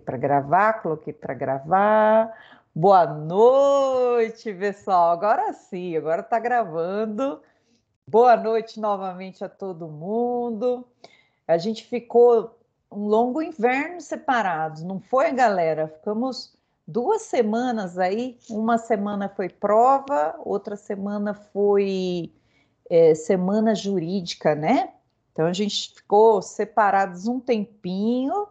para gravar, coloquei para gravar. Boa noite, pessoal. Agora sim, agora está gravando. Boa noite novamente a todo mundo. A gente ficou um longo inverno separados, não foi, galera? Ficamos duas semanas aí. Uma semana foi prova, outra semana foi é, semana jurídica, né? Então a gente ficou separados um tempinho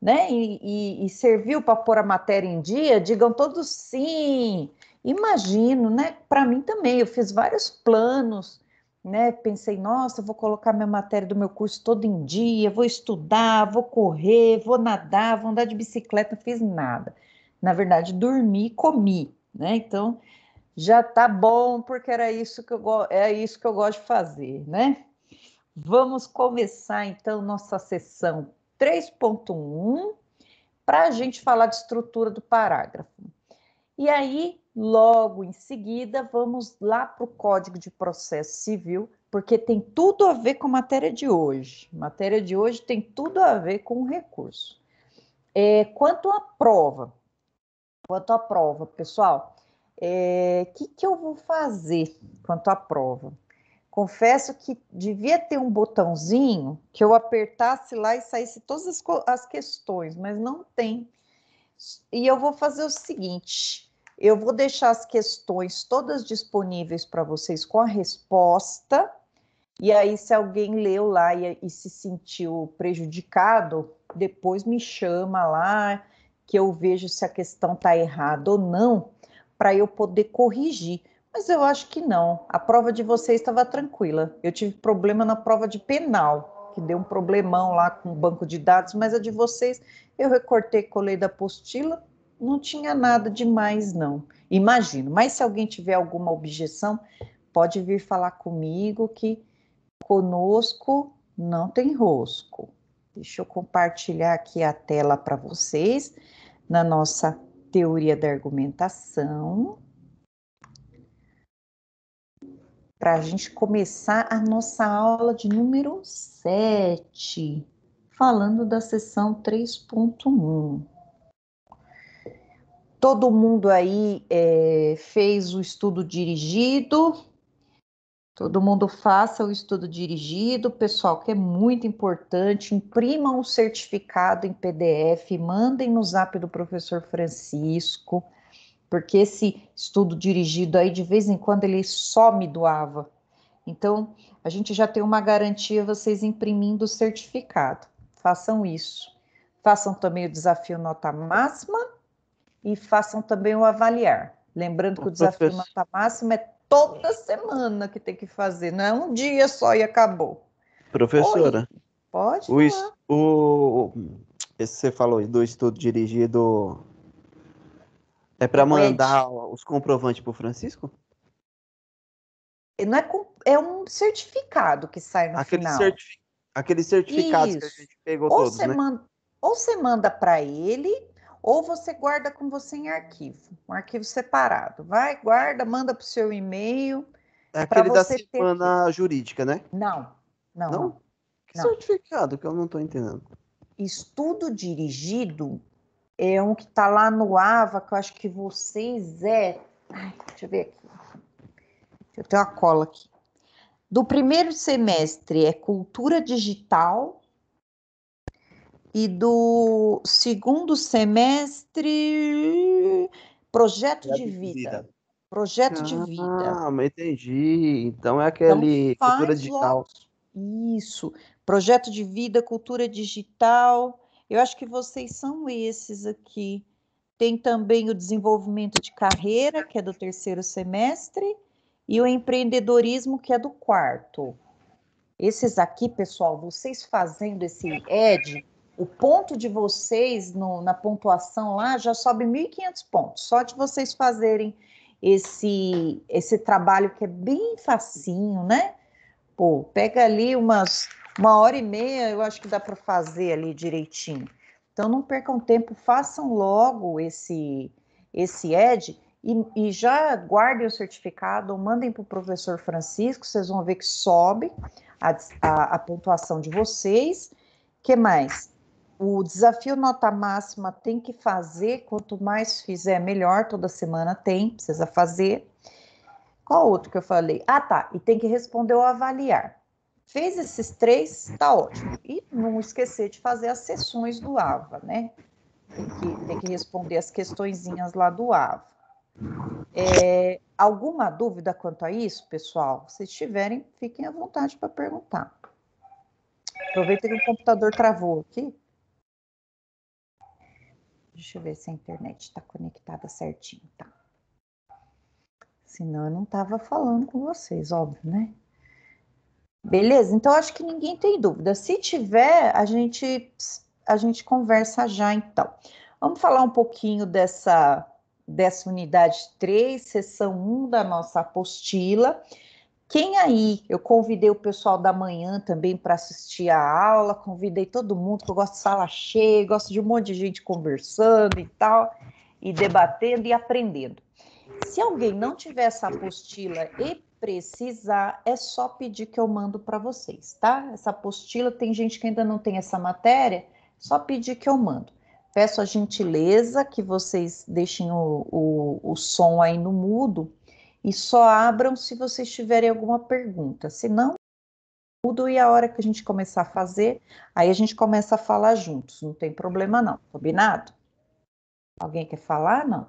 né, e, e, e serviu para pôr a matéria em dia, digam todos sim. Imagino, né? Para mim também, eu fiz vários planos, né? Pensei, nossa, vou colocar minha matéria do meu curso todo em dia, vou estudar, vou correr, vou nadar, vou andar de bicicleta, fiz nada. Na verdade, dormi e comi, né? Então, já tá bom, porque era isso que eu é isso que eu gosto de fazer, né? Vamos começar então nossa sessão 3.1 para a gente falar de estrutura do parágrafo. E aí, logo em seguida, vamos lá para o Código de Processo Civil, porque tem tudo a ver com a matéria de hoje. matéria de hoje tem tudo a ver com o recurso. É, quanto à prova, quanto à prova, pessoal, o é, que, que eu vou fazer quanto à prova? Confesso que devia ter um botãozinho que eu apertasse lá e saísse todas as, as questões, mas não tem. E eu vou fazer o seguinte: eu vou deixar as questões todas disponíveis para vocês com a resposta. E aí, se alguém leu lá e, e, se sentiu prejudicado, depois me chama lá, que eu vejo se a questão está errada ou não, para eu poder corrigir. Mas eu acho que não. A prova de vocês estava tranquila. Eu tive problema na prova de penal, que deu um problemão lá com o banco de dados, mas a de vocês eu recortei, colei da apostila, não tinha nada demais, não. Imagino. Mas se alguém tiver alguma objeção, pode vir falar comigo que conosco não tem rosco. Deixa eu compartilhar aqui a tela para vocês na nossa teoria da argumentação. para a gente começar a nossa aula de número 7, falando da sessão 3.1. Todo mundo aí é, fez o estudo dirigido, todo mundo faça o estudo dirigido, pessoal, que é muito importante, imprimam o certificado em PDF, mandem no zap do professor Francisco, porque esse estudo dirigido aí de vez em quando ele só me doava. Então, a gente já tem uma garantia vocês imprimindo o certificado. Façam isso. Façam também o desafio nota máxima e façam também o avaliar. Lembrando que o desafio nota máxima é toda semana que tem que fazer, não é um dia só e acabou. Professora, Oi, pode? O, o, esse que você falou do estudo dirigido é para mandar os comprovantes pro Francisco? Não é, é um certificado que sai no Aquele final. Certifi Aquele certificado Isso. que a gente pegou ou todos, você né? manda, Ou você manda para ele, ou você guarda com você em arquivo, um arquivo separado. Vai, guarda, manda para o seu e-mail. É, é aquele da semana ter... jurídica, né? Não, não. não? não. Que não. certificado que eu não estou entendendo? Estudo dirigido é um que está lá no AVA, que eu acho que vocês é. Ai, deixa eu ver aqui. Eu tenho a cola aqui. Do primeiro semestre é cultura digital. E do segundo semestre, projeto, de, vida. Projeto de ah, vida. Ah, entendi. Então é então aquele então, cultura digital. Logo. Isso. Projeto de vida, cultura digital. Eu acho que vocês são esses aqui. Tem também o desenvolvimento de carreira, que é do terceiro semestre, e o empreendedorismo, que é do quarto. Esses aqui, pessoal, vocês fazendo esse ED, o ponto de vocês no, na pontuação lá já sobe 1.500 pontos. Só de vocês fazerem esse, esse trabalho que é bem facinho, né? Pô, pega ali umas uma hora e meia eu acho que dá para fazer ali direitinho. Então não percam tempo, façam logo esse esse ED e, e já guardem o certificado ou mandem para o professor Francisco, vocês vão ver que sobe a, a, a pontuação de vocês. que mais? O desafio nota máxima tem que fazer, quanto mais fizer, melhor, toda semana tem, precisa fazer. Qual outro que eu falei? Ah, tá, e tem que responder ou avaliar. Fez esses três, tá ótimo. E não esquecer de fazer as sessões do AVA, né? Tem que, tem que responder as questõezinhas lá do AVA. É, alguma dúvida quanto a isso, pessoal? Se tiverem, fiquem à vontade para perguntar. Aproveita que o computador travou aqui. Deixa eu ver se a internet está conectada certinho, tá? Senão eu não estava falando com vocês, óbvio, né? Beleza? Então acho que ninguém tem dúvida. Se tiver, a gente a gente conversa já então. Vamos falar um pouquinho dessa dessa unidade 3, sessão 1 da nossa apostila. Quem aí, eu convidei o pessoal da manhã também para assistir a aula, convidei todo mundo, que eu gosto de sala cheia, gosto de um monte de gente conversando e tal, e debatendo e aprendendo. Se alguém não tiver essa apostila e precisar, é só pedir que eu mando para vocês, tá? Essa apostila, tem gente que ainda não tem essa matéria, só pedir que eu mando. Peço a gentileza que vocês deixem o, o, o som aí no mudo e só abram se vocês tiverem alguma pergunta. Se não, mudo e a hora que a gente começar a fazer, aí a gente começa a falar juntos, não tem problema não, combinado? Alguém quer falar? Não.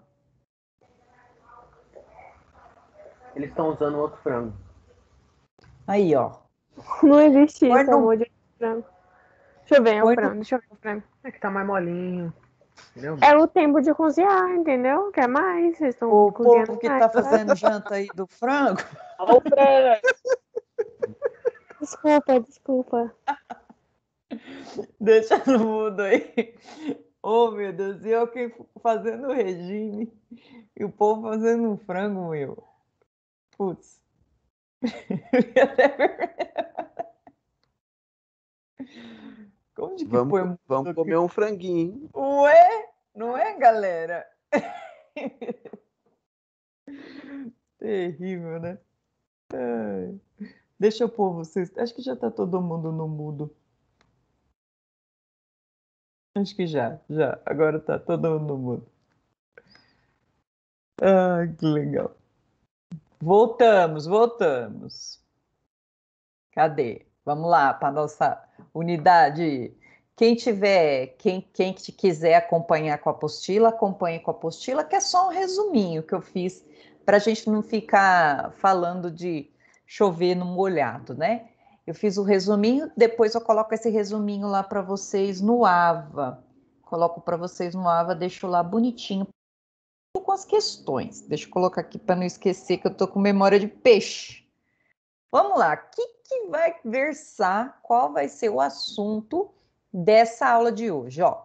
Eles estão usando outro frango. Aí, ó. Não existe Põe isso, no... de frango. Deixa eu ver é o frango, deixa eu ver o frango. É que tá mais molinho. Entendeu? É o tempo de cozinhar, entendeu? Quer mais? Vocês estão o povo que mais. tá né? fazendo janta aí do frango. desculpa, desculpa. Deixa no mudo aí. Oh, meu Deus, e eu que fazendo regime e o povo fazendo um frango, meu putz. Como que vamos, põe Vamos comer um franguinho. Ué? Não é, galera? Terrível, né? Ai. Deixa eu pôr vocês. Acho que já tá todo mundo no mudo. Acho que já, já. Agora tá todo mundo no mudo. Ah, que legal. Voltamos, voltamos. Cadê? Vamos lá para nossa unidade. Quem tiver, quem, quem quiser acompanhar com a apostila, acompanhe com a apostila, que é só um resuminho que eu fiz para a gente não ficar falando de chover no molhado, né? Eu fiz o resuminho, depois eu coloco esse resuminho lá para vocês no AVA. Coloco para vocês no AVA, deixo lá bonitinho com as questões. Deixa eu colocar aqui para não esquecer que eu estou com memória de peixe. Vamos lá, o que, que vai versar? Qual vai ser o assunto dessa aula de hoje? Ó,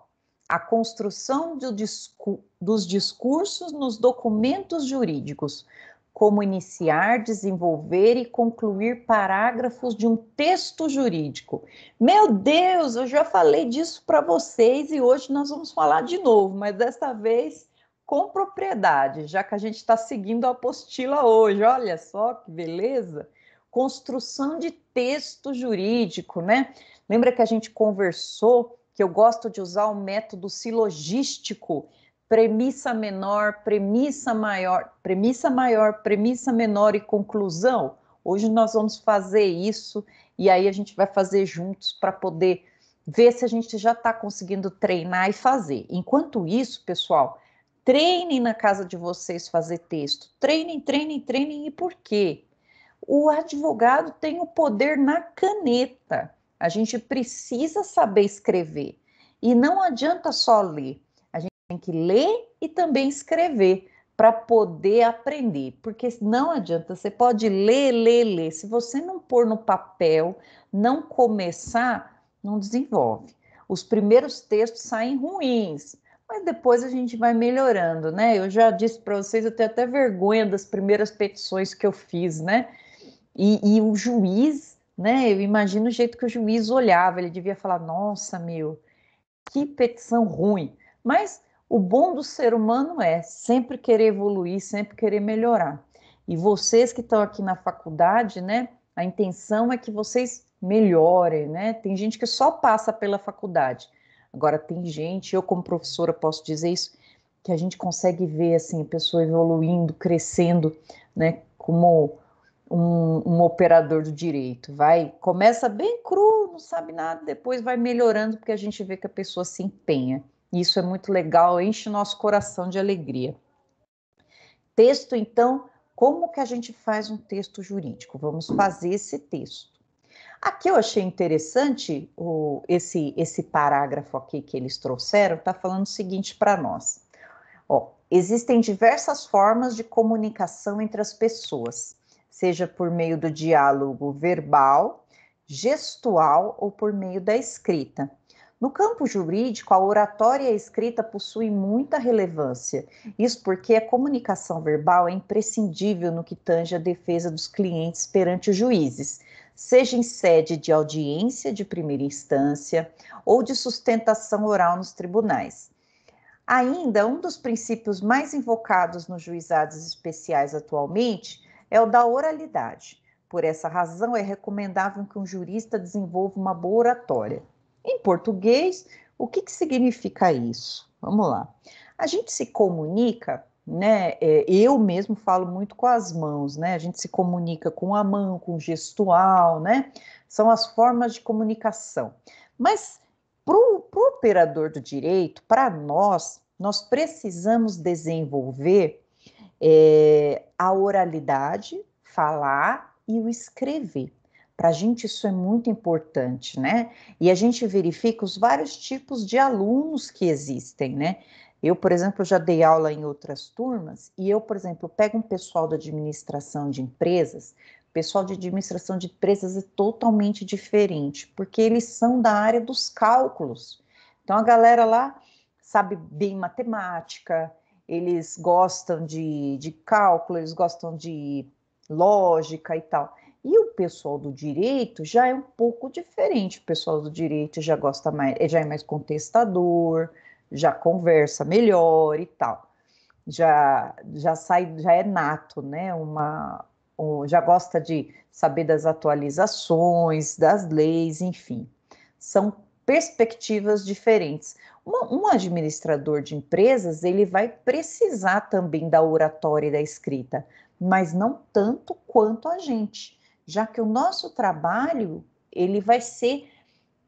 a construção do discu dos discursos nos documentos jurídicos, como iniciar, desenvolver e concluir parágrafos de um texto jurídico. Meu Deus, eu já falei disso para vocês e hoje nós vamos falar de novo, mas desta vez com propriedade, já que a gente está seguindo a apostila hoje. Olha só que beleza! Construção de texto jurídico, né? Lembra que a gente conversou que eu gosto de usar o método silogístico, premissa menor, premissa maior, premissa maior, premissa menor e conclusão. Hoje nós vamos fazer isso e aí a gente vai fazer juntos para poder ver se a gente já está conseguindo treinar e fazer. Enquanto isso, pessoal, Treinem na casa de vocês fazer texto. Treinem, treinem, treinem. E por quê? O advogado tem o poder na caneta. A gente precisa saber escrever. E não adianta só ler. A gente tem que ler e também escrever para poder aprender, porque não adianta, você pode ler, ler, ler. Se você não pôr no papel, não começar, não desenvolve. Os primeiros textos saem ruins, mas depois a gente vai melhorando, né? Eu já disse para vocês, eu tenho até vergonha das primeiras petições que eu fiz, né? E, e, o juiz, né? Eu imagino o jeito que o juiz olhava, ele devia falar: nossa, meu, que petição ruim. Mas o bom do ser humano é sempre querer evoluir, sempre querer melhorar. E vocês que estão aqui na faculdade, né? A intenção é que vocês melhorem, né? Tem gente que só passa pela faculdade Agora tem gente, eu como professora posso dizer isso, que a gente consegue ver assim a pessoa evoluindo, crescendo, né, como um, um, operador do direito. Vai começa bem cru, não sabe nada, depois vai melhorando porque a gente vê que a pessoa se empenha. Isso é muito legal, enche nosso coração de alegria. Texto, então, como que a gente faz um texto jurídico? Vamos fazer esse texto. Aqui eu achei interessante o, esse, esse parágrafo aqui que eles trouxeram, está falando o seguinte para nós. Ó, existem diversas formas de comunicação entre as pessoas, seja por meio do diálogo verbal, gestual ou por meio da escrita. No campo jurídico, a oratória e a escrita possuem muita relevância. Isso porque a comunicação verbal é imprescindível no que tange à defesa dos clientes perante os juízes seja em sede de audiência de primeira instância ou de sustentação oral nos tribunais. Ainda, um dos princípios mais invocados nos juizados especiais atualmente é o da oralidade. Por essa razão, é recomendável que um jurista desenvolva uma boa oratória. Em português, o que, que significa isso? Vamos lá. A gente se comunica né? É, eu mesmo falo muito com as mãos, né? A gente se comunica com a mão, com gestual, né? São as formas de comunicação. Mas para o operador do direito, para nós, nós precisamos desenvolver é, a oralidade, falar e o escrever. Para a gente isso é muito importante, né? E a gente verifica os vários tipos de alunos que existem, né? Eu, por exemplo, já dei aula em outras turmas e eu, por exemplo, pego um pessoal da administração de empresas, pessoal de administração de empresas é totalmente diferente, porque eles são da área dos cálculos. Então a galera lá sabe bem matemática, eles gostam de, de cálculo, eles gostam de lógica e tal. E o pessoal do direito já é um pouco diferente. O pessoal do direito já gosta mais, já é mais contestador, já conversa melhor e tal. Já, já sai, já é nato, né? Uma, já gosta de saber das atualizações, das leis, enfim. São perspectivas diferentes. Um, administrador de empresas ele vai precisar também da oratória e da escrita, mas não tanto quanto a gente, já que o nosso trabalho ele vai ser,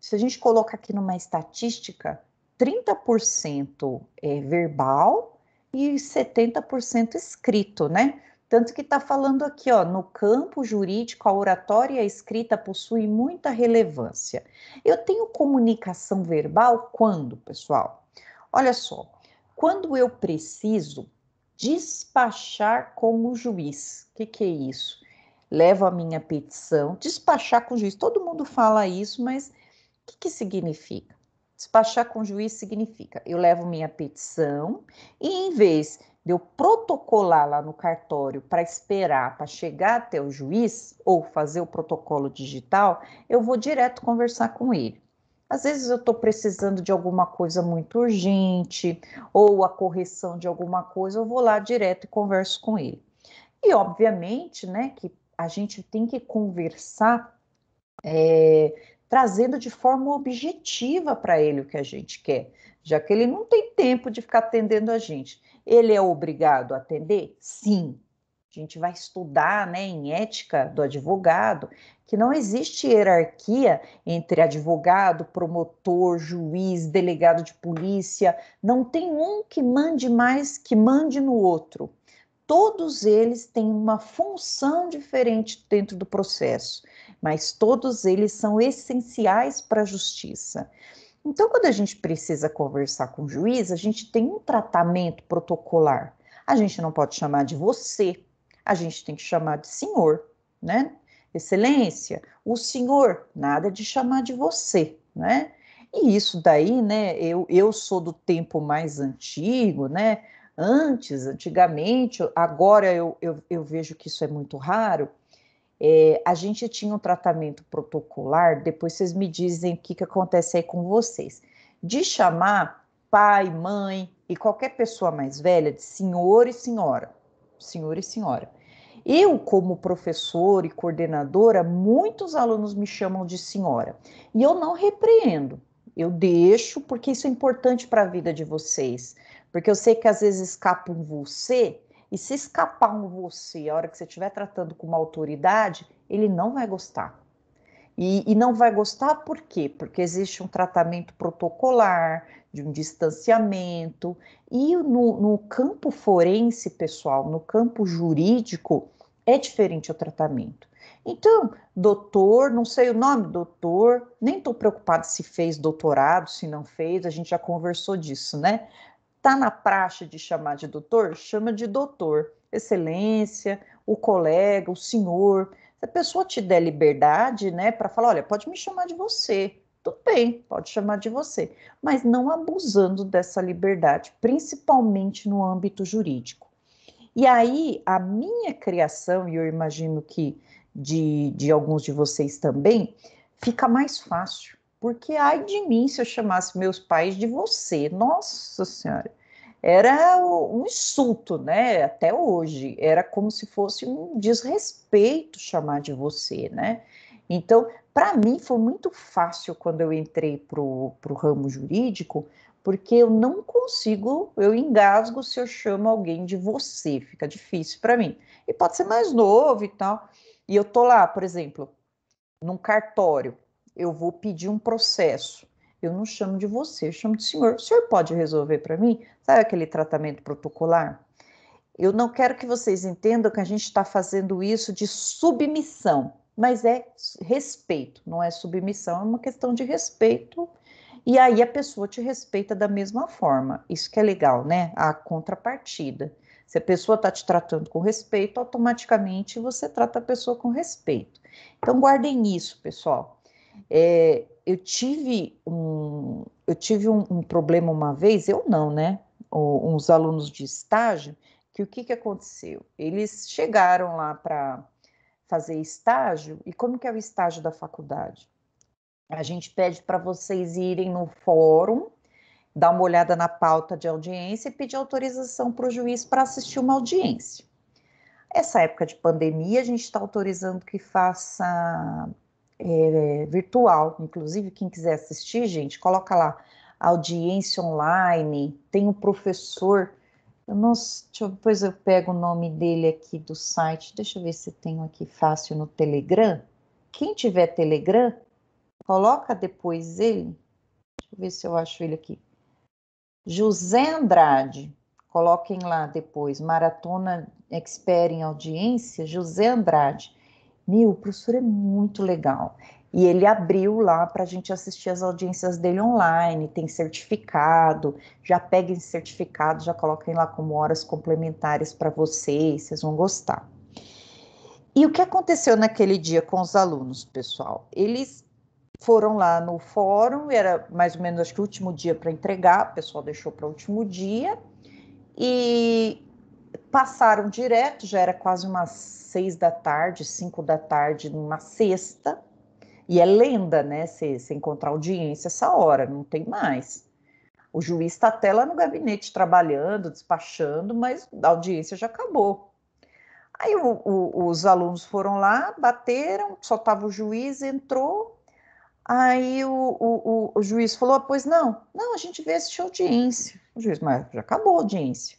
se a gente colocar aqui numa estatística, 30% é, verbal e 70% escrito, né? Tanto que está falando aqui, ó, no campo jurídico, a oratória e a escrita possuem muita relevância. Eu tenho comunicação verbal quando, pessoal? Olha só, quando eu preciso despachar com o juiz. O que, que é isso? Levo a minha petição, despachar com o juiz. Todo mundo fala isso, mas o que, que significa? Despachar com o juiz significa eu levo minha petição e, em vez de eu protocolar lá no cartório para esperar para chegar até o juiz ou fazer o protocolo digital, eu vou direto conversar com ele. Às vezes eu estou precisando de alguma coisa muito urgente ou a correção de alguma coisa, eu vou lá direto e converso com ele. E obviamente, né, que a gente tem que conversar é, trazendo de forma objetiva para ele o que a gente quer, já que ele não tem tempo de ficar atendendo a gente. Ele é obrigado a atender? Sim. A gente vai estudar né, em ética do advogado que não existe hierarquia entre advogado, promotor, juiz, delegado de polícia, não tem um que mande mais que mande no outro todos eles têm uma função diferente dentro do processo, mas todos eles são essenciais para a justiça. Então, quando a gente precisa conversar com o juiz, a gente tem um tratamento protocolar. A gente não pode chamar de você, a gente tem que chamar de senhor, né? Excelência, o senhor, nada de chamar de você, né? E isso daí, né? Eu, eu sou do tempo mais antigo, né? Antes, antigamente, agora eu, eu, eu vejo que isso é muito raro. É, a gente tinha um tratamento protocolar, depois vocês me dizem o que, que acontece aí com vocês, de chamar pai, mãe e qualquer pessoa mais velha de senhor e senhora. Senhor e senhora. Eu, como professor e coordenadora, muitos alunos me chamam de senhora e eu não repreendo, eu deixo, porque isso é importante para a vida de vocês. Porque eu sei que às vezes escapa um você, e se escapar um você a hora que você estiver tratando com uma autoridade, ele não vai gostar. E, e, não vai gostar por quê? Porque existe um tratamento protocolar, de um distanciamento. E no, no campo forense, pessoal, no campo jurídico, é diferente o tratamento. Então, doutor, não sei o nome, doutor, nem estou preocupado se fez doutorado, se não fez, a gente já conversou disso, né? está na praxe de chamar de doutor, chama de doutor. Excelência, o colega, o senhor. Se a pessoa te der liberdade, né, para falar, olha, pode me chamar de você, tudo bem, pode chamar de você, mas não abusando dessa liberdade, principalmente no âmbito jurídico. E aí, a minha criação, e eu imagino que de, de alguns de vocês também, fica mais fácil porque ai de mim se eu chamasse meus pais de você, nossa senhora. Era um insulto, né? Até hoje. Era como se fosse um desrespeito chamar de você, né? Então, para mim foi muito fácil quando eu entrei para o ramo jurídico, porque eu não consigo, eu engasgo se eu chamo alguém de você, fica difícil para mim. E pode ser mais novo e tal. E eu tô lá, por exemplo, num cartório, eu vou pedir um processo. Eu não chamo de você, eu chamo de senhor. O senhor pode resolver para mim? Sabe aquele tratamento protocolar? Eu não quero que vocês entendam que a gente está fazendo isso de submissão, mas é respeito, não é submissão, é uma questão de respeito. E aí a pessoa te respeita da mesma forma. Isso que é legal, né? A contrapartida. Se a pessoa está te tratando com respeito, automaticamente você trata a pessoa com respeito. Então guardem isso, pessoal. É, eu tive um, eu tive um, um, problema uma vez, eu não, né? O, uns alunos de estágio, que o que, que aconteceu? Eles chegaram lá para fazer estágio, e como que é o estágio da faculdade? A gente pede para vocês irem no fórum, dar uma olhada na pauta de audiência e pedir autorização para o juiz para assistir uma audiência. Essa época de pandemia, a gente está autorizando que faça é, virtual. Inclusive, quem quiser assistir, gente, coloca lá audiência online. Tem um professor, eu não, eu, depois eu pego o nome dele aqui do site. Deixa eu ver se tenho aqui fácil no Telegram. Quem tiver Telegram, coloca depois ele. Deixa eu ver se eu acho ele aqui. José Andrade, coloquem lá depois, Maratona Expert em Audiência, José Andrade. Meu, o professor é muito legal. E ele abriu lá para a gente assistir as audiências dele online, tem certificado, já peguem esse certificado, já coloquem lá como horas complementares para vocês, vocês vão gostar. E o que aconteceu naquele dia com os alunos, pessoal? Eles foram lá no fórum, era mais ou menos acho que o último dia para entregar, o pessoal deixou para o último dia, e passaram direto, já era quase umas seis da tarde, cinco da tarde, numa sexta. E é lenda, né? Você encontrar audiência essa hora, não tem mais. O juiz está até lá no gabinete trabalhando, despachando, mas a audiência já acabou. Aí o, o, os alunos foram lá, bateram, só estava o juiz, entrou. Aí o, o juiz falou: ah, pois não, não, a gente vê assistir audiência. O juiz, mas já acabou a audiência.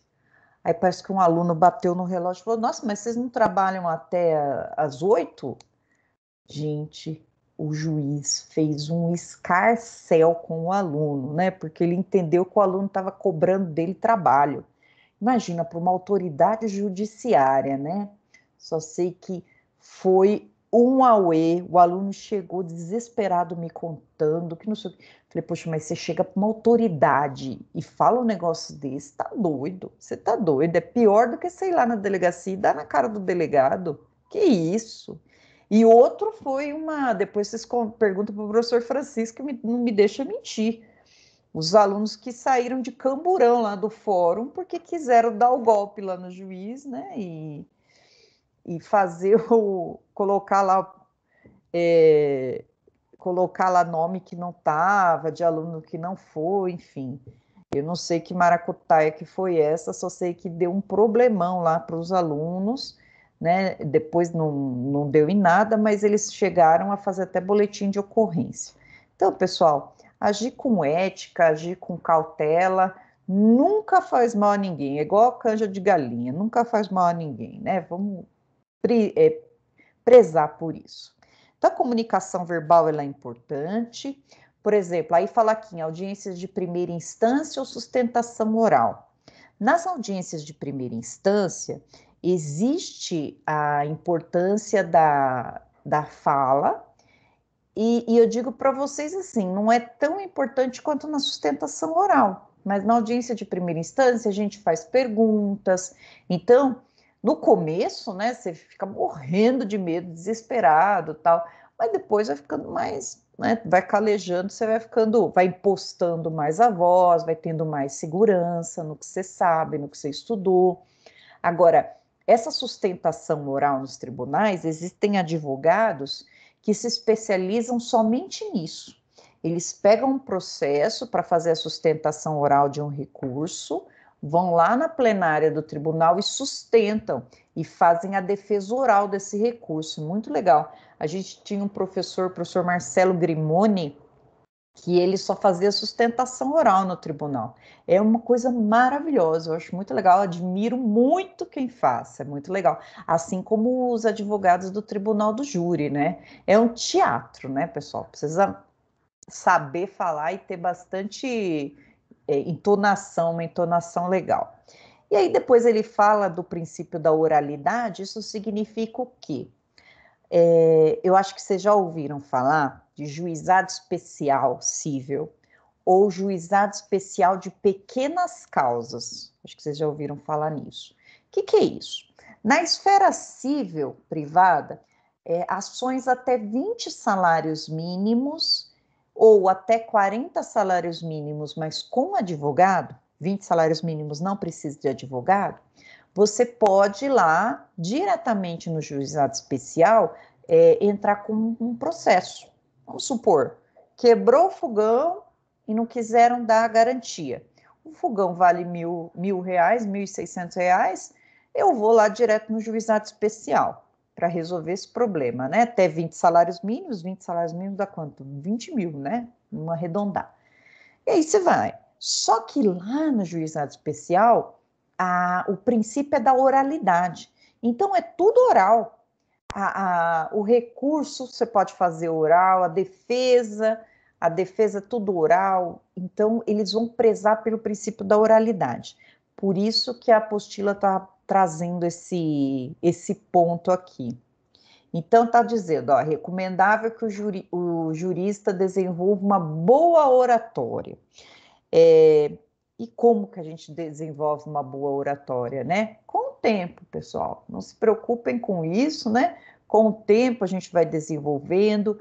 Aí parece que um aluno bateu no relógio e falou: Nossa, mas vocês não trabalham até as oito? Gente, o juiz fez um escarcel com o aluno, né? Porque ele entendeu que o aluno estava cobrando dele trabalho. Imagina para uma autoridade judiciária, né? Só sei que foi um auê, o aluno chegou desesperado me contando que não sei o que. Falei, poxa, mas você chega para uma autoridade e fala um negócio desse, tá doido, você tá doido, é pior do que, sei lá, na delegacia e dar na cara do delegado. Que isso? E outro foi uma, depois vocês perguntam para o professor Francisco, que não me deixa mentir, os alunos que saíram de camburão lá do fórum porque quiseram dar o golpe lá no juiz, né, e e fazer o colocar lá é, colocar lá nome que não tava, de aluno que não foi, enfim. Eu não sei que maracutaia que foi essa, só sei que deu um problemão lá para os alunos, né? Depois não, não deu em nada, mas eles chegaram a fazer até boletim de ocorrência. Então, pessoal, agir com ética, agir com cautela, nunca faz mal a ninguém, é igual a canja de galinha, nunca faz mal a ninguém, né? Vamos pre, é, prezar por isso. Então, a comunicação verbal ela é importante. Por exemplo, aí fala aqui em audiências de primeira instância ou sustentação oral. Nas audiências de primeira instância, existe a importância da, da fala, e, e eu digo para vocês assim: não é tão importante quanto na sustentação oral, mas na audiência de primeira instância a gente faz perguntas. Então, no começo, né, você fica morrendo de medo, desesperado, tal, mas depois vai ficando mais, né, vai calejando, você vai ficando, vai impostando mais a voz, vai tendo mais segurança no que você sabe, no que você estudou. Agora, essa sustentação moral nos tribunais, existem advogados que se especializam somente nisso. Eles pegam um processo para fazer a sustentação oral de um recurso, vão lá na plenária do tribunal e sustentam e fazem a defesa oral desse recurso. Muito legal. A gente tinha um professor, o professor Marcelo Grimoni, que ele só fazia sustentação oral no tribunal. É uma coisa maravilhosa, eu acho muito legal, admiro muito quem faz, é muito legal. Assim como os advogados do tribunal do júri, né? É um teatro, né, pessoal? Precisa saber falar e ter bastante é, entonação, uma entonação legal. E aí depois ele fala do princípio da oralidade, isso significa o quê? É, eu acho que vocês já ouviram falar de juizado especial civil ou juizado especial de pequenas causas. Acho que vocês já ouviram falar nisso. O que, que é isso? Na esfera civil privada, é, ações até 20 salários mínimos ou até 40 salários mínimos, mas com advogado, 20 salários mínimos não precisa de advogado, você pode ir lá diretamente no juizado especial é, entrar com um processo. Vamos supor, quebrou o fogão e não quiseram dar a garantia. O fogão vale mil, mil reais, mil e seiscentos reais, eu vou lá direto no juizado especial para resolver esse problema, né? Até 20 salários mínimos, 20 salários mínimos dá quanto? 20 mil, né? Uma arredondar. E aí você vai. Só que lá no juizado especial, a, o princípio é da oralidade. Então é tudo oral. A, a, o recurso você pode fazer oral, a defesa, a defesa é tudo oral. Então eles vão prezar pelo princípio da oralidade. Por isso que a apostila está trazendo esse, esse ponto aqui. Então, está dizendo, ó, recomendável que o, juri, o, jurista desenvolva uma boa oratória. É, e como que a gente desenvolve uma boa oratória, né? Com o tempo, pessoal. Não se preocupem com isso, né? Com o tempo a gente vai desenvolvendo,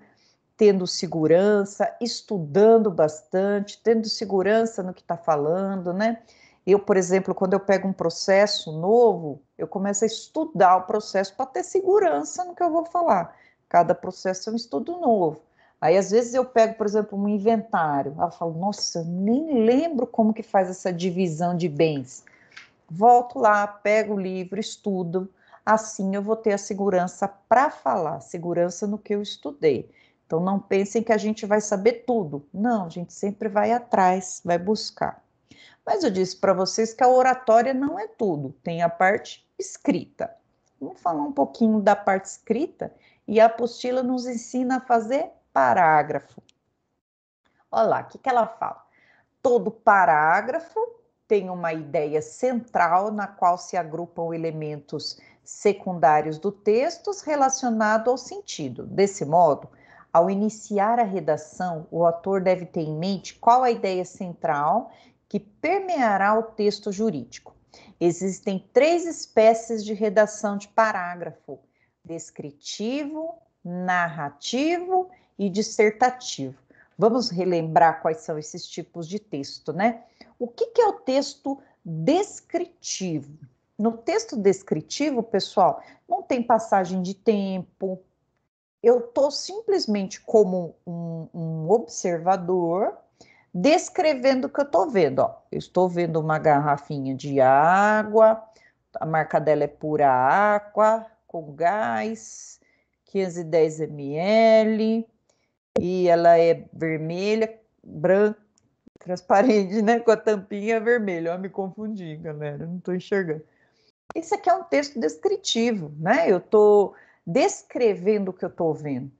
tendo segurança, estudando bastante, tendo segurança no que está falando, né? Eu, por exemplo, quando eu pego um processo novo, eu começo a estudar o processo para ter segurança no que eu vou falar. Cada processo é um estudo novo. Aí, às vezes, eu pego, por exemplo, um inventário. Ela fala, nossa, nem lembro como que faz essa divisão de bens. Volto lá, pego o livro, estudo. Assim eu vou ter a segurança para falar, segurança no que eu estudei. Então, não pensem que a gente vai saber tudo. Não, a gente sempre vai atrás, vai buscar. Mas eu disse para vocês que a oratória não é tudo, tem a parte escrita. Vamos falar um pouquinho da parte escrita e a apostila nos ensina a fazer parágrafo. Olha lá, o que, que ela fala? Todo parágrafo tem uma ideia central na qual se agrupam elementos secundários do texto relacionado ao sentido. Desse modo, ao iniciar a redação, o autor deve ter em mente qual a ideia central que permeará o texto jurídico. Existem três espécies de redação de parágrafo: descritivo, narrativo e dissertativo. Vamos relembrar quais são esses tipos de texto, né? O que, que é o texto descritivo? No texto descritivo, pessoal, não tem passagem de tempo. Eu estou simplesmente como um, um observador descrevendo o que eu estou vendo. Ó. Eu estou vendo uma garrafinha de água, a marca dela é pura água, com gás, 510 ml, e ela é vermelha, branca, transparente, né? Com a tampinha vermelha. Eu me confundi, galera, não estou enxergando. Esse aqui é um texto descritivo, né? Eu estou descrevendo o que eu estou vendo.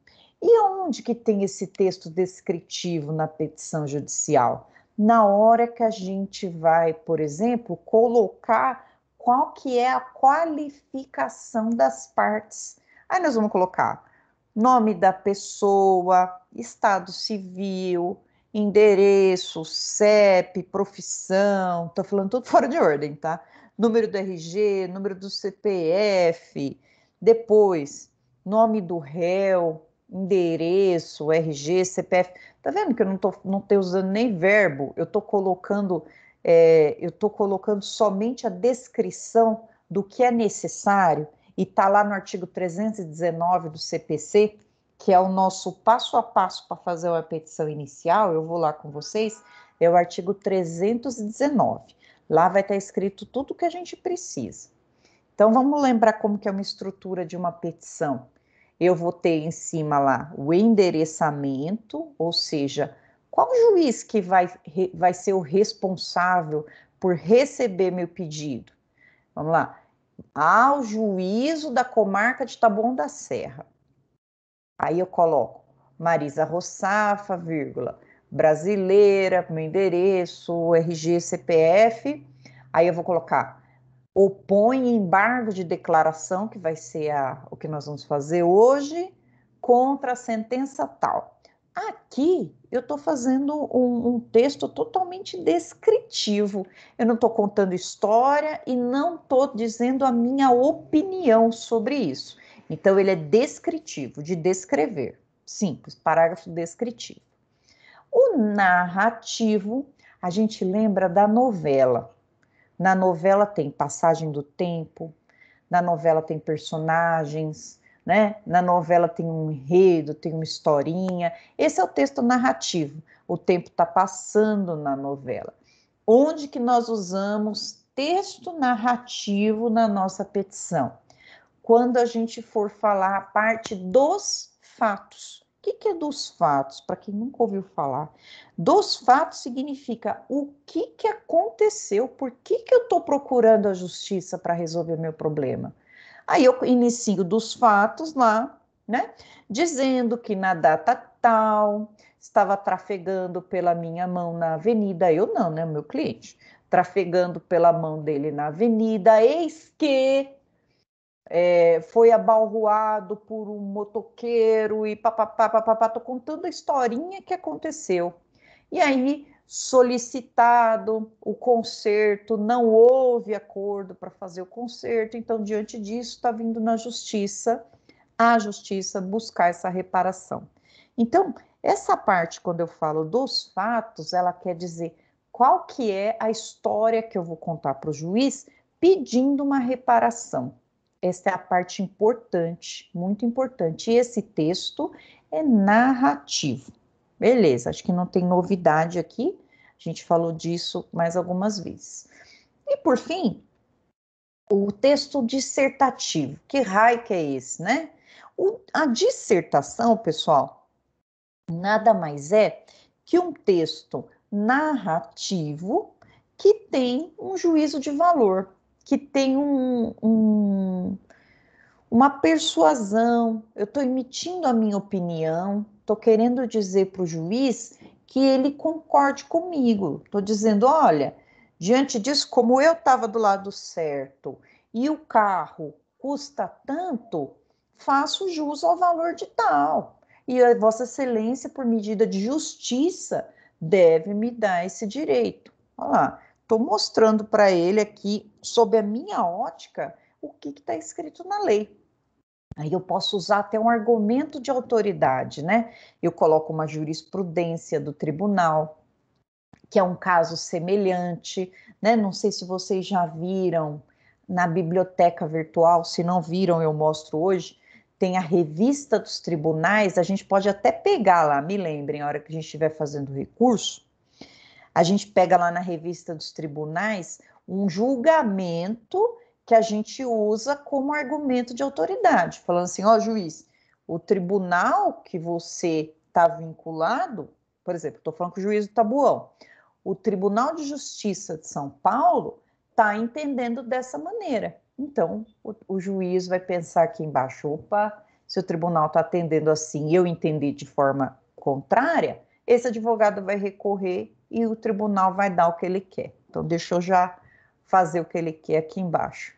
E onde que tem esse texto descritivo na petição judicial? Na hora que a gente vai, por exemplo, colocar qual que é a qualificação das partes. Aí nós vamos colocar nome da pessoa, estado civil, endereço, CEP, profissão, tô falando tudo fora de ordem, tá? Número do RG, número do CPF, depois nome do réu, endereço, RG, CPF. Tá vendo que eu não tô, não tô usando nem verbo, eu tô colocando, é, eu tô colocando somente a descrição do que é necessário e tá lá no artigo 319 do CPC, que é o nosso passo a passo para fazer uma petição inicial, eu vou lá com vocês, é o artigo 319. Lá vai estar tá escrito tudo o que a gente precisa. Então vamos lembrar como que é uma estrutura de uma petição eu vou ter em cima lá o endereçamento, ou seja, qual juiz que vai, vai ser o responsável por receber meu pedido? Vamos lá. Ao juízo da comarca de Taboão da Serra. Aí eu coloco Marisa Roçafa, vírgula, brasileira, meu endereço, RG, CPF. Aí eu vou colocar opõe embargo de declaração, que vai ser a, o que nós vamos fazer hoje, contra a sentença tal. Aqui eu estou fazendo um, um, texto totalmente descritivo. Eu não estou contando história e não estou dizendo a minha opinião sobre isso. Então, ele é descritivo, de descrever. Simples, parágrafo descritivo. O narrativo, a gente lembra da novela. Na novela tem passagem do tempo, na novela tem personagens, né? Na novela tem um enredo, tem uma historinha. Esse é o texto narrativo. O tempo está passando na novela. Onde que nós usamos texto narrativo na nossa petição? Quando a gente for falar a parte dos fatos que, que é dos fatos? Para quem nunca ouviu falar, dos fatos significa o que, que aconteceu, por que, que eu estou procurando a justiça para resolver meu problema. Aí eu inicio dos fatos lá, né? Dizendo que na data tal estava trafegando pela minha mão na avenida, eu não, né? Meu cliente, trafegando pela mão dele na avenida, eis que é, foi abalroado por um motoqueiro e papapá, papapá, tô contando a historinha que aconteceu. E aí, solicitado o conserto, não houve acordo para fazer o conserto, então, diante disso, está vindo na justiça, a justiça buscar essa reparação. Então, essa parte, quando eu falo dos fatos, ela quer dizer qual que é a história que eu vou contar para o juiz pedindo uma reparação essa é a parte importante, muito importante. E esse texto é narrativo. Beleza, acho que não tem novidade aqui. A gente falou disso mais algumas vezes. E por fim, o texto dissertativo. Que raio que é esse, né? O, a dissertação, pessoal, nada mais é que um texto narrativo que tem um juízo de valor que tem um, um uma persuasão, eu estou emitindo a minha opinião, estou querendo dizer para o juiz que ele concorde comigo. Estou dizendo, olha, diante disso, como eu estava do lado certo e o carro custa tanto, faço jus ao valor de tal. E a eh, Vossa Excelência, por medida de justiça, deve me dar esse direito. Olha lá. Estou mostrando para ele aqui, sob a minha ótica, o que está escrito na lei. Aí eu posso usar até um argumento de autoridade, né? Eu coloco uma jurisprudência do tribunal, que é um caso semelhante, né? Não sei se vocês já viram na biblioteca virtual, se não viram, eu mostro hoje. Tem a revista dos tribunais, a gente pode até pegar lá, me lembrem, a hora que a gente estiver fazendo recurso, a gente pega lá na revista dos tribunais um julgamento que a gente usa como argumento de autoridade, falando assim: ó, oh, juiz, o tribunal que você está vinculado, por exemplo, estou falando com o juiz do Tabuão, o Tribunal de Justiça de São Paulo está entendendo dessa maneira. Então, o, o, juiz vai pensar aqui embaixo: opa, se o tribunal está atendendo assim e eu entendi de forma contrária, esse advogado vai recorrer e o tribunal vai dar o que ele quer. Então, deixa eu já fazer o que ele quer aqui embaixo.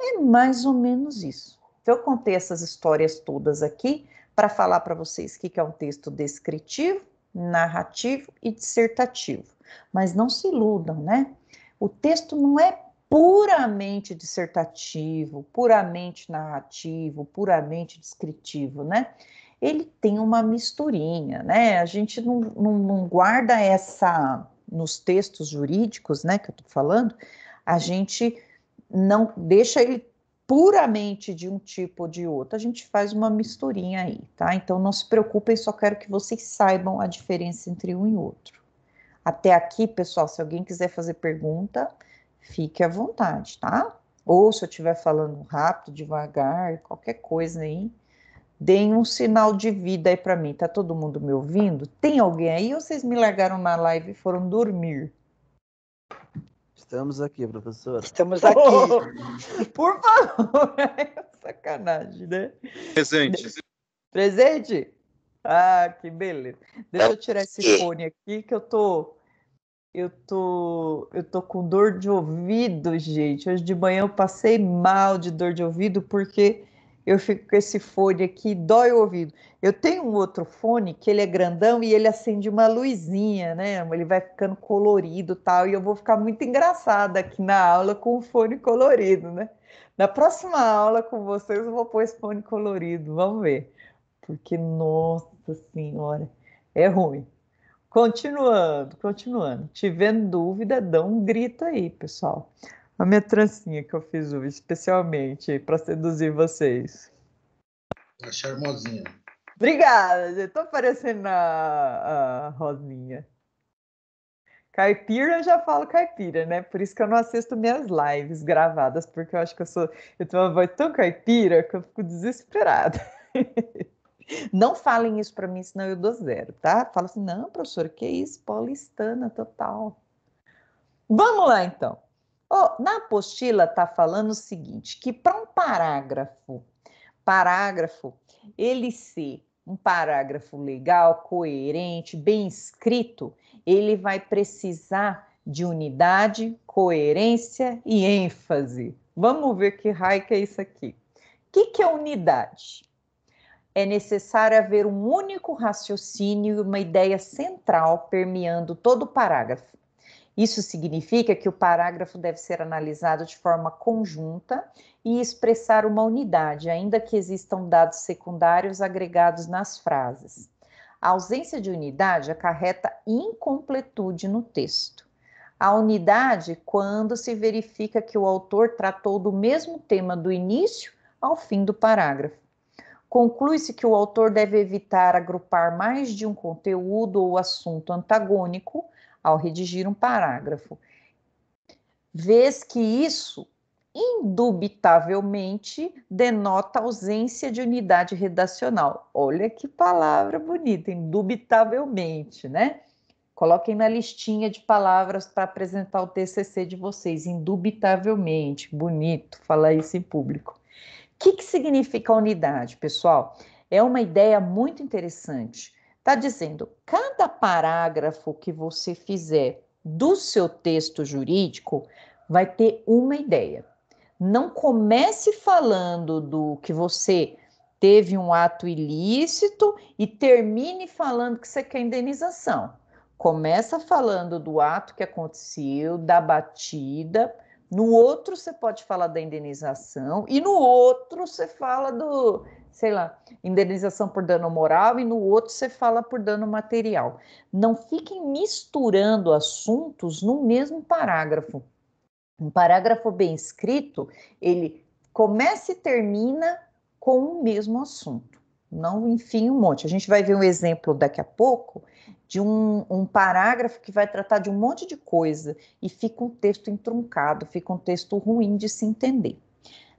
É mais ou menos isso. Então, eu contei essas histórias todas aqui para falar para vocês o que é um texto descritivo, narrativo e dissertativo. Mas não se iludam, né? O texto não é puramente dissertativo, puramente narrativo, puramente descritivo, né? ele tem uma misturinha, né? A gente não, não, não guarda essa nos textos jurídicos, né, que eu estou falando, a gente não deixa ele puramente de um tipo ou de outro, a gente faz uma misturinha aí, tá? Então não se preocupem, só quero que vocês saibam a diferença entre um e outro. Até aqui, pessoal, se alguém quiser fazer pergunta, fique à vontade, tá? Ou se eu estiver falando rápido, devagar, qualquer coisa aí, deem um sinal de vida aí para mim. Tá todo mundo me ouvindo? Tem alguém aí ou vocês me largaram na live e foram dormir? Estamos aqui, professora. Estamos aqui. Oh, por favor, é sacanagem, né? Presente. Presente? Ah, que beleza. Deixa eu tirar esse fone aqui que eu tô eu tô, eu tô com dor de ouvido, gente. Hoje de manhã eu passei mal de dor de ouvido porque eu fico com esse fone aqui, dói o ouvido. Eu tenho um outro fone que ele é grandão e ele acende uma luzinha, né? Ele vai ficando colorido tal, e eu vou ficar muito engraçada aqui na aula com o fone colorido, né? Na próxima aula com vocês eu vou pôr esse fone colorido, vamos ver. Porque, nossa senhora, é ruim. Continuando, continuando. Tivendo dúvida, dá um grito aí, pessoal a minha trancinha que eu fiz hoje, especialmente para seduzir vocês. É charmosinha. Obrigada, eu tô parecendo a, a Rosinha. Caipira, eu já falo caipira, né? Por isso que eu não assisto minhas lives gravadas, porque eu acho que eu sou. Eu tenho uma voz tão caipira que eu fico desesperada. não falem isso para mim, senão eu dou zero, tá? Fala assim, não, professor, que isso? Paulistana total. Vamos lá, então. Oh, na apostila está falando o seguinte, que para um parágrafo, parágrafo, ele ser um parágrafo legal, coerente, bem escrito, ele vai precisar de unidade, coerência e ênfase. Vamos ver que raio que é isso aqui. O que, que é unidade? É necessário haver um único raciocínio e uma ideia central permeando todo o parágrafo. Isso significa que o parágrafo deve ser analisado de forma conjunta e expressar uma unidade, ainda que existam dados secundários agregados nas frases. A ausência de unidade acarreta incompletude no texto. A unidade quando se verifica que o autor tratou do mesmo tema do início ao fim do parágrafo. Conclui-se que o autor deve evitar agrupar mais de um conteúdo ou assunto antagônico ao redigir um parágrafo, vez que isso indubitavelmente denota ausência de unidade redacional. Olha que palavra bonita, indubitavelmente, né? Coloquem na listinha de palavras para apresentar o TCC de vocês, indubitavelmente, bonito falar isso em público. O que, que significa unidade, pessoal? É uma ideia muito interessante Está dizendo: cada parágrafo que você fizer do seu texto jurídico vai ter uma ideia. Não comece falando do que você teve um ato ilícito e termine falando que você quer indenização. Começa falando do ato que aconteceu, da batida. No outro você pode falar da indenização e no outro você fala do sei lá, indenização por dano moral e no outro você fala por dano material. Não fiquem misturando assuntos no mesmo parágrafo. Um parágrafo bem escrito, ele começa e termina com o mesmo assunto. Não, enfim, um monte. A gente vai ver um exemplo daqui a pouco de um, um parágrafo que vai tratar de um monte de coisa e fica um texto entroncado, fica um texto ruim de se entender.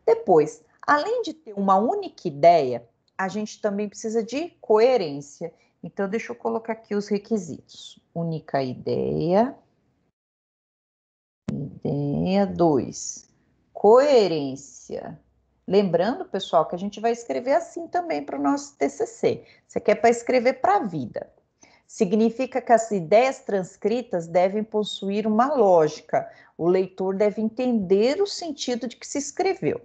Depois, Além de ter uma única ideia, a gente também precisa de coerência. Então, deixa eu colocar aqui os requisitos. Única ideia. Ideia 2. Coerência. Lembrando, pessoal, que a gente vai escrever assim também para o nosso TCC. Isso aqui é para escrever para a vida. Significa que as ideias transcritas devem possuir uma lógica. O leitor deve entender o sentido de que se escreveu.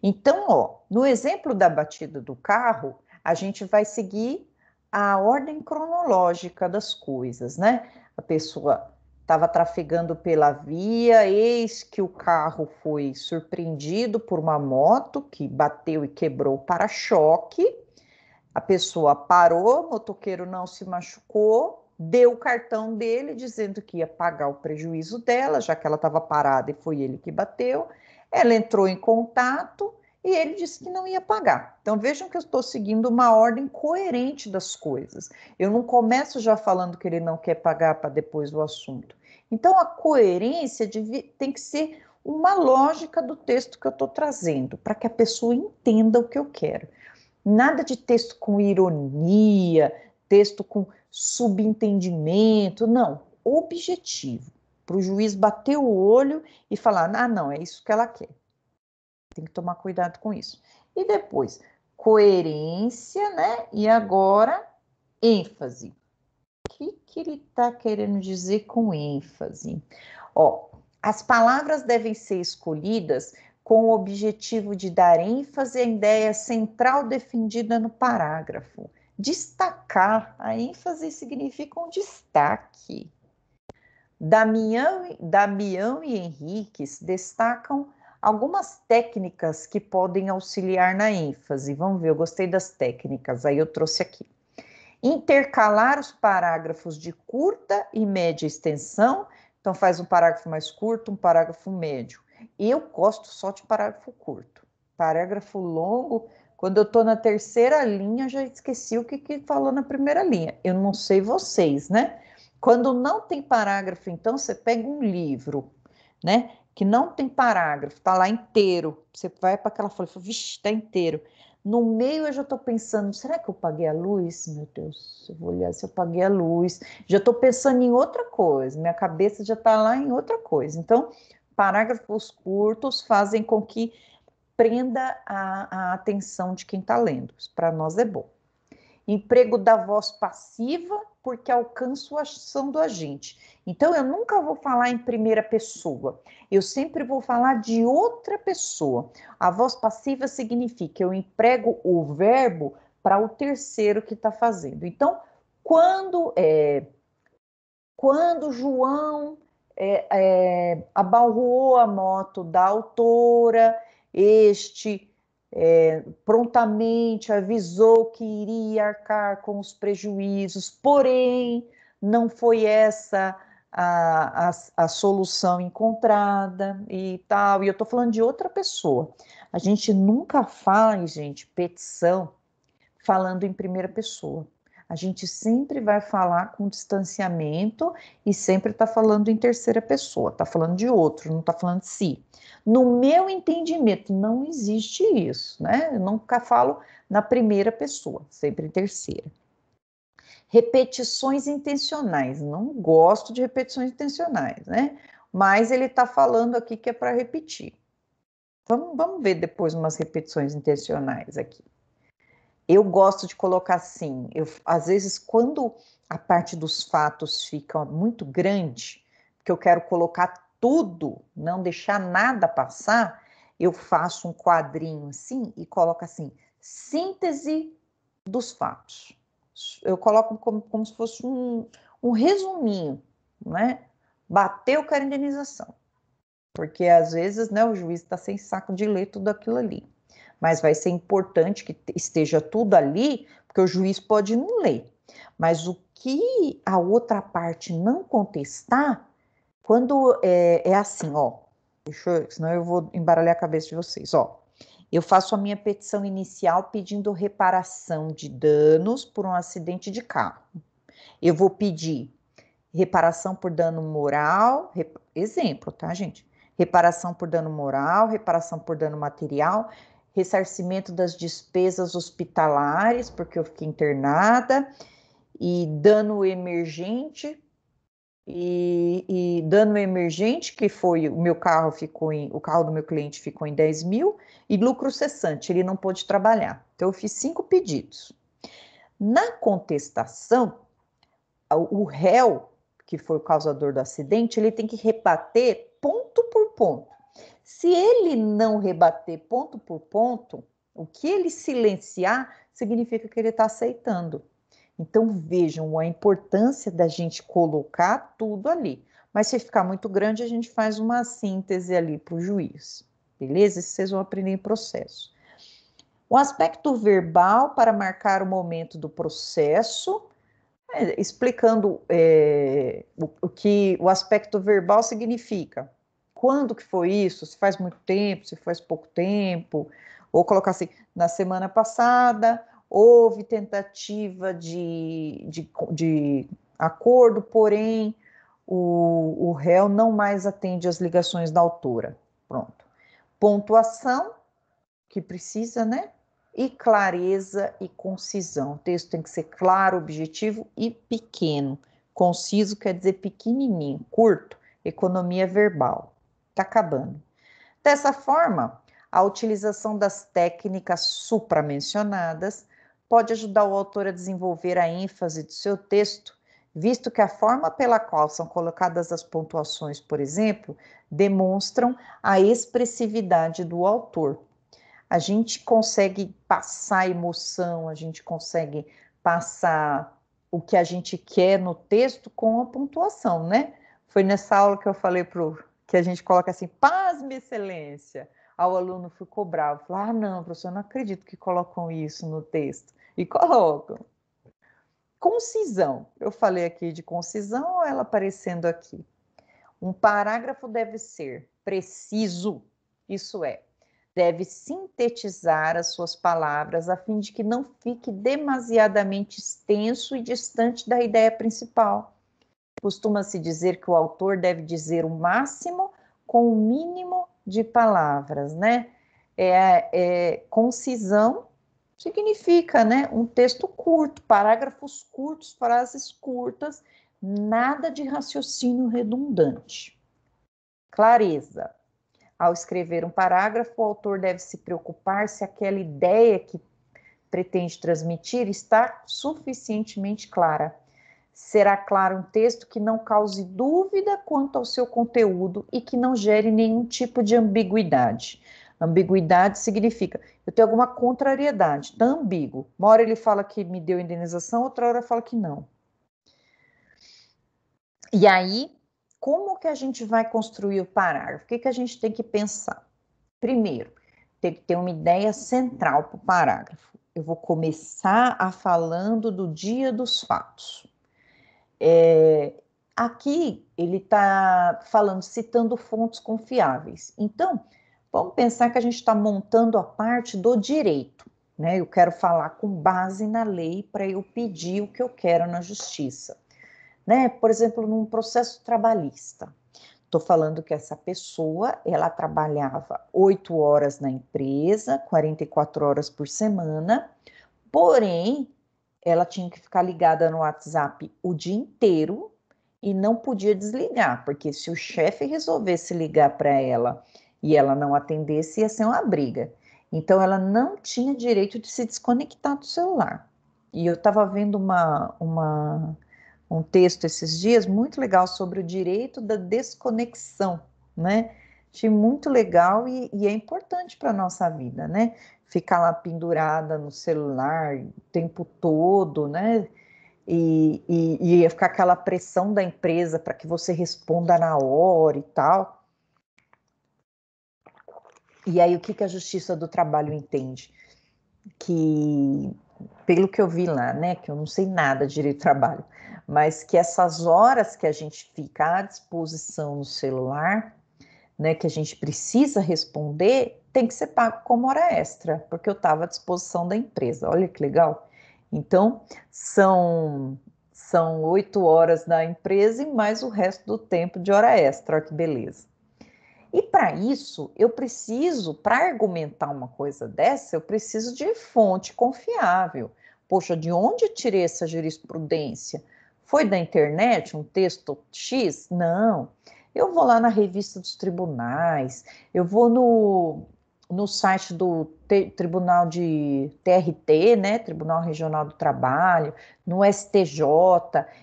Então, ó, no exemplo da batida do carro, a gente vai seguir a ordem cronológica das coisas, né? A pessoa estava trafegando pela via, eis que o carro foi surpreendido por uma moto que bateu e quebrou para-choque. A pessoa parou, o motoqueiro não se machucou, deu o cartão dele dizendo que ia pagar o prejuízo dela, já que ela estava parada e foi ele que bateu. Ela entrou em contato e ele disse que não ia pagar. Então vejam que eu estou seguindo uma ordem coerente das coisas. Eu não começo já falando que ele não quer pagar para depois o assunto. Então a coerência deve, tem que ser uma lógica do texto que eu estou trazendo, para que a pessoa entenda o que eu quero. Nada de texto com ironia, texto com subentendimento, não. Objetivo. Para o juiz bater o olho e falar: ah, não, é isso que ela quer. Tem que tomar cuidado com isso. E depois, coerência, né? E agora, ênfase. O que, que ele está querendo dizer com ênfase? Ó, as palavras devem ser escolhidas com o objetivo de dar ênfase à ideia central defendida no parágrafo. Destacar, a ênfase significa um destaque. Damião, Damião e Henriques destacam algumas técnicas que podem auxiliar na ênfase. Vamos ver, eu gostei das técnicas, aí eu trouxe aqui. Intercalar os parágrafos de curta e média extensão, então faz um parágrafo mais curto, um parágrafo médio eu gosto só de parágrafo curto. Parágrafo longo, quando eu estou na terceira linha, já esqueci o que, que falou na primeira linha. Eu não sei vocês, né? Quando não tem parágrafo, então você pega um livro, né? Que não tem parágrafo, tá lá inteiro. Você vai para aquela folha, fala, vixe, tá inteiro. No meio eu já estou pensando, será que eu paguei a luz? Meu Deus, eu vou olhar se eu paguei a luz. Já estou pensando em outra coisa, minha cabeça já está lá em outra coisa. Então, parágrafos curtos fazem com que prenda a, a atenção de quem está lendo. Isso para nós é bom. Emprego da voz passiva, porque alcanço a ação do agente. Então, eu nunca vou falar em primeira pessoa, eu sempre vou falar de outra pessoa. A voz passiva significa eu emprego o verbo para o terceiro que está fazendo. Então, quando é, quando João é, é, a moto da autora, este é, prontamente avisou que iria arcar com os prejuízos, porém, não foi essa a, a, a solução encontrada e tal. E eu estou falando de outra pessoa. A gente nunca fala, gente, petição falando em primeira pessoa. A gente sempre vai falar com distanciamento e sempre está falando em terceira pessoa, está falando de outro, não está falando de si. No meu entendimento, não existe isso, né? Eu nunca falo na primeira pessoa, sempre em terceira. Repetições intencionais, não gosto de repetições intencionais, né? Mas ele está falando aqui que é para repetir. Vamos, vamos ver depois umas repetições intencionais aqui. Eu gosto de colocar assim, eu, às vezes quando a parte dos fatos fica muito grande, porque eu quero colocar tudo, não deixar nada passar, eu faço um quadrinho assim e coloco assim, síntese dos fatos. Eu coloco como, como se fosse um, um resuminho, né? Bateu com a indenização. Porque às vezes né, o juiz está sem saco de ler tudo aquilo ali mas vai ser importante que esteja tudo ali, porque o juiz pode não ler. Mas o que a outra parte não contestar, quando é, é assim, ó, deixa eu, senão eu vou embaralhar a cabeça de vocês, ó. Eu faço a minha petição inicial pedindo reparação de danos por um acidente de carro. Eu vou pedir reparação por dano moral, rep... exemplo, tá, gente? Reparação por dano moral, reparação por dano material ressarcimento das despesas hospitalares, porque eu fiquei internada, e dano emergente, e, e, dano emergente, que foi o meu carro ficou em, o carro do meu cliente ficou em 10 mil, e lucro cessante, ele não pôde trabalhar. Então eu fiz cinco pedidos. Na contestação, o réu, que foi o causador do acidente, ele tem que rebater ponto por ponto. Se ele não rebater ponto por ponto, o que ele silenciar significa que ele está aceitando. Então vejam a importância da gente colocar tudo ali. Mas se ficar muito grande, a gente faz uma síntese ali para o juiz. Beleza? Isso vocês vão aprender em processo. O aspecto verbal para marcar o momento do processo, é, explicando é, o, o que o aspecto verbal significa quando que foi isso, se faz muito tempo, se faz pouco tempo, ou colocar assim, na semana passada houve tentativa de, de, de acordo, porém o, o réu não mais atende às ligações da autora. Pronto. Pontuação, que precisa, né? E clareza e concisão. O texto tem que ser claro, objetivo e pequeno. Conciso quer dizer pequenininho, curto, economia verbal está acabando. Dessa forma, a utilização das técnicas supramencionadas pode ajudar o autor a desenvolver a ênfase do seu texto, visto que a forma pela qual são colocadas as pontuações, por exemplo, demonstram a expressividade do autor. A gente consegue passar emoção, a gente consegue passar o que a gente quer no texto com a pontuação, né? Foi nessa aula que eu falei pro que a gente coloca assim, paz, minha excelência. Aí o aluno ficou bravo, falou, ah, não, professor, eu não acredito que colocam isso no texto. E colocam. Concisão. Eu falei aqui de concisão ou ela aparecendo aqui? Um parágrafo deve ser preciso, isso é, deve sintetizar as suas palavras a fim de que não fique demasiadamente extenso e distante da ideia principal. Costuma-se dizer que o autor deve dizer o máximo com o mínimo de palavras, né? É, é, concisão significa, né, um texto curto, parágrafos curtos, frases curtas, nada de raciocínio redundante. Clareza. Ao escrever um parágrafo, o autor deve se preocupar se aquela ideia que pretende transmitir está suficientemente clara. Será claro um texto que não cause dúvida quanto ao seu conteúdo e que não gere nenhum tipo de ambiguidade. Ambiguidade significa eu tenho alguma contrariedade, tá ambíguo. Uma hora ele fala que me deu indenização, outra hora fala que não. E aí, como que a gente vai construir o parágrafo? O que, que a gente tem que pensar? Primeiro, tem que ter uma ideia central para o parágrafo. Eu vou começar a falando do dia dos fatos. É, aqui ele está falando, citando fontes confiáveis. Então, vamos pensar que a gente está montando a parte do direito. Né? Eu quero falar com base na lei para eu pedir o que eu quero na justiça. Né? Por exemplo, num processo trabalhista. Estou falando que essa pessoa, ela trabalhava oito horas na empresa, 44 horas por semana, porém, ela tinha que ficar ligada no WhatsApp o dia inteiro e não podia desligar, porque se o chefe resolvesse ligar para ela e ela não atendesse, ia ser uma briga. Então ela não tinha direito de se desconectar do celular. E eu estava vendo uma, uma, um texto esses dias muito legal sobre o direito da desconexão, né? Achei muito legal e, e é importante para a nossa vida, né? ficar lá pendurada no celular o tempo todo, né? E, e, e ia ficar aquela pressão da empresa para que você responda na hora e tal. E aí, o que, que a Justiça do Trabalho entende? Que, pelo que eu vi lá, né, que eu não sei nada de direito do trabalho, mas que essas horas que a gente fica à disposição no celular, né, que a gente precisa responder, tem que ser pago como hora extra, porque eu estava à disposição da empresa. Olha que legal. Então, são são oito horas da empresa e mais o resto do tempo de hora extra. Olha que beleza. E para isso, eu preciso, para argumentar uma coisa dessa, eu preciso de fonte confiável. Poxa, de onde tirei essa jurisprudência? Foi da internet, um texto X? Não. Eu vou lá na revista dos tribunais, eu vou no, no site do Tribunal de TRT, né, Tribunal Regional do Trabalho, no STJ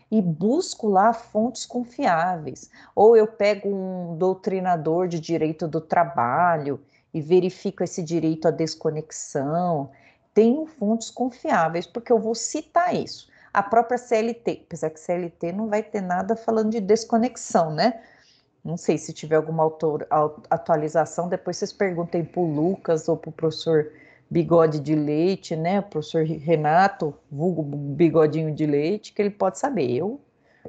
e busco lá fontes confiáveis. Ou eu pego um doutrinador de direito do trabalho e verifico esse direito à desconexão. Tenho fontes confiáveis, porque eu vou citar isso. A própria CLT, apesar que CLT não vai ter nada falando de desconexão, né? Não sei se tiver alguma autor, atualização, depois vocês perguntem para o Lucas ou para o professor Bigode de Leite, né? O professor Renato, vulgo Bigodinho de Leite, que ele pode saber. Eu,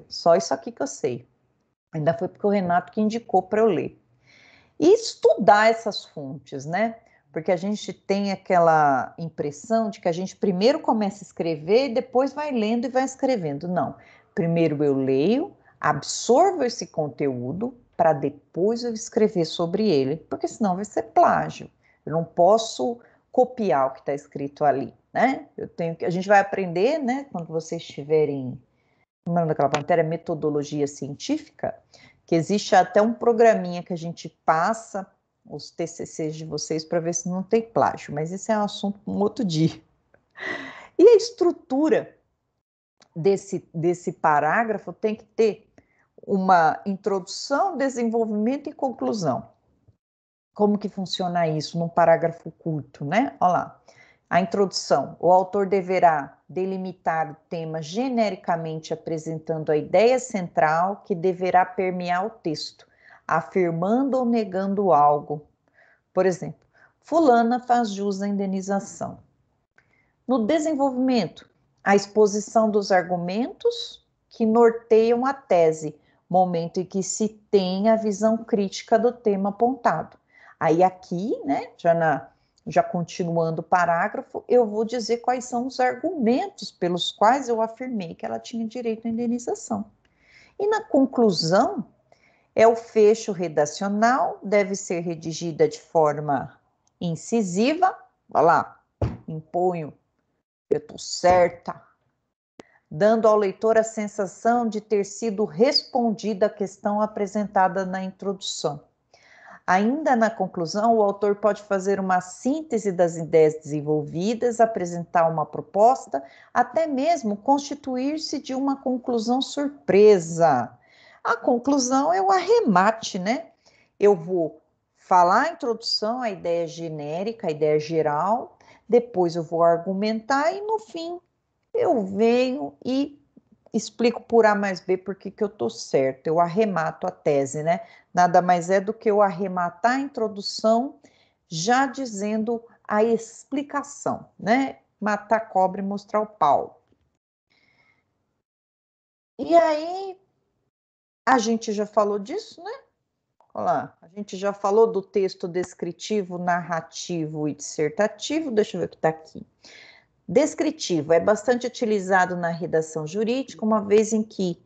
só isso aqui que eu sei. Ainda foi porque o Renato que indicou para eu ler. E estudar essas fontes, né? Porque a gente tem aquela impressão de que a gente primeiro começa a escrever e depois vai lendo e vai escrevendo. Não. Primeiro eu leio, absorvo esse conteúdo, para depois eu escrever sobre ele, porque senão vai ser plágio. Eu não posso copiar o que está escrito ali, né? Eu tenho que a gente vai aprender, né? Quando vocês estiverem é numa daquela matéria metodologia científica, que existe até um programinha que a gente passa os TCCs de vocês para ver se não tem plágio, mas esse é um assunto um outro dia. E a estrutura desse, desse parágrafo tem que ter uma introdução, desenvolvimento e conclusão. Como que funciona isso num parágrafo curto, né? Olha lá. A introdução. O autor deverá delimitar o tema genericamente apresentando a ideia central que deverá permear o texto, afirmando ou negando algo. Por exemplo, fulana faz jus à indenização. No desenvolvimento, a exposição dos argumentos que norteiam a tese, momento em que se tem a visão crítica do tema apontado. Aí aqui, né, já, na, já continuando o parágrafo, eu vou dizer quais são os argumentos pelos quais eu afirmei que ela tinha direito à indenização. E na conclusão, é o fecho redacional, deve ser redigida de forma incisiva, olha lá, imponho, eu estou certa, dando ao leitor a sensação de ter sido respondida a questão apresentada na introdução. Ainda na conclusão, o autor pode fazer uma síntese das ideias desenvolvidas, apresentar uma proposta, até mesmo constituir-se de uma conclusão surpresa. A conclusão é o arremate, né? Eu vou falar a introdução, a ideia genérica, a ideia geral, depois eu vou argumentar e no fim eu venho e explico por A mais B porque que eu estou certo, eu arremato a tese, né? Nada mais é do que eu arrematar a introdução já dizendo a explicação, né? Matar cobre cobra e mostrar o pau. E aí, a gente já falou disso, né? Olha lá, a gente já falou do texto descritivo, narrativo e dissertativo. Deixa eu ver o que está aqui descritivo é bastante utilizado na redação jurídica, uma vez em que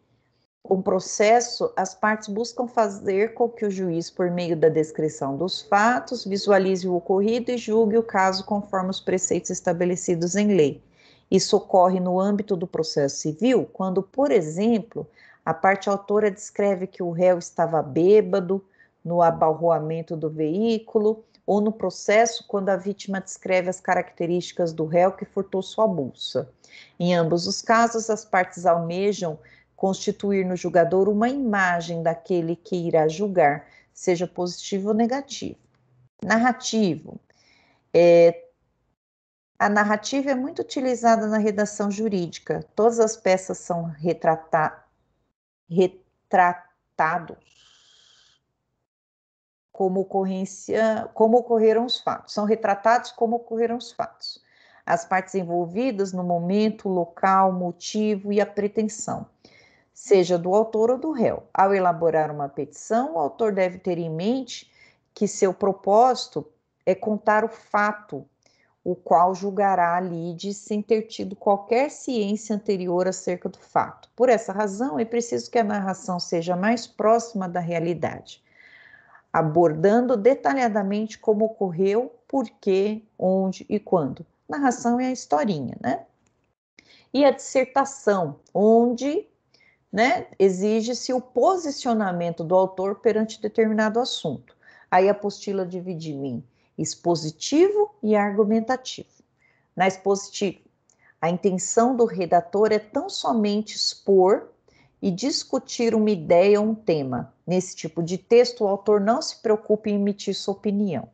um processo, as partes buscam fazer com que o juiz, por meio da descrição dos fatos, visualize o ocorrido e julgue o caso conforme os preceitos estabelecidos em lei. Isso ocorre no âmbito do processo civil, quando, por exemplo, a parte autora descreve que o réu estava bêbado no abalroamento do veículo, ou no processo quando a vítima descreve as características do réu que furtou sua bolsa. Em ambos os casos, as partes almejam constituir no julgador uma imagem daquele que irá julgar, seja positivo ou negativo. Narrativo. É, a narrativa é muito utilizada na redação jurídica. Todas as peças são retrata como, ocorrência, como ocorreram os fatos, são retratados como ocorreram os fatos. As partes envolvidas no momento, local, motivo e a pretensão, seja do autor ou do réu. Ao elaborar uma petição, o autor deve ter em mente que seu propósito é contar o fato, o qual julgará a lide sem ter tido qualquer ciência anterior acerca do fato. Por essa razão, é preciso que a narração seja mais próxima da realidade abordando detalhadamente como ocorreu, por quê, onde e quando. Narração é a historinha, né? E a dissertação, onde né, exige-se o posicionamento do autor perante determinado assunto. Aí a apostila divide em expositivo e argumentativo. Na expositiva, a intenção do redator é tão somente expor e discutir uma ideia ou um tema. Nesse tipo de texto, o autor não se preocupa em emitir sua opinião.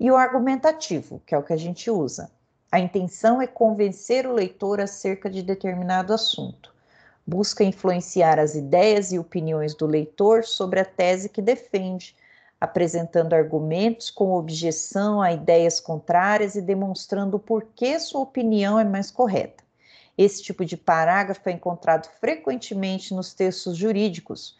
E o argumentativo, que é o que a gente usa. A intenção é convencer o leitor acerca de determinado assunto. Busca influenciar as ideias e opiniões do leitor sobre a tese que defende, apresentando argumentos com objeção a ideias contrárias e demonstrando por que sua opinião é mais correta. Esse tipo de parágrafo é encontrado frequentemente nos textos jurídicos,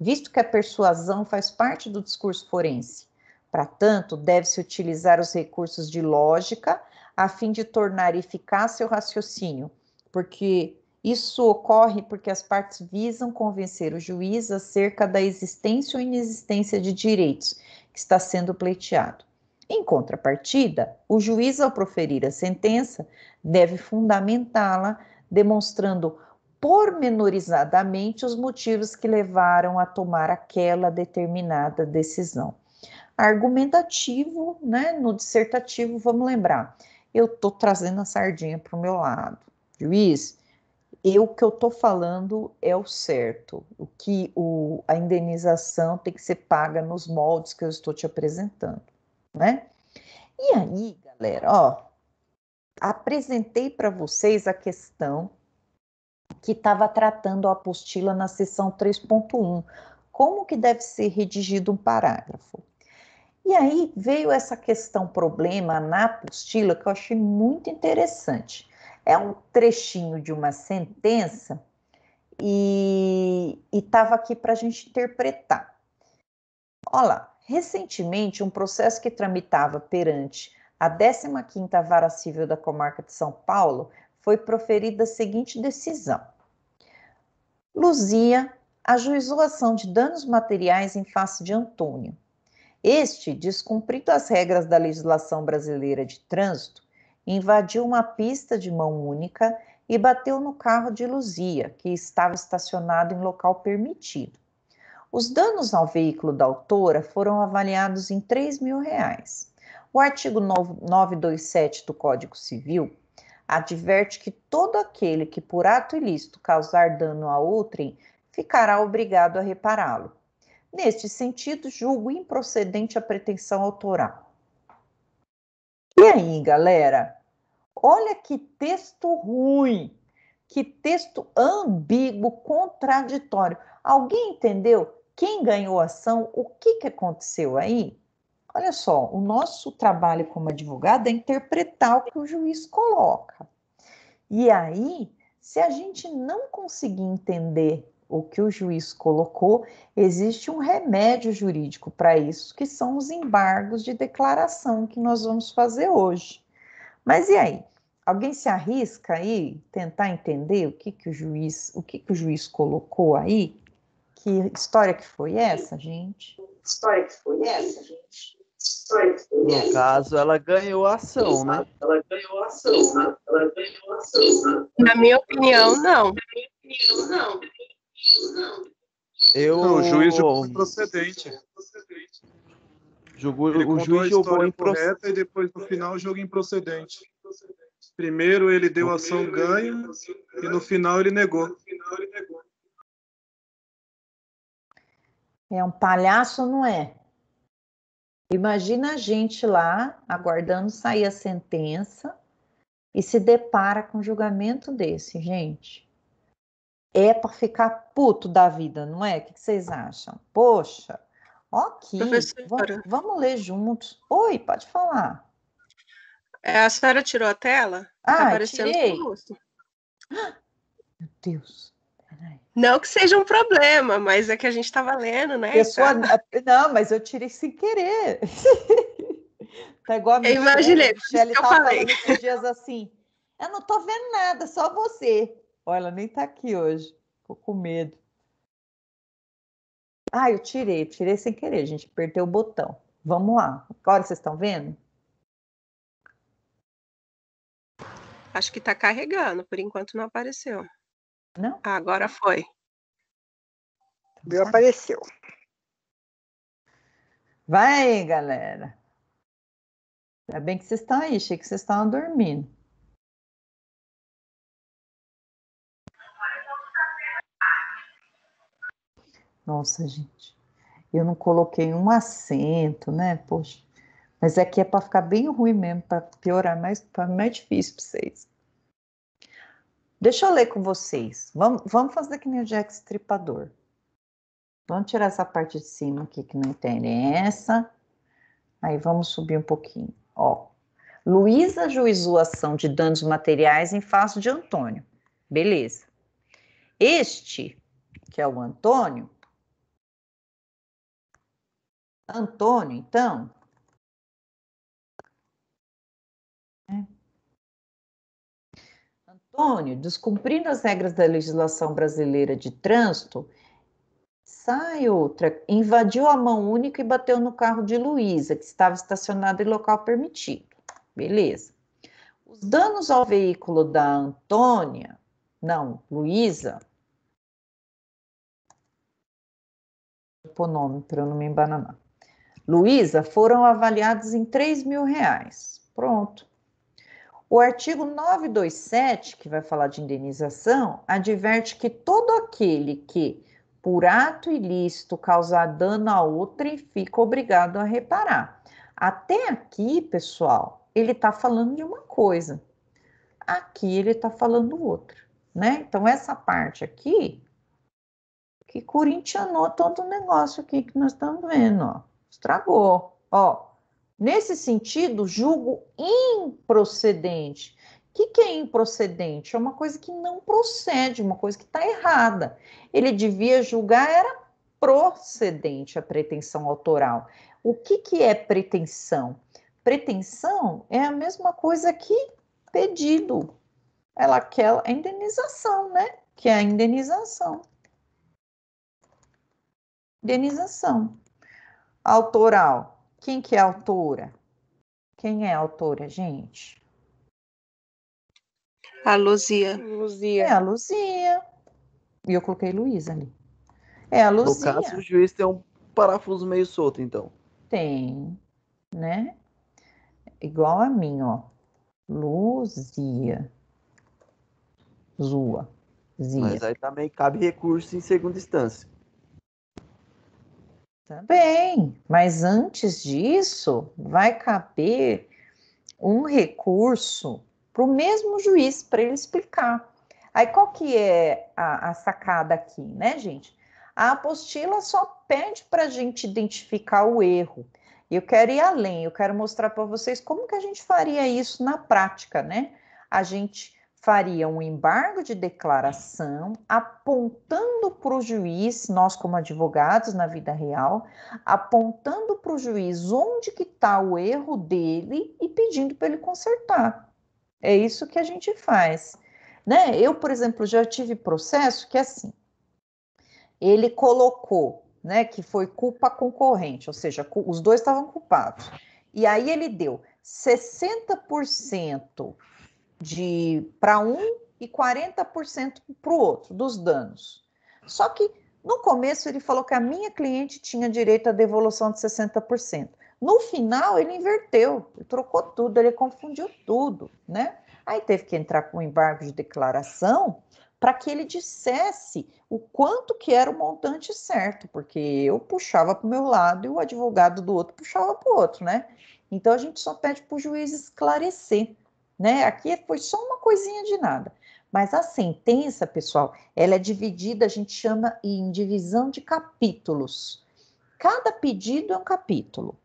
visto que a persuasão faz parte do discurso forense. Para tanto, deve-se utilizar os recursos de lógica a fim de tornar eficaz seu raciocínio, porque isso ocorre porque as partes visam convencer o juiz acerca da existência ou inexistência de direitos que está sendo pleiteado. Em contrapartida, o juiz, ao proferir a sentença, deve fundamentá-la, demonstrando pormenorizadamente os motivos que levaram a tomar aquela determinada decisão. Argumentativo, né? No dissertativo, vamos lembrar, eu estou trazendo a sardinha para o meu lado. Juiz, eu o que eu estou falando é o certo, o que o, a indenização tem que ser paga nos moldes que eu estou te apresentando né? E aí, galera, ó, apresentei para vocês a questão que estava tratando a apostila na seção 3.1, como que deve ser redigido um parágrafo. E aí veio essa questão problema na apostila que eu achei muito interessante. É um trechinho de uma sentença e estava aqui para a gente interpretar. Olha lá, Recentemente, um processo que tramitava perante a 15ª Vara Civil da Comarca de São Paulo foi proferida a seguinte decisão. Luzia ajuizou ação de danos materiais em face de Antônio. Este, descumprindo as regras da legislação brasileira de trânsito, invadiu uma pista de mão única e bateu no carro de Luzia, que estava estacionado em local permitido. Os danos ao veículo da autora foram avaliados em 3 mil reais. O artigo 927 do Código Civil adverte que todo aquele que por ato ilícito causar dano a outrem ficará obrigado a repará-lo. Neste sentido, julgo improcedente a pretensão autoral. E aí, galera? Olha que texto ruim, que texto ambíguo, contraditório. Alguém entendeu quem ganhou a ação? O que, que aconteceu aí? Olha só, o nosso trabalho como advogado é interpretar o que o juiz coloca. E aí, se a gente não conseguir entender o que o juiz colocou, existe um remédio jurídico para isso, que são os embargos de declaração que nós vamos fazer hoje. Mas e aí? Alguém se arrisca aí tentar entender o que, que o juiz, o que, que o juiz colocou aí? Que história que foi essa, gente? História que foi essa, gente? História que foi essa? No caso, ela ganhou a ação, né? Ela ganhou a ação, né? Ela ganhou a ação, né? Na minha opinião, não. Na minha opinião, não. Eu... o juiz julgou procedente. Jogou. ele o juiz jogou em e depois no final julga improcedente. Primeiro ele deu ação ganho e no final ele negou. No final ele negou. É um palhaço, não é? Imagina a gente lá aguardando sair a sentença e se depara com um julgamento desse, gente. É para ficar puto da vida, não é? O que vocês acham? Poxa, ok. Vamos, vamos ler juntos. Oi, pode falar. É, a senhora tirou a tela? Ah, tá aparecendo tirei. Meu Deus. Não que seja um problema, mas é que a gente estava lendo, né? Pessoa... Não, mas eu tirei sem querer. tá igual a Michelle. Eu imaginei, Michelle eu falei. esses dias assim, eu não tô vendo nada, só você. Olha, ela nem tá aqui hoje, tô com medo. Ah, eu tirei, tirei sem querer, gente, apertei o botão. Vamos lá, agora vocês estão vendo? Acho que tá carregando, por enquanto não apareceu. Não? Ah, agora foi. O então meu tá. apareceu. Vai aí, galera. Ainda bem que vocês estão aí, achei que vocês estavam dormindo. Nossa, gente, eu não coloquei um acento, né? Poxa, mas aqui é, é para ficar bem ruim mesmo, para piorar mais, para mais difícil para vocês. Deixa eu ler com vocês. Vamos, vamos fazer que nem o Jack Stripador. Vamos tirar essa parte de cima aqui que não interessa. Aí vamos subir um pouquinho. Ó, Luísa ajuizou ação de danos materiais em face de Antônio. Beleza. Este, que é o Antônio. Antônio, então, Antônio, descumprindo as regras da legislação brasileira de trânsito, sai outra, invadiu a mão única e bateu no carro de Luísa, que estava estacionado em local permitido. Beleza. Os danos ao veículo da Antônia, não, Luísa, por nome para eu não me embananar. Luísa foram avaliados em 3 mil reais. Pronto. O artigo 927, que vai falar de indenização, adverte que todo aquele que, por ato ilícito, causar dano a e fica obrigado a reparar. Até aqui, pessoal, ele está falando de uma coisa. Aqui ele está falando outra, né? Então, essa parte aqui, que corintianou todo o negócio aqui que nós estamos vendo, ó. Estragou, ó. Nesse sentido, julgo improcedente. O que, que é improcedente? É uma coisa que não procede, uma coisa que está errada. Ele devia julgar era procedente a pretensão autoral. O que, que é pretensão? Pretensão é a mesma coisa que pedido. Ela quer a indenização, né? Que é a indenização. Indenização autoral quem que é a autora? Quem é a autora, gente? A Luzia. Luzia. É a Luzia. E eu coloquei Luísa ali. É a Luzia. No caso, o juiz tem um parafuso meio solto, então. Tem, né? Igual a mim, ó. Luzia. Zua. Zia. Mas aí também cabe recurso em segunda instância. Também, mas antes disso, vai caber um recurso para o mesmo juiz para ele explicar. Aí qual que é a, a sacada aqui, né, gente? A apostila só pede para a gente identificar o erro. Eu quero ir além, eu quero mostrar para vocês como que a gente faria isso na prática, né? A gente faria um embargo de declaração apontando para o juiz, nós como advogados na vida real, apontando para o juiz onde que está o erro dele e pedindo para ele consertar. É isso que a gente faz. Né? Eu, por exemplo, já tive processo que assim, ele colocou né, que foi culpa concorrente, ou seja, os dois estavam culpados. E aí ele deu 60% de para um e 40% para o outro dos danos. Só que no começo ele falou que a minha cliente tinha direito à devolução de 60%. No final ele inverteu, ele trocou tudo, ele confundiu tudo, né? Aí teve que entrar com embargo de declaração para que ele dissesse o quanto que era o montante certo, porque eu puxava para o meu lado e o advogado do outro puxava para o outro, né? Então a gente só pede para o juiz esclarecer né? Aqui foi só uma coisinha de nada. Mas a sentença, pessoal, ela é dividida, a gente chama em divisão de capítulos. Cada pedido é um capítulo.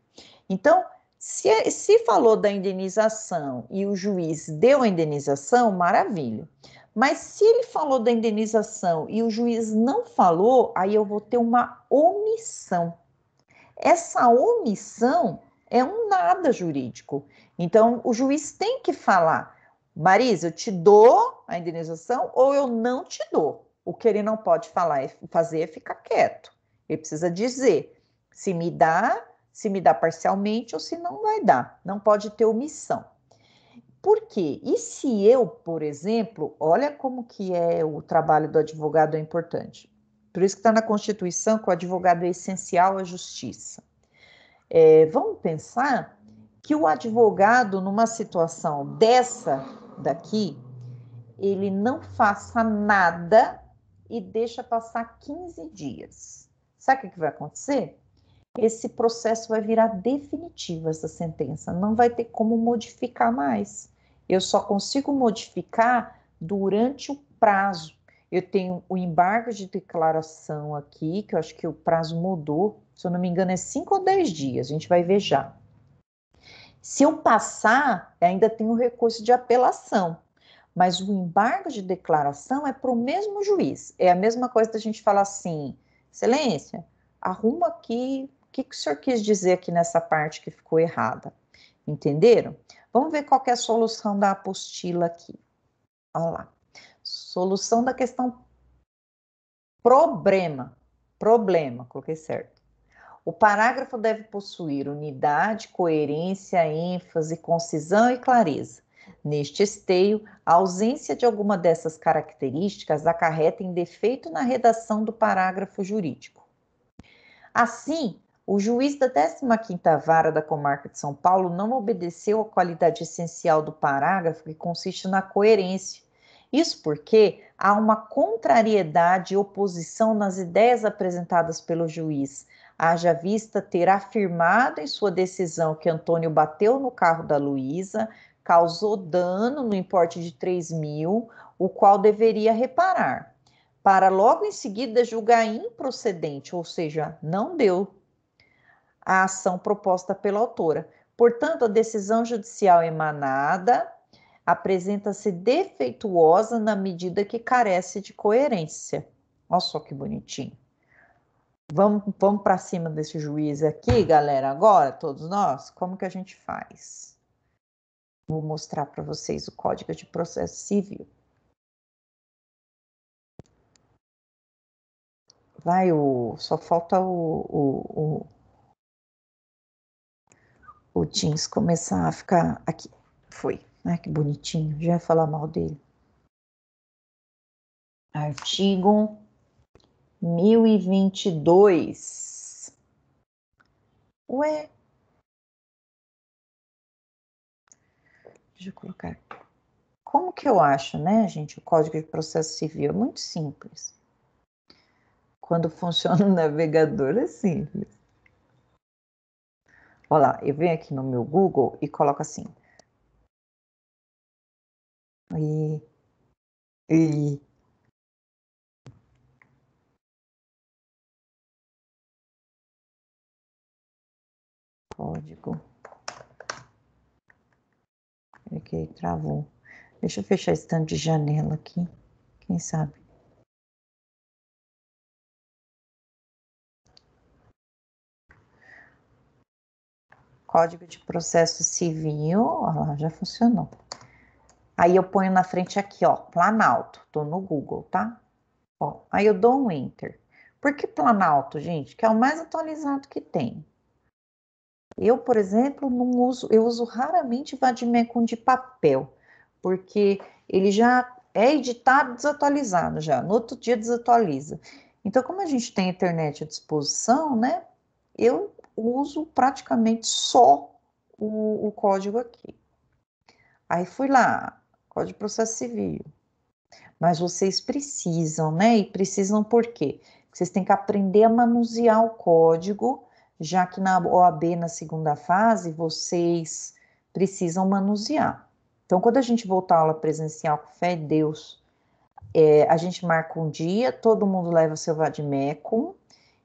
Então, se, se falou da indenização e o juiz deu a indenização, maravilha. Mas se ele falou da indenização e o juiz não falou, aí eu vou ter uma omissão. Essa omissão é um nada jurídico. Então, o juiz tem que falar: Marisa, eu te dou a indenização ou eu não te dou. O que ele não pode falar e é fazer é ficar quieto. Ele precisa dizer se me dá, se me dá parcialmente ou se não vai dar. Não pode ter omissão. Por quê? E se eu, por exemplo, olha como que é o trabalho do advogado é importante. Por isso que está na Constituição que o advogado é essencial à justiça. É, vamos pensar que o advogado, numa situação dessa daqui, ele não faça nada e deixa passar 15 dias. Sabe o que vai acontecer? Esse processo vai virar definitivo, essa sentença. Não vai ter como modificar mais. Eu só consigo modificar durante o prazo. Eu tenho o embargo de declaração aqui, que eu acho que o prazo mudou. Se eu não me engano, é 5 ou 10 dias. A gente vai ver já. Se eu passar, ainda tem o recurso de apelação. Mas o embargo de declaração é para o mesmo juiz. É a mesma coisa da gente falar assim, excelência, arruma aqui o que, que o senhor quis dizer aqui nessa parte que ficou errada. Entenderam? Vamos ver qual é a solução da apostila aqui. Olha lá. Solução da questão problema. Problema, coloquei certo. O parágrafo deve possuir unidade, coerência, ênfase, concisão e clareza. Neste esteio, a ausência de alguma dessas características acarreta em defeito na redação do parágrafo jurídico. Assim, o juiz da 15ª Vara da Comarca de São Paulo não obedeceu à qualidade essencial do parágrafo que consiste na coerência. Isso porque há uma contrariedade e oposição nas ideias apresentadas pelo juiz, haja vista ter afirmado em sua decisão que Antônio bateu no carro da Luísa, causou dano no importe de 3 mil, o qual deveria reparar, para logo em seguida julgar improcedente, ou seja, não deu a ação proposta pela autora. Portanto, a decisão judicial emanada apresenta-se defeituosa na medida que carece de coerência. Olha só que bonitinho. Vamos, vamos para cima desse juiz aqui, galera, agora, todos nós? Como que a gente faz? Vou mostrar para vocês o Código de Processo Civil. Vai o. Só falta o, o, o, o Teams começar a ficar aqui. Foi. Ai, né, que bonitinho. Já ia falar mal dele. Artigo 1022. Ué? Deixa eu colocar. Como que eu acho, né, gente, o Código de Processo Civil? É muito simples. Quando funciona o navegador, é simples. Olha lá, eu venho aqui no meu Google e coloco assim. E, e Código. aqui travou. Deixa eu fechar esse tanto de janela aqui. Quem sabe? Código de processo civil. Olha lá, já funcionou. Aí eu ponho na frente aqui, ó, Planalto. Tô no Google, tá? Ó, aí eu dou um Enter. Por que Planalto, gente? Que é o mais atualizado que tem. Eu, por exemplo, não uso, eu uso raramente vademecum de papel, porque ele já é editado desatualizado já, no outro dia desatualiza. Então, como a gente tem internet à disposição, né, eu uso praticamente só o, o código aqui. Aí fui lá, Código de Processo Civil. Mas vocês precisam, né? E precisam por quê? Vocês têm que aprender a manusear o código já que na OAB, na segunda fase, vocês precisam manusear. Então, quando a gente voltar à aula presencial, com fé em Deus, é, a gente marca um dia, todo mundo leva seu vademecum,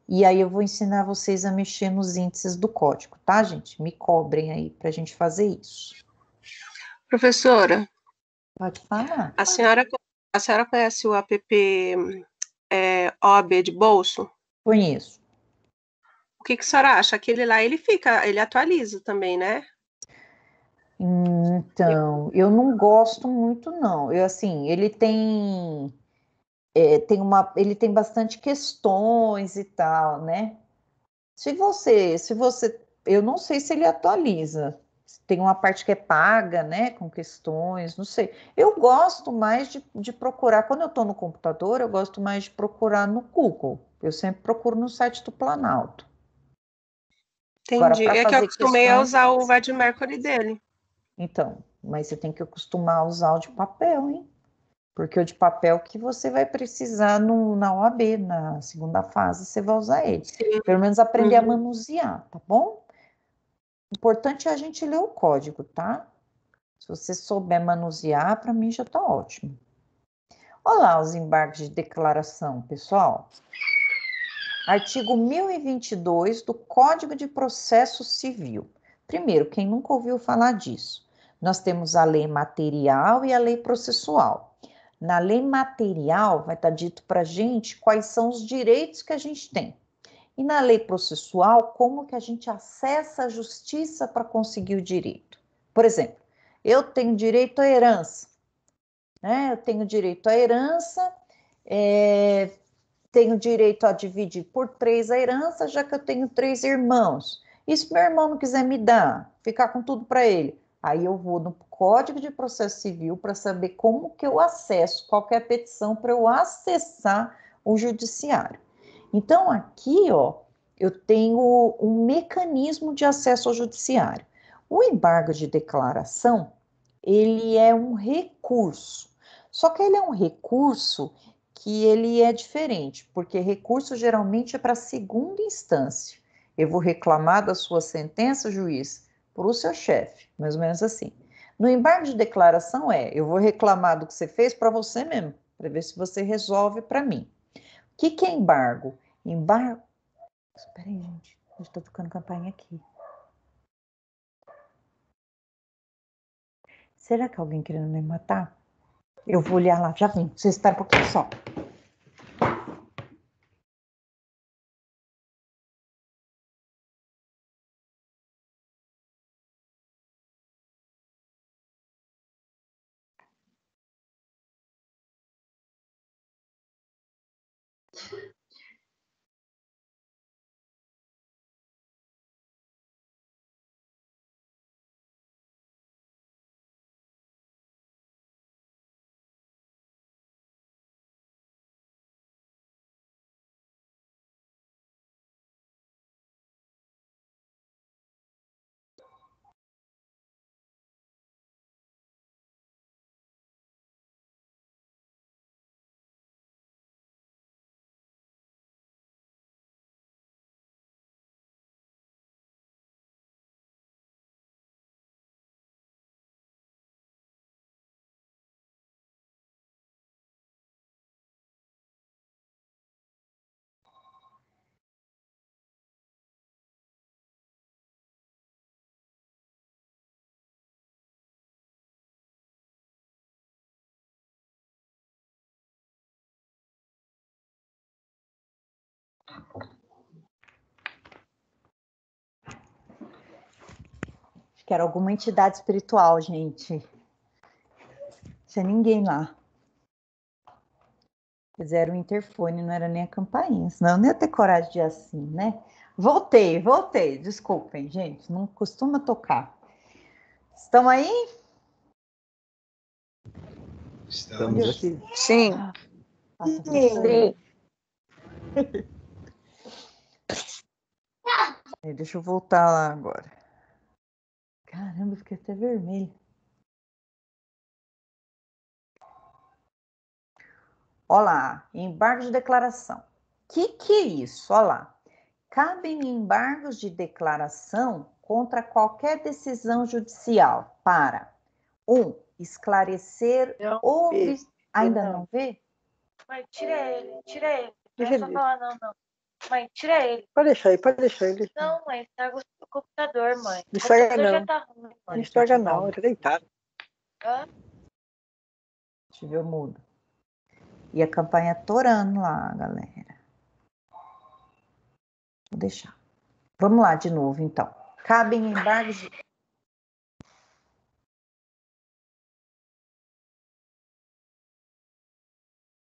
e aí eu vou ensinar vocês a mexer nos índices do código, tá, gente? Me cobrem aí para a gente fazer isso. Professora. Pode falar. A senhora, a senhora conhece o app é, OAB de bolso? Conheço que, que a senhora acha? Aquele lá ele fica, ele atualiza também, né? Então, eu não gosto muito, não. Eu assim, ele tem, é, tem uma, ele tem bastante questões e tal, né? Se você, se você, eu não sei se ele atualiza. Tem uma parte que é paga, né? Com questões, não sei. Eu gosto mais de, de procurar. Quando eu estou no computador, eu gosto mais de procurar no Google. Eu sempre procuro no site do Planalto. Entendi. Agora, é que eu acostumei questões... a usar o Ed Mercury dele. Então, mas você tem que acostumar a usar o de papel, hein? Porque o de papel que você vai precisar no, na OAB, na segunda fase, você vai usar ele. Sim. Pelo menos aprender uhum. a manusear, tá bom? O importante é a gente ler o código, tá? Se você souber manusear, para mim já está ótimo. Olá, os embarques de declaração, pessoal. Artigo 1022 do Código de Processo Civil. Primeiro, quem nunca ouviu falar disso? Nós temos a lei material e a lei processual. Na lei material, vai estar tá dito para a gente quais são os direitos que a gente tem. E na lei processual, como que a gente acessa a justiça para conseguir o direito. Por exemplo, eu tenho direito à herança. Né? Eu tenho direito à herança, é, tenho direito a dividir por três a herança, já que eu tenho três irmãos. E se meu irmão não quiser me dar, ficar com tudo para ele? Aí eu vou no Código de Processo Civil para saber como que eu acesso qualquer petição para eu acessar o judiciário. Então aqui, ó, eu tenho um mecanismo de acesso ao judiciário. O embargo de declaração, ele é um recurso. Só que ele é um recurso que ele é diferente, porque recurso geralmente é para segunda instância. Eu vou reclamar da sua sentença, juiz, para o seu chefe, mais ou menos assim. No embargo de declaração é, eu vou reclamar do que você fez para você mesmo, para ver se você resolve para mim. O que, que é embargo? Embargo... Espera aí, gente. Eu estou tocando campainha aqui. Será que alguém querendo me matar? Eu vou olhar lá, já vim. Vocês esperam um pouquinho só. que era alguma entidade espiritual, gente. Tinha ninguém lá. Fizeram o interfone, não era nem a campainha, senão eu nem ia ter coragem de ir assim, né? Voltei, voltei, desculpem, gente, não costuma tocar. Estão aí? Estamos aqui. Sim. Sim. Deixa eu voltar lá agora. Caramba, eu fiquei até vermelha. Olá, embargo de declaração. Que que é isso? Olá. Cabem embargos de declaração contra qualquer decisão judicial para um esclarecer ou ainda não. não vê? Mas tira ele, tira ele. Não falar não, não. Mãe, tira ele. Pode deixar aí, pode deixar ele. Não, mãe, estraga o computador, mãe. Não estraga não. Tá ruim, não estraga não, ele tá deitado. Hã? Deixa eu mudo. E a campanha torando lá, galera. Vou deixar. Vamos lá de novo, então. Cabem embargos de...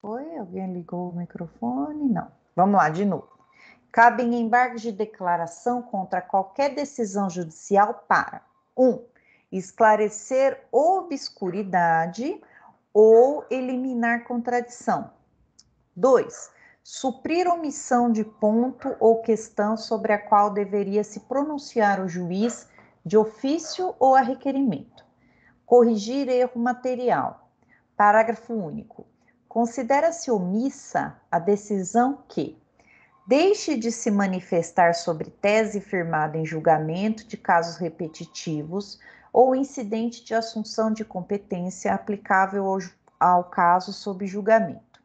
Foi? Alguém ligou o microfone? Não. Vamos lá de novo cabem embargos de declaração contra qualquer decisão judicial para 1. Um, esclarecer obscuridade ou eliminar contradição. 2. Suprir omissão de ponto ou questão sobre a qual deveria se pronunciar o juiz de ofício ou a requerimento. Corrigir erro material. Parágrafo único. Considera-se omissa a decisão que deixe de se manifestar sobre tese firmada em julgamento de casos repetitivos ou incidente de assunção de competência aplicável ao, ao caso sob julgamento.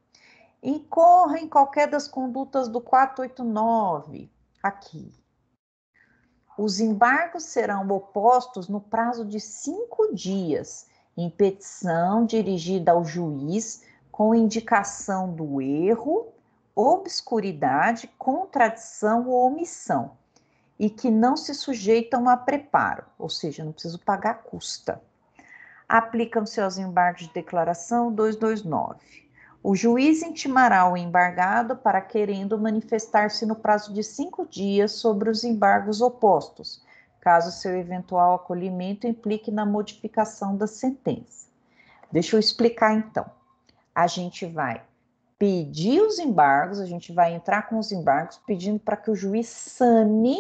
Incorra em qualquer das condutas do 489 aqui. Os embargos serão opostos no prazo de cinco dias, em petição dirigida ao juiz com indicação do erro obscuridade, contradição ou omissão e que não se sujeitam a preparo, ou seja, não preciso pagar custa. Aplicam-se aos embargos de declaração 229. O juiz intimará o embargado para querendo manifestar-se no prazo de cinco dias sobre os embargos opostos, caso seu eventual acolhimento implique na modificação da sentença. Deixa eu explicar então. A gente vai pedir os embargos, a gente vai entrar com os embargos pedindo para que o juiz sane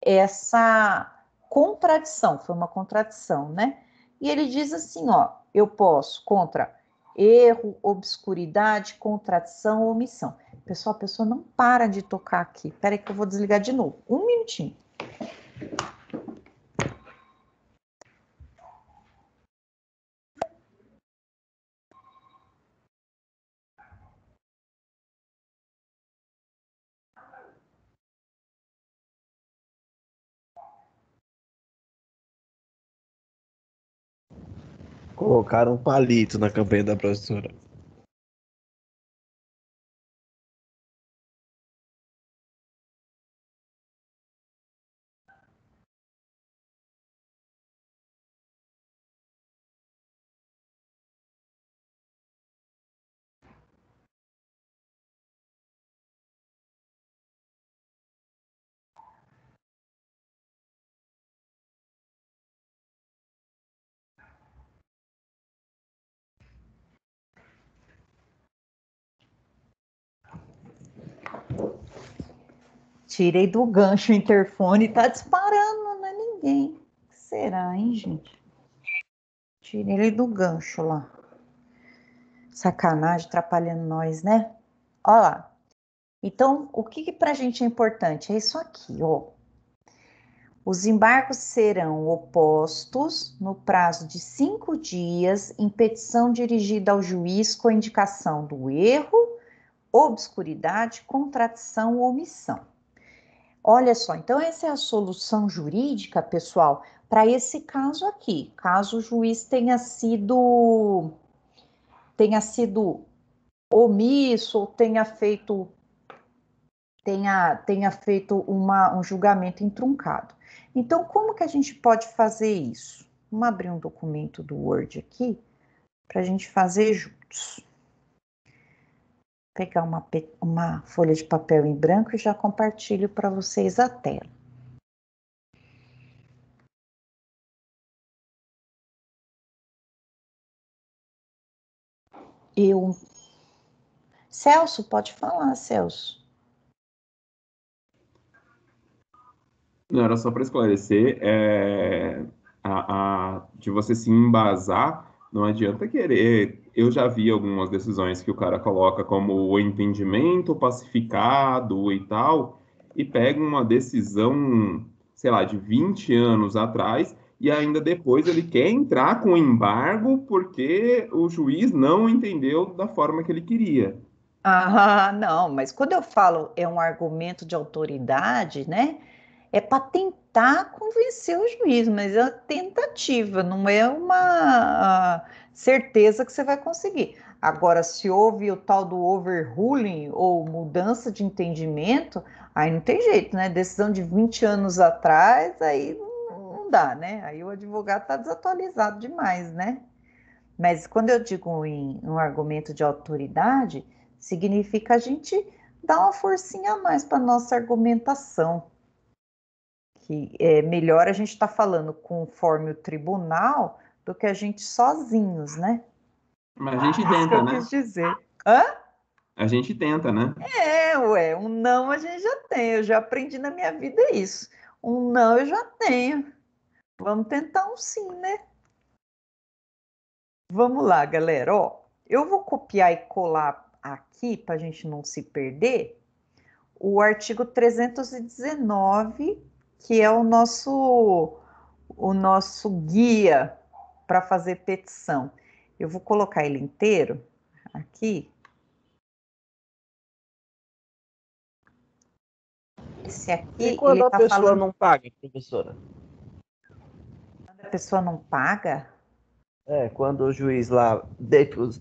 essa contradição, foi uma contradição, né? E ele diz assim, ó, eu posso contra erro, obscuridade, contradição, omissão. Pessoal, a pessoa não para de tocar aqui. Espera que eu vou desligar de novo. Um minutinho. Colocaram um palito na campanha da professora. Tirei do gancho o interfone, tá disparando, não é ninguém. O que será, hein, gente? Tirei ele do gancho lá. Sacanagem, atrapalhando nós, né? Olha lá. Então, o que, que para a gente é importante? É isso aqui, ó. Os embarcos serão opostos no prazo de cinco dias em petição dirigida ao juiz com indicação do erro, obscuridade, contradição ou omissão. Olha só, então essa é a solução jurídica, pessoal, para esse caso aqui, caso o juiz tenha sido tenha sido omisso ou tenha feito tenha, tenha feito uma, um julgamento intruncado. Então, como que a gente pode fazer isso? Vamos abrir um documento do Word aqui para a gente fazer juntos pegar uma, uma folha de papel em branco e já compartilho para vocês a tela. Eu. Celso, pode falar, Celso. Não, era só para esclarecer, é, a, a, de você se embasar, não adianta querer eu já vi algumas decisões que o cara coloca como o entendimento pacificado e tal, e pega uma decisão, sei lá, de 20 anos atrás, e ainda depois ele quer entrar com embargo porque o juiz não entendeu da forma que ele queria. Ah, não, mas quando eu falo é um argumento de autoridade, né? É patentável tentar convencer o juiz, mas é uma tentativa, não é uma certeza que você vai conseguir. Agora, se houve o tal do overruling ou mudança de entendimento, aí não tem jeito, né? Decisão de 20 anos atrás, aí não dá, né? Aí o advogado está desatualizado demais, né? Mas quando eu digo em um argumento de autoridade, significa a gente dar uma forcinha a mais para nossa argumentação, que é melhor a gente estar tá falando conforme o tribunal do que a gente sozinhos, né? Mas a gente ah, tenta, né? Quis dizer. Hã? A gente tenta, né? É, ué, um não a gente já tem. Eu já aprendi na minha vida isso. Um não eu já tenho. Vamos tentar um sim, né? Vamos lá, galera. Ó, eu vou copiar e colar aqui para a gente não se perder o artigo 319 que é o nosso, o nosso guia para fazer petição. Eu vou colocar ele inteiro aqui. Esse aqui. E quando a tá pessoa falando... não paga, professora? Quando a pessoa não paga? É, quando o juiz lá.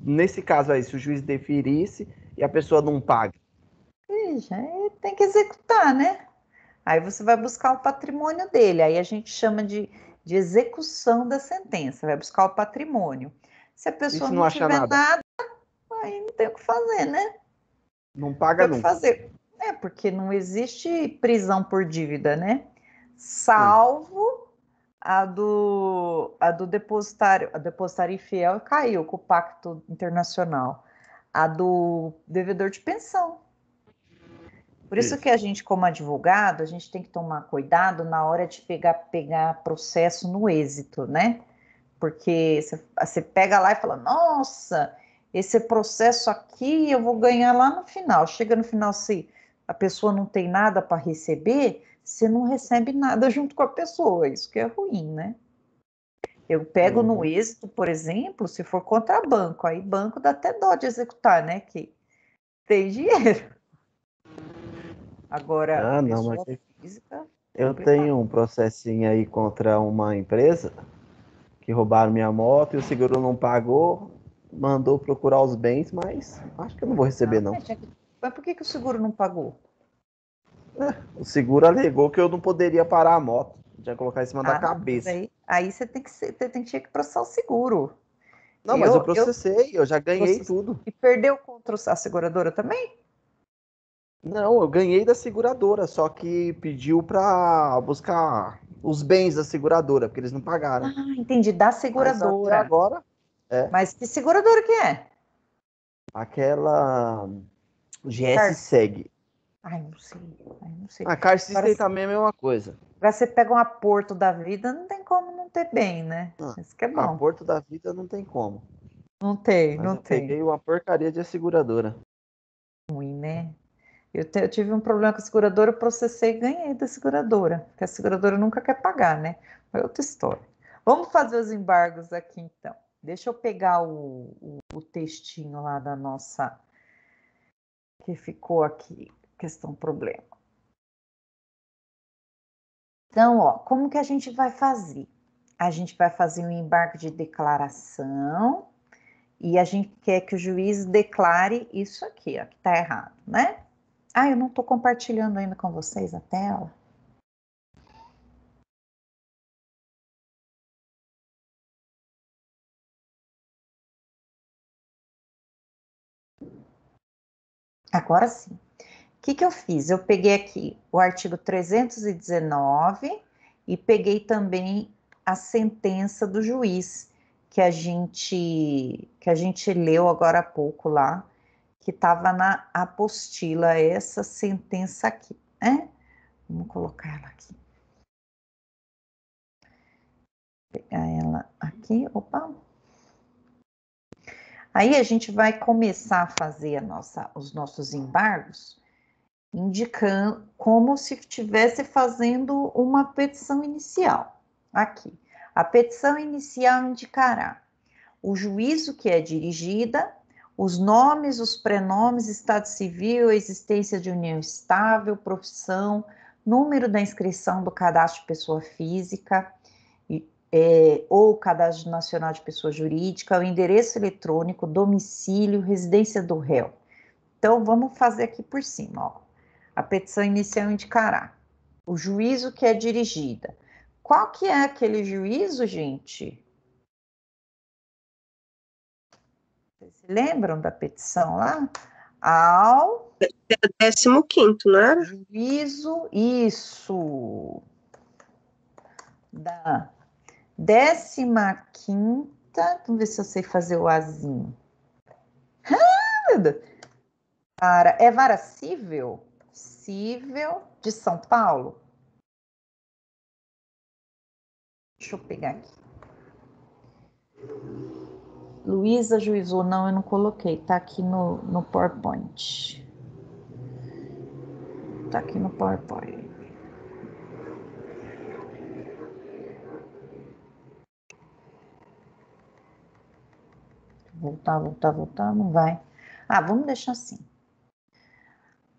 Nesse caso aí, se o juiz deferisse e a pessoa não paga. Veja, tem que executar, né? Aí você vai buscar o patrimônio dele, aí a gente chama de, de execução da sentença, vai buscar o patrimônio. Se a pessoa não, não tiver nada. nada. aí não tem o que fazer, né? Não paga não. Tem o que fazer. É, porque não existe prisão por dívida, né? Salvo a do, a do depositário, a depositário infiel caiu com o pacto internacional. A do devedor de pensão por isso, isso, que a gente, como advogado, a gente tem que tomar cuidado na hora de pegar, pegar processo no êxito, né? Porque você pega lá e fala, nossa, esse processo aqui eu vou ganhar lá no final. Chega no final, se a pessoa não tem nada para receber, você não recebe nada junto com a pessoa. Isso que é ruim, né? Eu pego uhum. no êxito, por exemplo, se for contra banco, aí banco dá até dó de executar, né? Que tem dinheiro. Agora, ah, não, mas é física, Eu complicado. tenho um processinho aí contra uma empresa que roubaram minha moto e o seguro não pagou, mandou procurar os bens, mas acho que eu não vou receber, ah, não. não. É, mas por que, que o seguro não pagou? É, o seguro alegou que eu não poderia parar a moto. já colocar em cima ah, da cabeça. Aí, aí, você tem que ser, tem, que processar o seguro. Não, eu, mas eu processei, eu, eu já ganhei tudo. E perdeu contra a seguradora também? Não, eu ganhei da seguradora, só que pediu para buscar os bens da seguradora, porque eles não pagaram. Ah, entendi, da seguradora. Mas agora. É. Mas que seguradora que é? Aquela GS Car... Ai, não sei. Ai, não sei. A Carcista também é a mesma coisa. Agora você pega um aporto da vida, não tem como não ter bem, né? Ah, Isso que é bom. Aporto da vida não tem como. Não tem, Mas não eu tem. Peguei uma porcaria de seguradora. Ruim, né? Eu, te, eu, tive um problema com a seguradora, eu processei e ganhei da seguradora, porque a seguradora nunca quer pagar, né? É outra história. Vamos fazer os embargos aqui então. Deixa eu pegar o, o, o textinho lá da nossa que ficou aqui, questão problema. Então, ó, como que a gente vai fazer? A gente vai fazer um embargo de declaração e a gente quer que o juiz declare isso aqui, ó, que tá errado, né? Ah, eu não estou compartilhando ainda com vocês a tela. Agora sim. O que, que eu fiz? Eu peguei aqui o artigo 319 e peguei também a sentença do juiz que a gente que a gente leu agora há pouco lá que estava na apostila, essa sentença aqui, né? Vamos colocar ela aqui. Pegar ela aqui, opa. Aí a gente vai começar a fazer a nossa, os nossos embargos, indicando como se estivesse fazendo uma petição inicial. Aqui, a petição inicial indicará o juízo que é dirigida, os nomes, os prenomes, estado civil, existência de união estável, profissão, número da inscrição do cadastro de pessoa física é, ou cadastro nacional de pessoa jurídica, o endereço eletrônico, domicílio, residência do réu. Então, vamos fazer aqui por cima. Ó. A petição inicial indicará o juízo que é dirigida. Qual que é aquele juízo, gente? Se lembram da petição lá? Ao. décimo 15, não era? Juízo, isso. Da 15. Vamos ver se eu sei fazer o azinho. Ah, meu Deus. Para, é vara cível? Cível de São Paulo? Deixa eu pegar aqui. Luísa Juizou, não, eu não coloquei, tá aqui no, no PowerPoint. Tá aqui no PowerPoint. Voltar, voltar, voltar, não vai. Ah, vamos deixar assim.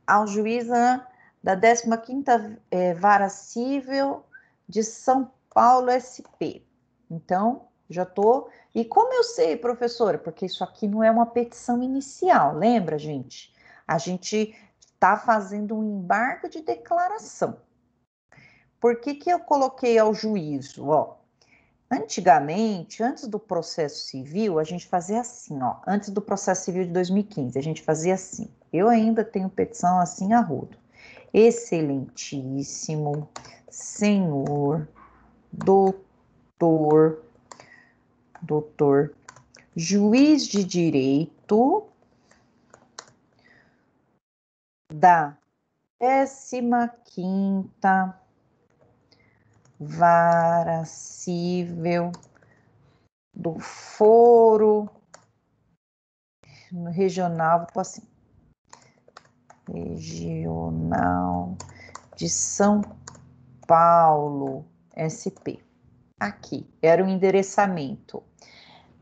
Ao juíza da 15ª eh, Vara Civil de São Paulo SP. Então, já tô. E como eu sei, professora? Porque isso aqui não é uma petição inicial, lembra, gente? A gente está fazendo um embargo de declaração. Por que, que eu coloquei ao juízo? Ó, antigamente, antes do processo civil, a gente fazia assim, ó, antes do processo civil de 2015, a gente fazia assim. Eu ainda tenho petição assim a rodo. Excelentíssimo senhor doutor doutor, juiz de direito da 15ª Vara cível do Foro Regional, vou assim, Regional de São Paulo, SP. Aqui, era o endereçamento.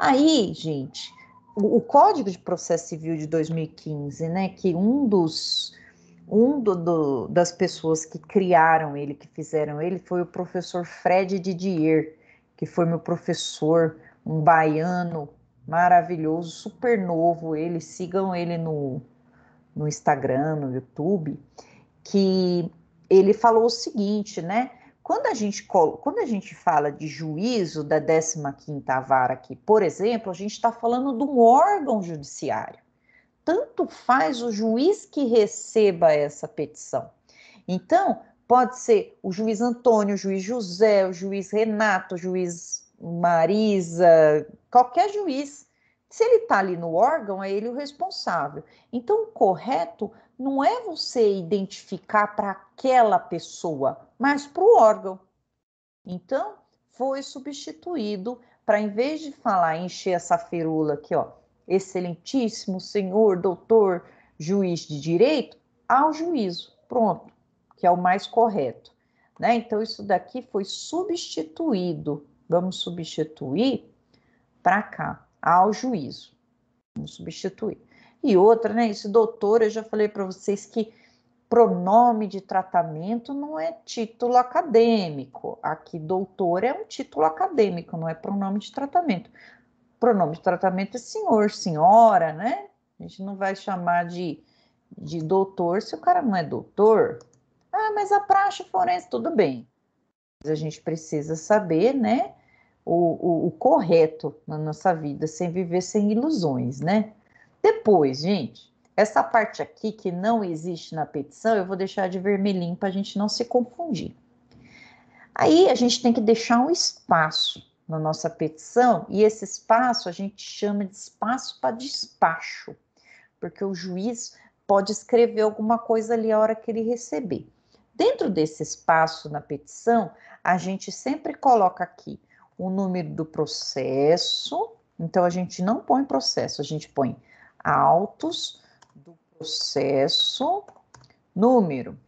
Aí, gente, o, o Código de Processo Civil de 2015, né, que um dos um do, do, das pessoas que criaram ele, que fizeram ele, foi o professor Fred Didier, que foi meu professor, um baiano maravilhoso, super novo. Ele sigam ele no, no Instagram, no YouTube, que ele falou o seguinte, né? Quando a gente, quando a gente fala de juízo da 15ª vara aqui, por exemplo, a gente está falando de um órgão judiciário. Tanto faz o juiz que receba essa petição. Então, pode ser o juiz Antônio, o juiz José, o juiz Renato, o juiz Marisa, qualquer juiz se ele está ali no órgão, é ele o responsável. Então, o correto não é você identificar para aquela pessoa, mas para o órgão. Então, foi substituído para, em vez de falar, encher essa ferula aqui, ó, excelentíssimo senhor, doutor, juiz de direito, ao juízo, pronto, que é o mais correto. Né? Então, isso daqui foi substituído. Vamos substituir para cá ao juízo. Vamos substituir. E outra, né? Esse doutor, eu já falei para vocês que pronome de tratamento não é título acadêmico. Aqui, doutor é um título acadêmico, não é pronome de tratamento. Pronome de tratamento é senhor, senhora, né? A gente não vai chamar de, de doutor se o cara não é doutor. Ah, mas a praxe forense, tudo bem. Mas a gente precisa saber, né? o, o, o correto na nossa vida, sem viver sem ilusões, né? Depois, gente, essa parte aqui que não existe na petição, eu vou deixar de vermelhinho para a gente não se confundir. Aí a gente tem que deixar um espaço na nossa petição, e esse espaço a gente chama de espaço para despacho, porque o juiz pode escrever alguma coisa ali a hora que ele receber. Dentro desse espaço na petição, a gente sempre coloca aqui o número do processo. Então, a gente não põe processo, a gente põe autos do processo número.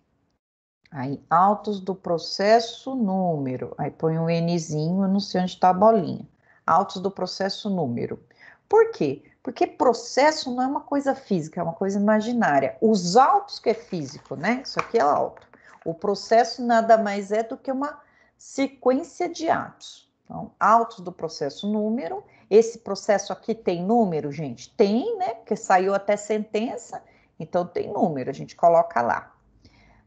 Aí, autos do processo número. Aí põe um Nzinho, eu não sei onde está a bolinha. Autos do processo número. Por quê? Porque processo não é uma coisa física, é uma coisa imaginária. Os autos que é físico, né? Isso aqui é auto. O processo nada mais é do que uma sequência de atos. Então, autos do processo número. Esse processo aqui tem número, gente? Tem, né? Porque saiu até sentença, então tem número, a gente coloca lá.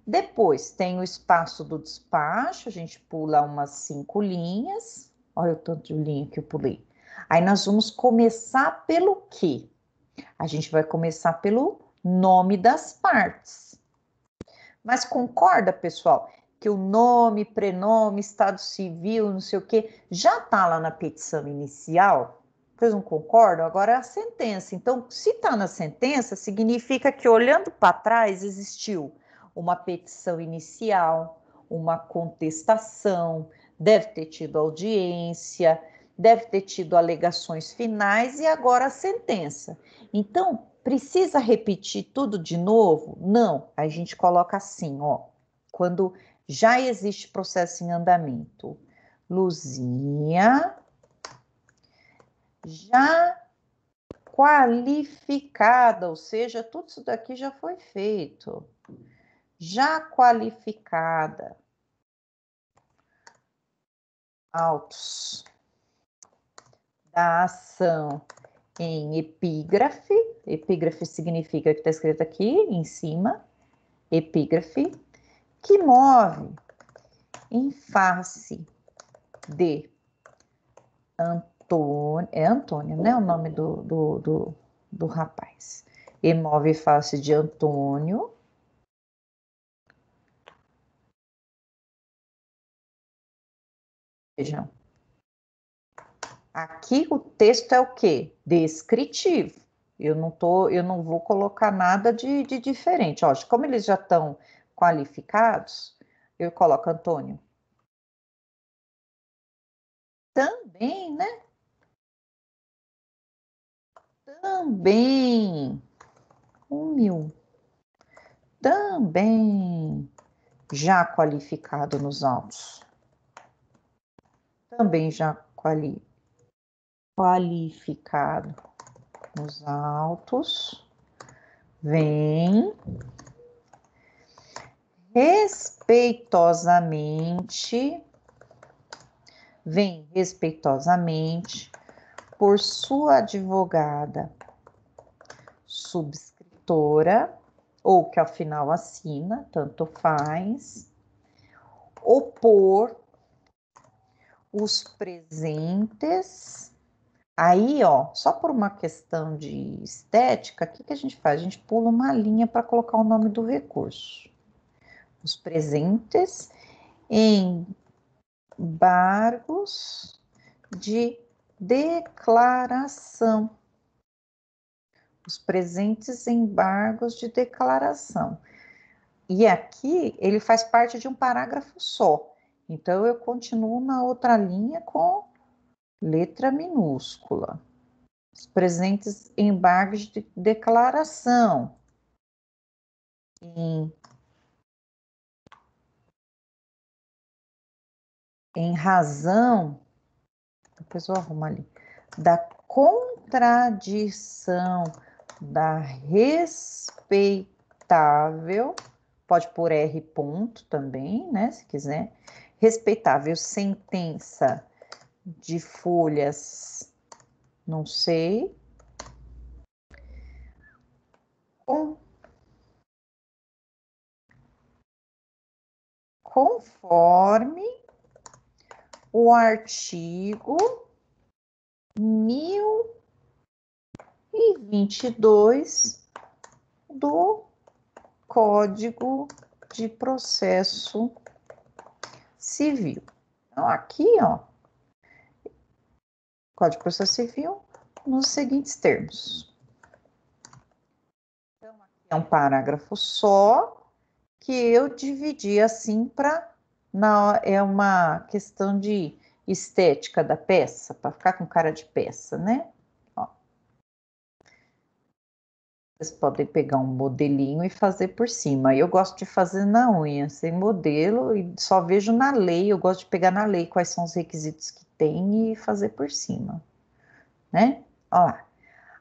Depois tem o espaço do despacho, a gente pula umas cinco linhas. Olha o tanto de linha que eu pulei. Aí nós vamos começar pelo quê? A gente vai começar pelo nome das partes. Mas concorda, pessoal, que o nome, prenome, estado civil, não sei o que, já está lá na petição inicial. Vocês não concordam? Agora é a sentença. Então, se está na sentença, significa que olhando para trás existiu uma petição inicial, uma contestação, deve ter tido audiência, deve ter tido alegações finais e agora a sentença. Então, precisa repetir tudo de novo? Não, a gente coloca assim, ó. Quando já existe processo em andamento. luzinha, já qualificada, ou seja, tudo isso daqui já foi feito. Já qualificada. Autos da ação em epígrafe. Epígrafe significa que está escrito aqui em cima. Epígrafe que move em face de Antônio, é Antônio, né? O nome do, do, do, do rapaz. E move face de Antônio. Vejam. Aqui o texto é o quê? Descritivo. Eu não, tô, eu não vou colocar nada de, de diferente. Ó, como eles já estão qualificados, eu coloco Antônio. Também, né? Também. Humil. Também já qualificado nos autos. Também já quali qualificado nos autos. Vem respeitosamente, vem respeitosamente por sua advogada subscritora, ou que ao final assina, tanto faz, opor os presentes. Aí, ó, só por uma questão de estética, o que, que a gente faz? A gente pula uma linha para colocar o nome do recurso os presentes em embargos de declaração. Os presentes em embargos de declaração. E aqui ele faz parte de um parágrafo só. Então eu continuo na outra linha com letra minúscula. Os presentes em embargos de declaração em em razão, depois eu arrumo ali, da contradição da respeitável, pode por R ponto também, né, se quiser, respeitável sentença de folhas, não sei, com, conforme o artigo 1022 do Código de Processo Civil. Então, aqui, ó, Código de Processo Civil, nos seguintes termos. Então, aqui é um parágrafo só que eu dividi assim para é uma questão de estética da peça, para ficar com cara de peça, né? Ó. Vocês podem pegar um modelinho e fazer por cima. Eu gosto de fazer na unha, sem modelo, e só vejo na lei, eu gosto de pegar na lei quais são os requisitos que tem e fazer por cima, né? Ó lá.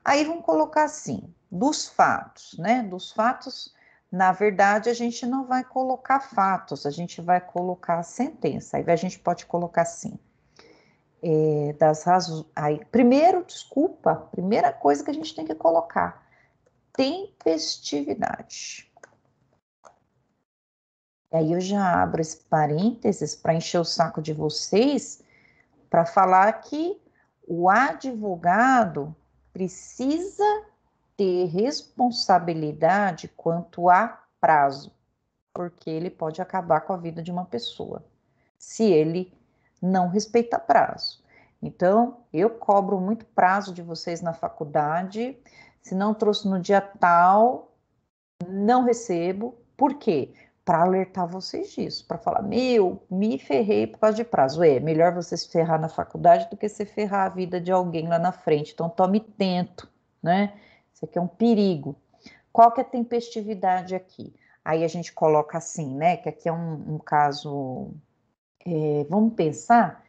Aí vamos colocar assim, dos fatos, né? Dos fatos na verdade, a gente não vai colocar fatos, a gente vai colocar a sentença. Aí a gente pode colocar assim. É, das razões. Aí, primeiro, desculpa, primeira coisa que a gente tem que colocar: tempestividade. E aí eu já abro esse parênteses para encher o saco de vocês para falar que o advogado precisa ter responsabilidade quanto a prazo, porque ele pode acabar com a vida de uma pessoa se ele não respeita prazo. Então, eu cobro muito prazo de vocês na faculdade. Se não trouxe no dia tal, não recebo. Por quê? Para alertar vocês disso, para falar, meu, me ferrei por causa de prazo. É melhor você se ferrar na faculdade do que se ferrar a vida de alguém lá na frente. Então, tome tento, né? Isso aqui é um perigo. Qual que é a tempestividade aqui? Aí a gente coloca assim, né? Que aqui é um, um caso. É, vamos pensar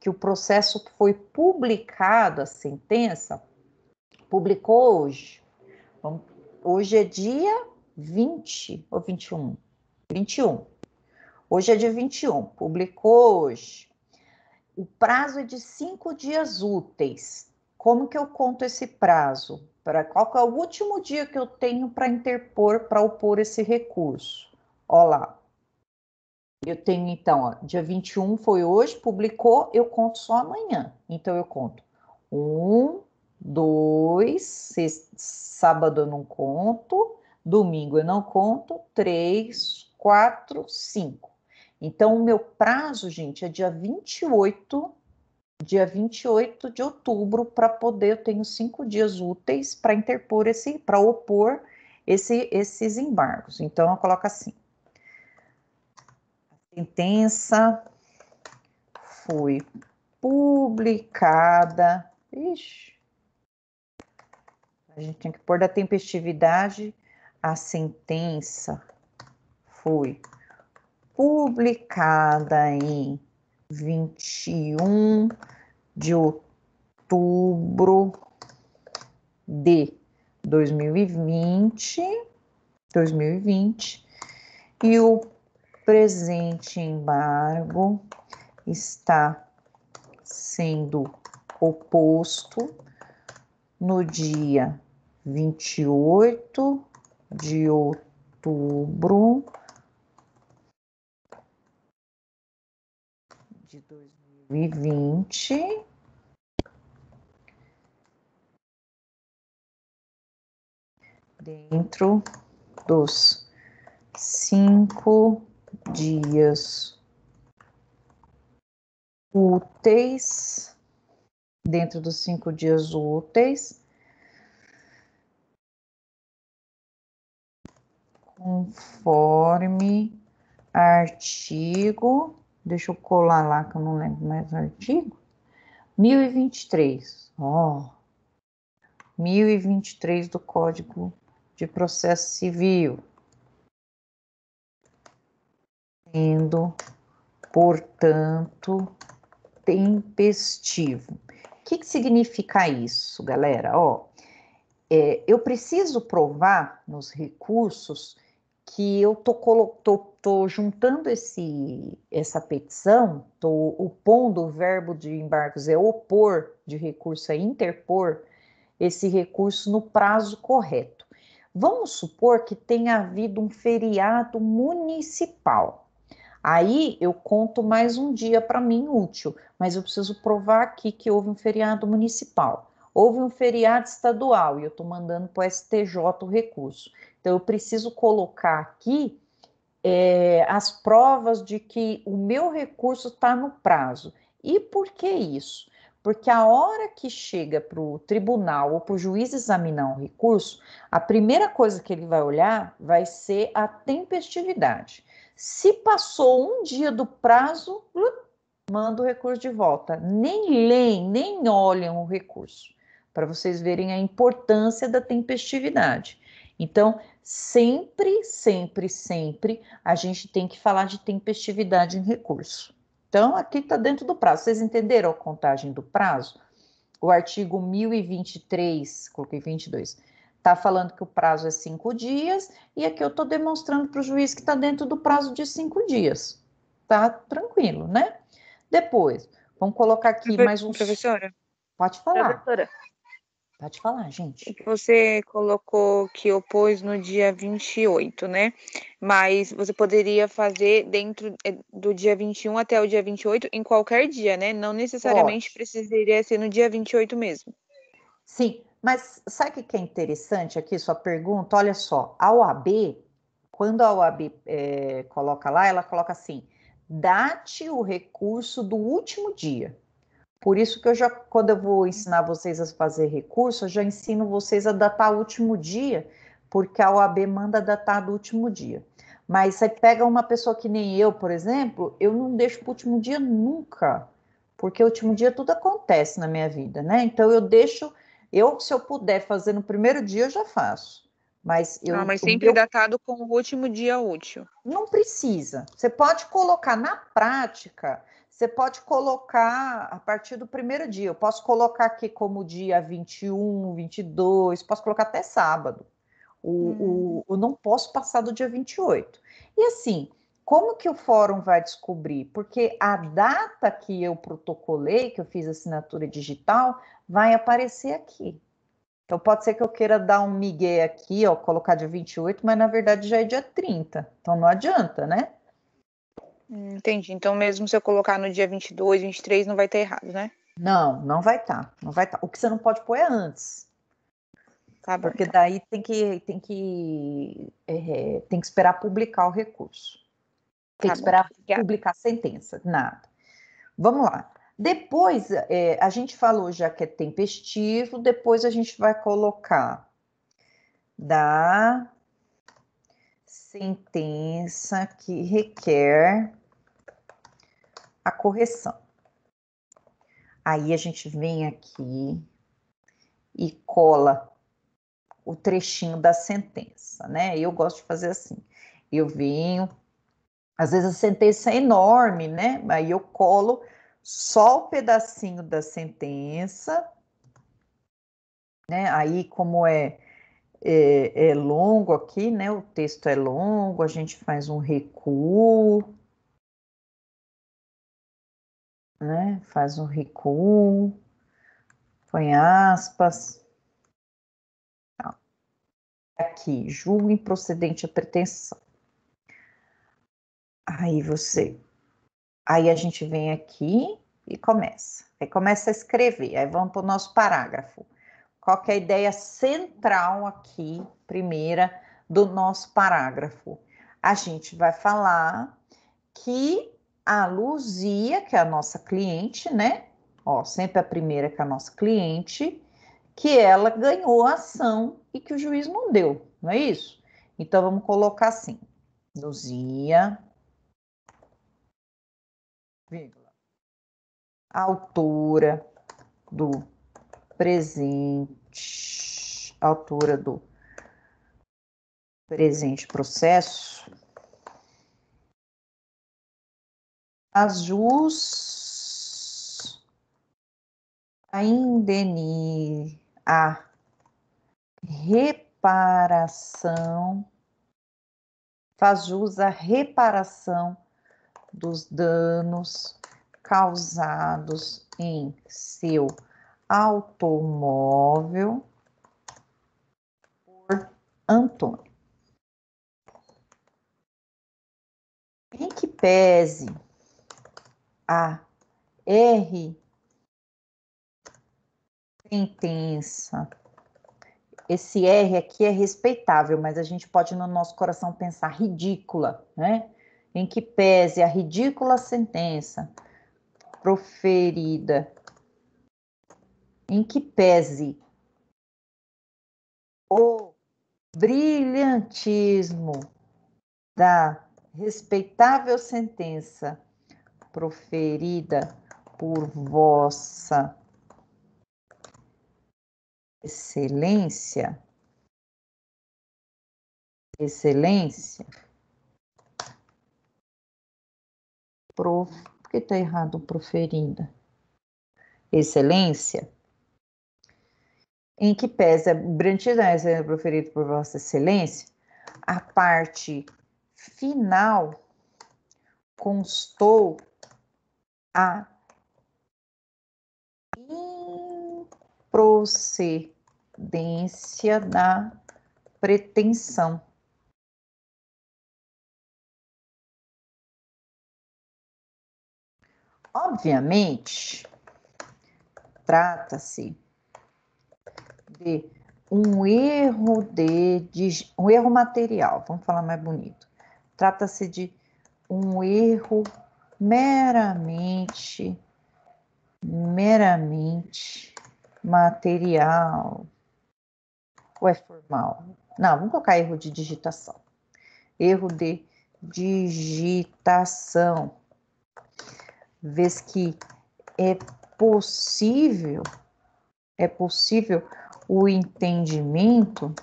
que o processo foi publicado, a sentença, publicou hoje. Vamos, hoje é dia 20 ou 21? 21. Hoje é dia 21, publicou hoje. O prazo é de cinco dias úteis. Como que eu conto esse prazo? Para qual que é o último dia que eu tenho para interpor, para opor esse recurso? Olha lá. Eu tenho então, ó, dia 21 foi hoje, publicou, eu conto só amanhã. Então eu conto um, dois, sábado eu não conto, domingo eu não conto, três, quatro, cinco. Então, o meu prazo, gente, é dia 28 dia 28 de outubro, para poder, eu tenho cinco dias úteis para interpor esse, para opor esse, esses embargos. Então, eu coloco assim. A sentença foi publicada. Ixi, a gente tem que pôr da tempestividade. A sentença foi publicada em 21 de outubro de 2020, 2020 e o presente embargo está sendo oposto no dia 28 de outubro de 2020. 2020. Dentro dos cinco dias úteis, dentro dos cinco dias úteis, conforme artigo Deixa eu colar lá que eu não lembro mais o artigo. 1023. Ó. Oh, 1023 do Código de Processo Civil. Sendo, portanto, tempestivo. O que, que significa isso, galera? Ó, oh, é, eu preciso provar nos recursos que eu tô, tô, tô juntando esse, essa petição, tô opondo o verbo de embargos, é opor de recurso, é interpor esse recurso no prazo correto. Vamos supor que tenha havido um feriado municipal. Aí eu conto mais um dia para mim útil, mas eu preciso provar aqui que houve um feriado municipal houve um feriado estadual e eu estou mandando para o STJ o recurso. Então, eu preciso colocar aqui é, as provas de que o meu recurso está no prazo. E por que isso? Porque a hora que chega para o tribunal ou para o juiz examinar um recurso, a primeira coisa que ele vai olhar vai ser a tempestividade. Se passou um dia do prazo, hum, manda o recurso de volta. Nem leem, nem olham o recurso para vocês verem a importância da tempestividade. Então, sempre, sempre, sempre a gente tem que falar de tempestividade em recurso. Então, aqui está dentro do prazo. Vocês entenderam a contagem do prazo? O artigo 1023, coloquei 22, está falando que o prazo é cinco dias, e aqui eu estou demonstrando para o juiz que está dentro do prazo de cinco dias. Tá tranquilo, né? Depois, vamos colocar aqui mais um. Professora? Pode falar. Professora, Pode falar, gente. É você colocou que opôs no dia 28, né? Mas você poderia fazer dentro é, do dia 21 até o dia 28 em qualquer dia, né? Não necessariamente Pode. precisaria ser no dia 28 mesmo. Sim, mas sabe o que é interessante aqui, sua pergunta? Olha só, a OAB, quando a OAB é, coloca lá, ela coloca assim: date o recurso do último dia. Por isso que eu já, quando eu vou ensinar vocês a fazer recurso, eu já ensino vocês a datar o último dia, porque a OAB manda datar do último dia. Mas você pega uma pessoa que nem eu, por exemplo, eu não deixo para o último dia nunca, porque o último dia tudo acontece na minha vida, né? Então eu deixo, eu se eu puder fazer no primeiro dia, eu já faço. Mas eu. Não, ah, mas sempre datado com o último dia útil. Não precisa. Você pode colocar na prática você pode colocar a partir do primeiro dia. Eu posso colocar aqui como dia 21, 22, posso colocar até sábado. O, hum. o, eu não posso passar do dia 28. E assim, como que o fórum vai descobrir? Porque a data que eu protocolei, que eu fiz assinatura digital, vai aparecer aqui. Então pode ser que eu queira dar um migué aqui, ó, colocar dia 28, mas na verdade já é dia 30. Então não adianta, né? Entendi. Então, mesmo se eu colocar no dia 22, 23, não vai estar errado, né? Não, não vai estar. Tá, não vai estar. Tá. O que você não pode pôr é antes. Tá bom, Porque então. daí tem que tem que é, é, tem que esperar publicar o recurso. Tem tá que esperar publicar a sentença. Nada. Vamos lá. Depois é, a gente falou já que é tempestivo. Depois a gente vai colocar da sentença que requer a correção. Aí a gente vem aqui e cola o trechinho da sentença, né? Eu gosto de fazer assim. Eu venho, às vezes a sentença é enorme, né? Aí eu colo só o pedacinho da sentença, né? Aí como é, é, é longo aqui, né? O texto é longo, a gente faz um recuo, né? Faz um recuo, põe aspas. Aqui, julgo improcedente a pretensão. Aí você. Aí a gente vem aqui e começa. Aí começa a escrever. Aí vamos para o nosso parágrafo. Qual é a ideia central aqui, primeira, do nosso parágrafo? A gente vai falar que a Luzia, que é a nossa cliente, né? Ó, sempre a primeira que é a nossa cliente, que ela ganhou a ação e que o juiz não deu, não é isso? Então vamos colocar assim: Luzia, vírgula, autora do presente, autora do presente processo as jus a indeni a reparação faz jus a reparação dos danos causados em seu automóvel por Antônio. Em que pese a R sentença. Esse R aqui é respeitável, mas a gente pode no nosso coração pensar ridícula, né? Em que pese a ridícula sentença proferida, em que pese o brilhantismo da respeitável sentença proferida por vossa excelência, excelência, prof, por que está errado proferida? Excelência, em que pese é a brantidão proferida por vossa excelência, a parte final constou a improcedência da pretensão. Obviamente, trata-se de um erro de um erro material, vamos falar mais bonito. Trata-se de um erro meramente, meramente material. Ou é formal? Não, vamos colocar erro de digitação. Erro de digitação. Vês que é possível, é possível o entendimento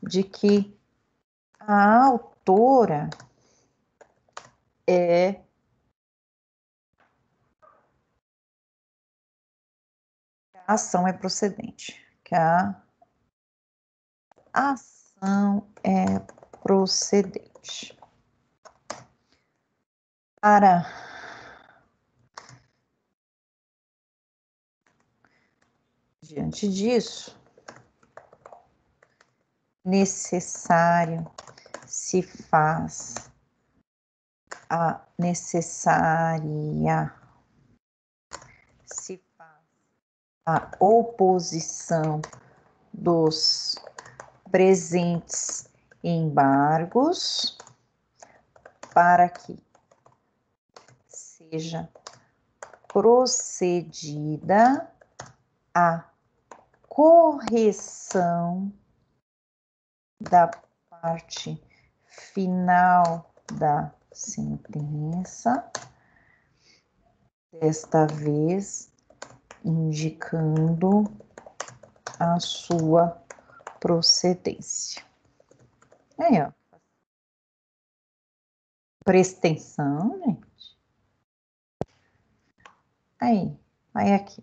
de que a autora é ação é procedente, que a ação é procedente. Para diante disso, necessário se faz a necessária a oposição dos presentes embargos para que seja procedida a correção da parte final da sentença, desta vez indicando a sua procedência. Aí, ó. Presta atenção, gente. Aí, vai aqui.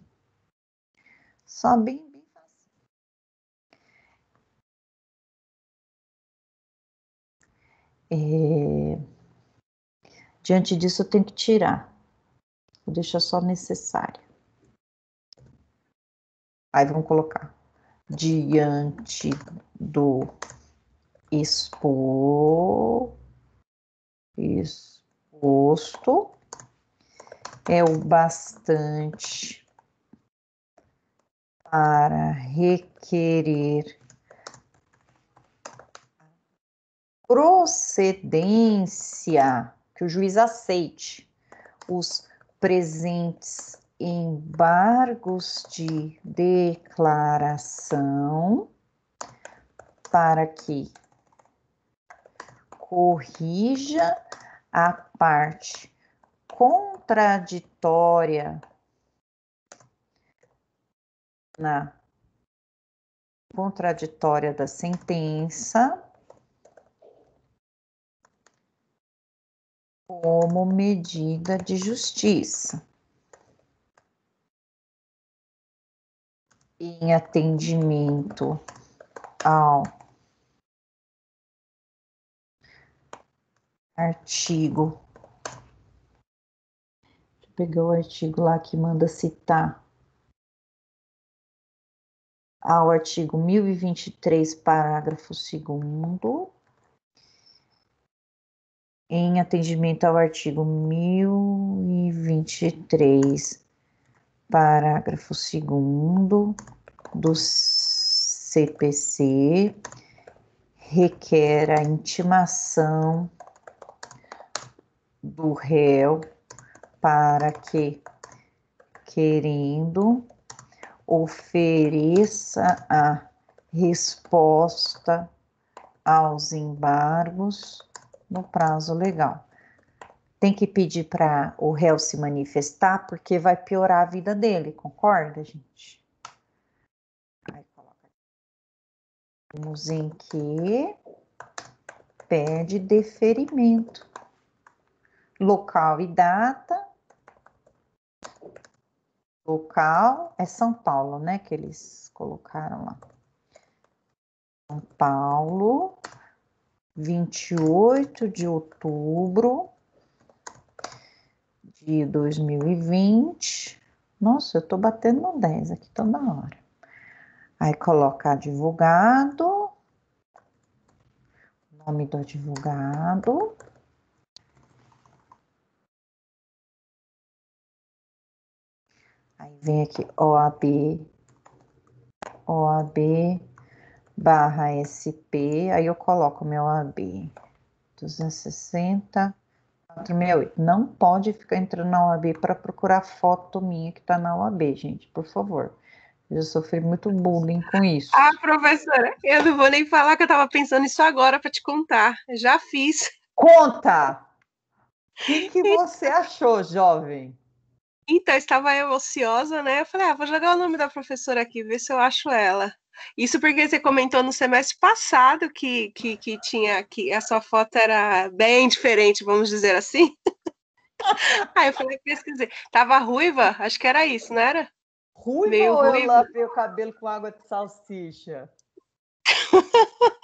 Só bem, bem fácil. É... Diante disso, eu tenho que tirar. Vou deixar só necessário. Aí vamos colocar diante do expo, exposto é o bastante para requerer procedência que o juiz aceite os presentes embargos de declaração para que corrija a parte contraditória na contraditória da sentença como medida de justiça. em atendimento ao artigo. Deixa eu pegar o artigo lá que manda citar. Ao artigo 1023, parágrafo 2 em atendimento ao artigo 1023, parágrafo 2 do CPC requer a intimação do réu para que, querendo, ofereça a resposta aos embargos no prazo legal tem que pedir para o réu se manifestar, porque vai piorar a vida dele, concorda, gente? Aí coloca Vamos em que pede deferimento. Local e data. Local é São Paulo, né? Que eles colocaram lá. São Paulo, 28 de outubro de 2020. Nossa, eu estou batendo no 10 aqui toda hora. Aí coloca advogado, nome do advogado. Aí vem aqui OAB, OAB barra SP, aí eu coloco meu OAB 260 meu, não pode ficar entrando na OAB para procurar foto minha que está na OAB, gente, por favor. Eu já sofri muito bullying com isso. Ah, professora, eu não vou nem falar que eu estava pensando isso agora para te contar. Já fiz. Conta! O que, que você achou, jovem? Então, estava eu ociosa, né? Eu falei, ah, vou jogar o nome da professora aqui, ver se eu acho ela. Isso porque você comentou no semestre passado que, que, que tinha que a sua foto era bem diferente, vamos dizer assim. Aí eu falei, pesquisei. Tava ruiva? Acho que era isso, não era? Ruiva Meio ou ruiva? eu lavei o cabelo com água de salsicha?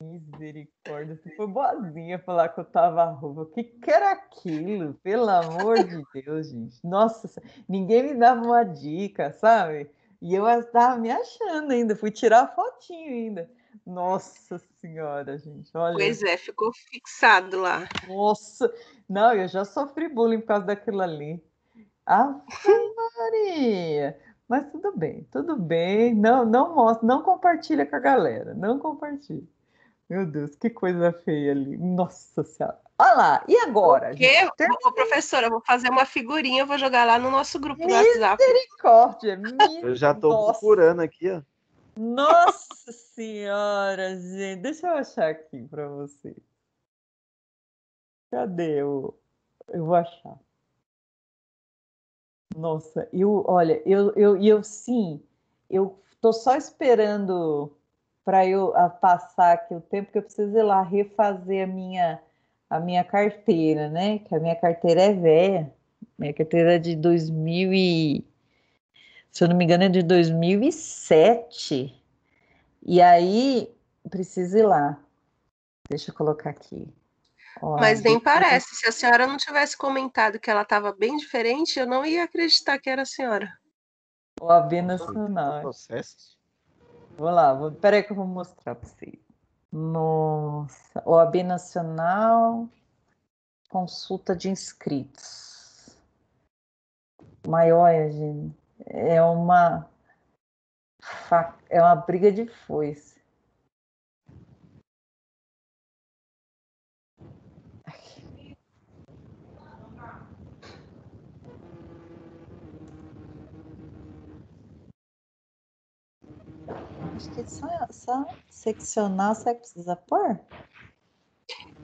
Misericórdia, você foi boazinha falar que eu tava roupa. O que, que era aquilo? Pelo amor de Deus, gente. Nossa, ninguém me dava uma dica, sabe? E eu estava me achando ainda, fui tirar a fotinho ainda. Nossa senhora, gente, olha. Pois é, ficou fixado lá. Nossa, não, eu já sofri bullying por causa daquilo ali. Ah, Maria. Mas tudo bem, tudo bem. Não, não mostra, não compartilha com a galera, não compartilha. Meu Deus, que coisa feia ali. Nossa Senhora. Olha lá, e agora? Porque, Tem... ô, professora, eu vou fazer uma figurinha, eu vou jogar lá no nosso grupo do WhatsApp. Misericórdia, Eu já estou procurando aqui, ó. Nossa Senhora, gente. Deixa eu achar aqui para você. Cadê o... Eu vou achar. Nossa, eu, olha, eu, eu, eu sim, eu tô só esperando para eu passar aqui o tempo que eu preciso ir lá refazer a minha a minha carteira, né? Que a minha carteira é velha. Minha carteira é de 2000 e se eu não me engano é de 2007. E aí preciso ir lá. Deixa eu colocar aqui. Olha, Mas nem parece. Se a senhora não tivesse comentado que ela estava bem diferente, eu não ia acreditar que era a senhora. O AB Nacional. processo. Vou lá, vou... peraí que eu vou mostrar para vocês. Nossa, OAB Nacional, consulta de inscritos. Maior, gente, é uma é uma briga de foice. Acho que só, só seccionar, você precisa pôr.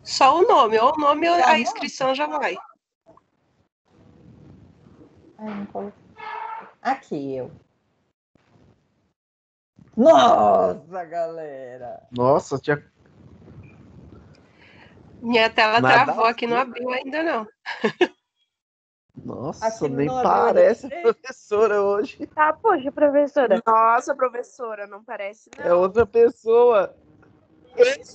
Só o nome, ou o nome ou a inscrição já vai. Aqui eu. Nossa, galera! Nossa, tinha. Minha tela Nada travou aqui, não abriu ainda não. Nossa, nem parece professora hoje. Ah, poxa, professora. Nossa, professora, não parece, é não. É outra pessoa.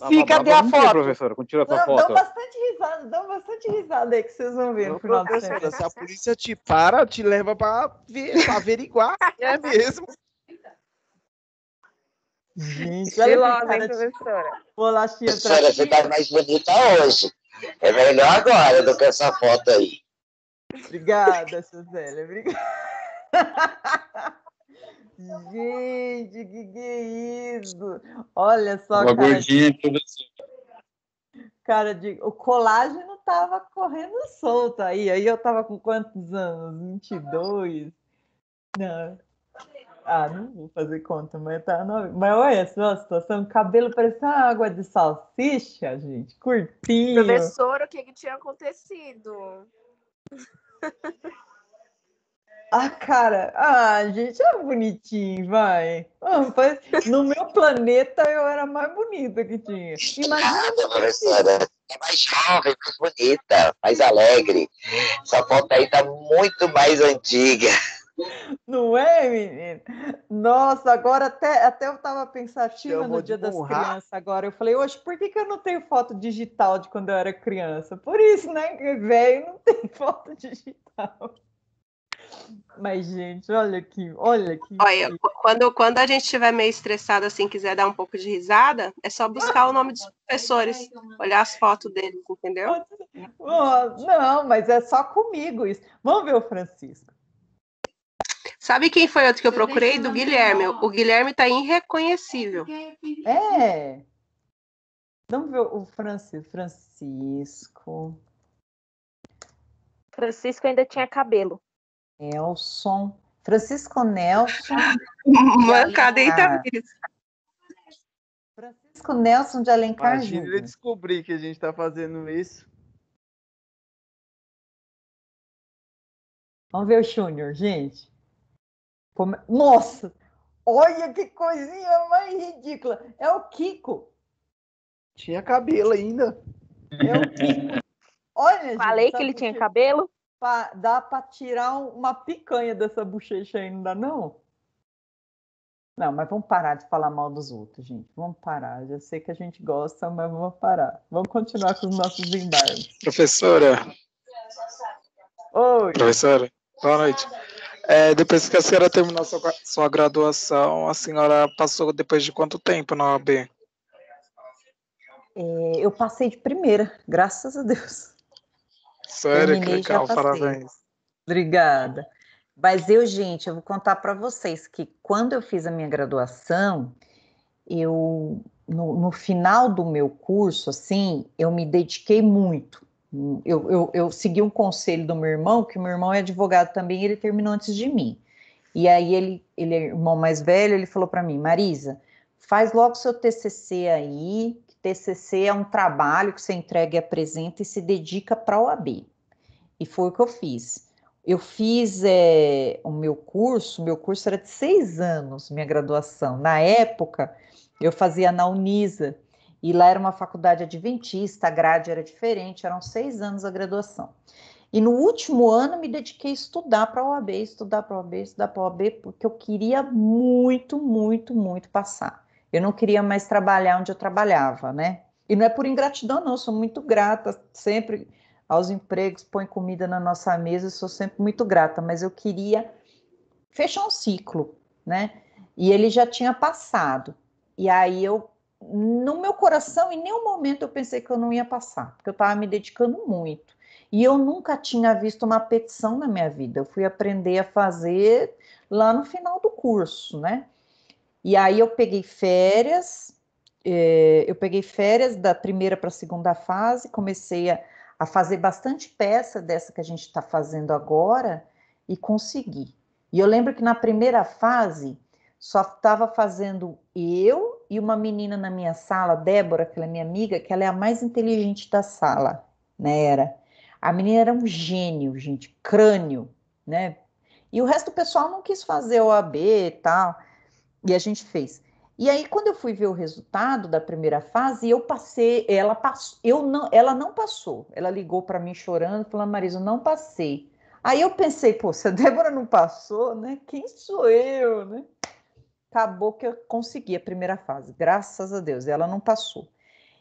Fica até de a foto. Professora, continua a foto. Dão bastante risada, dão bastante risada aí que vocês vão ver não, no Se a polícia te para, te leva pra, ver, pra averiguar. é mesmo. Gente, Sei lá, né, professora? Bolachinha. Professora, você tá mais bonita hoje. É melhor agora do que essa foto aí. Obrigada, Suzélia. Obrigada. Gente, que que é isso? Olha só, Uma cara. Gordinha de... Assim. Cara, de... o colágeno tava correndo solto aí. Aí eu tava com quantos anos? 22? Não. Ah, não vou fazer conta, mas tá nove. Mas olha só a situação, cabelo parecia água de salsicha, gente, curtinho. Professora, o que que tinha acontecido? Ah, cara, ah, gente, é bonitinho, vai. Ah, no meu planeta eu era mais bonita que tinha. Imagina Nada, ah, professora. É mais jovem, mais bonita, mais alegre. Essa foto aí tá muito mais antiga. Não é, menino? Nossa, agora até, até eu estava pensativa eu no dia das crianças agora. Eu falei, hoje, por que, que eu não tenho foto digital de quando eu era criança? Por isso, né? É velho não tem foto digital. Mas, gente, olha aqui, olha aqui. Olha, quando, quando a gente estiver meio estressado, assim, quiser dar um pouco de risada, é só buscar o nome dos professores, olhar as fotos deles, entendeu? Não, mas é só comigo isso. Vamos ver o Francisco. Sabe quem foi outro que eu procurei? Do Guilherme. O Guilherme tá irreconhecível. É. Vamos ver o Francisco. Francisco. ainda tinha cabelo. Nelson. Francisco Nelson. Mancada aí Tamires. Francisco Nelson de Alencar Imagina Júnior. descobrir que a gente está fazendo isso. Vamos ver o Júnior, gente. Nossa! Olha que coisinha mais ridícula! É o Kiko! Tinha cabelo ainda. É o Kiko. Olha, Falei que ele tinha cabelo? Pra, dá para tirar uma picanha dessa bochecha ainda não não? mas vamos parar de falar mal dos outros, gente. Vamos parar. Já sei que a gente gosta, mas vamos parar. Vamos continuar com os nossos embargos. Professora. Oi. Professora, boa noite. É, depois que a senhora terminou sua, sua graduação, a senhora passou depois de quanto tempo na OAB? É, eu passei de primeira, graças a Deus. Sério, que legal, parabéns. Obrigada. Mas eu, gente, eu vou contar para vocês que quando eu fiz a minha graduação, eu no, no, final do meu curso, assim, eu me dediquei muito eu, eu, eu segui um conselho do meu irmão, que meu irmão é advogado também, ele terminou antes de mim. E aí ele, ele é irmão mais velho, ele falou para mim, Marisa, faz logo seu TCC aí, que TCC é um trabalho que você entrega e apresenta e se dedica para a OAB. E foi o que eu fiz. Eu fiz é, o meu curso, meu curso era de seis anos, minha graduação. Na época, eu fazia na Unisa, e lá era uma faculdade adventista, a grade era diferente, eram seis anos a graduação. E no último ano me dediquei a estudar para a OAB, estudar para a OAB, estudar para a OAB, porque eu queria muito, muito, muito passar. Eu não queria mais trabalhar onde eu trabalhava, né? E não é por ingratidão, não, sou muito grata sempre aos empregos, põe comida na nossa mesa, sou sempre muito grata, mas eu queria fechar um ciclo, né? E ele já tinha passado. E aí eu no meu coração, em nenhum momento eu pensei que eu não ia passar, porque eu estava me dedicando muito. E eu nunca tinha visto uma petição na minha vida. Eu fui aprender a fazer lá no final do curso, né? E aí eu peguei férias, eh, eu peguei férias da primeira para a segunda fase, comecei a, a fazer bastante peça dessa que a gente está fazendo agora e consegui. E eu lembro que na primeira fase só estava fazendo eu e uma menina na minha sala, Débora, que ela é minha amiga, que ela é a mais inteligente da sala, né? Era. A menina era um gênio, gente, crânio, né? E o resto do pessoal não quis fazer o AB e tal. E a gente fez. E aí, quando eu fui ver o resultado da primeira fase, eu passei, ela passou, eu não, ela não passou. Ela ligou para mim chorando, falando, Marisa, não passei. Aí eu pensei, pô, se a Débora não passou, né? Quem sou eu, né? acabou que eu consegui a primeira fase, graças a Deus, ela não passou.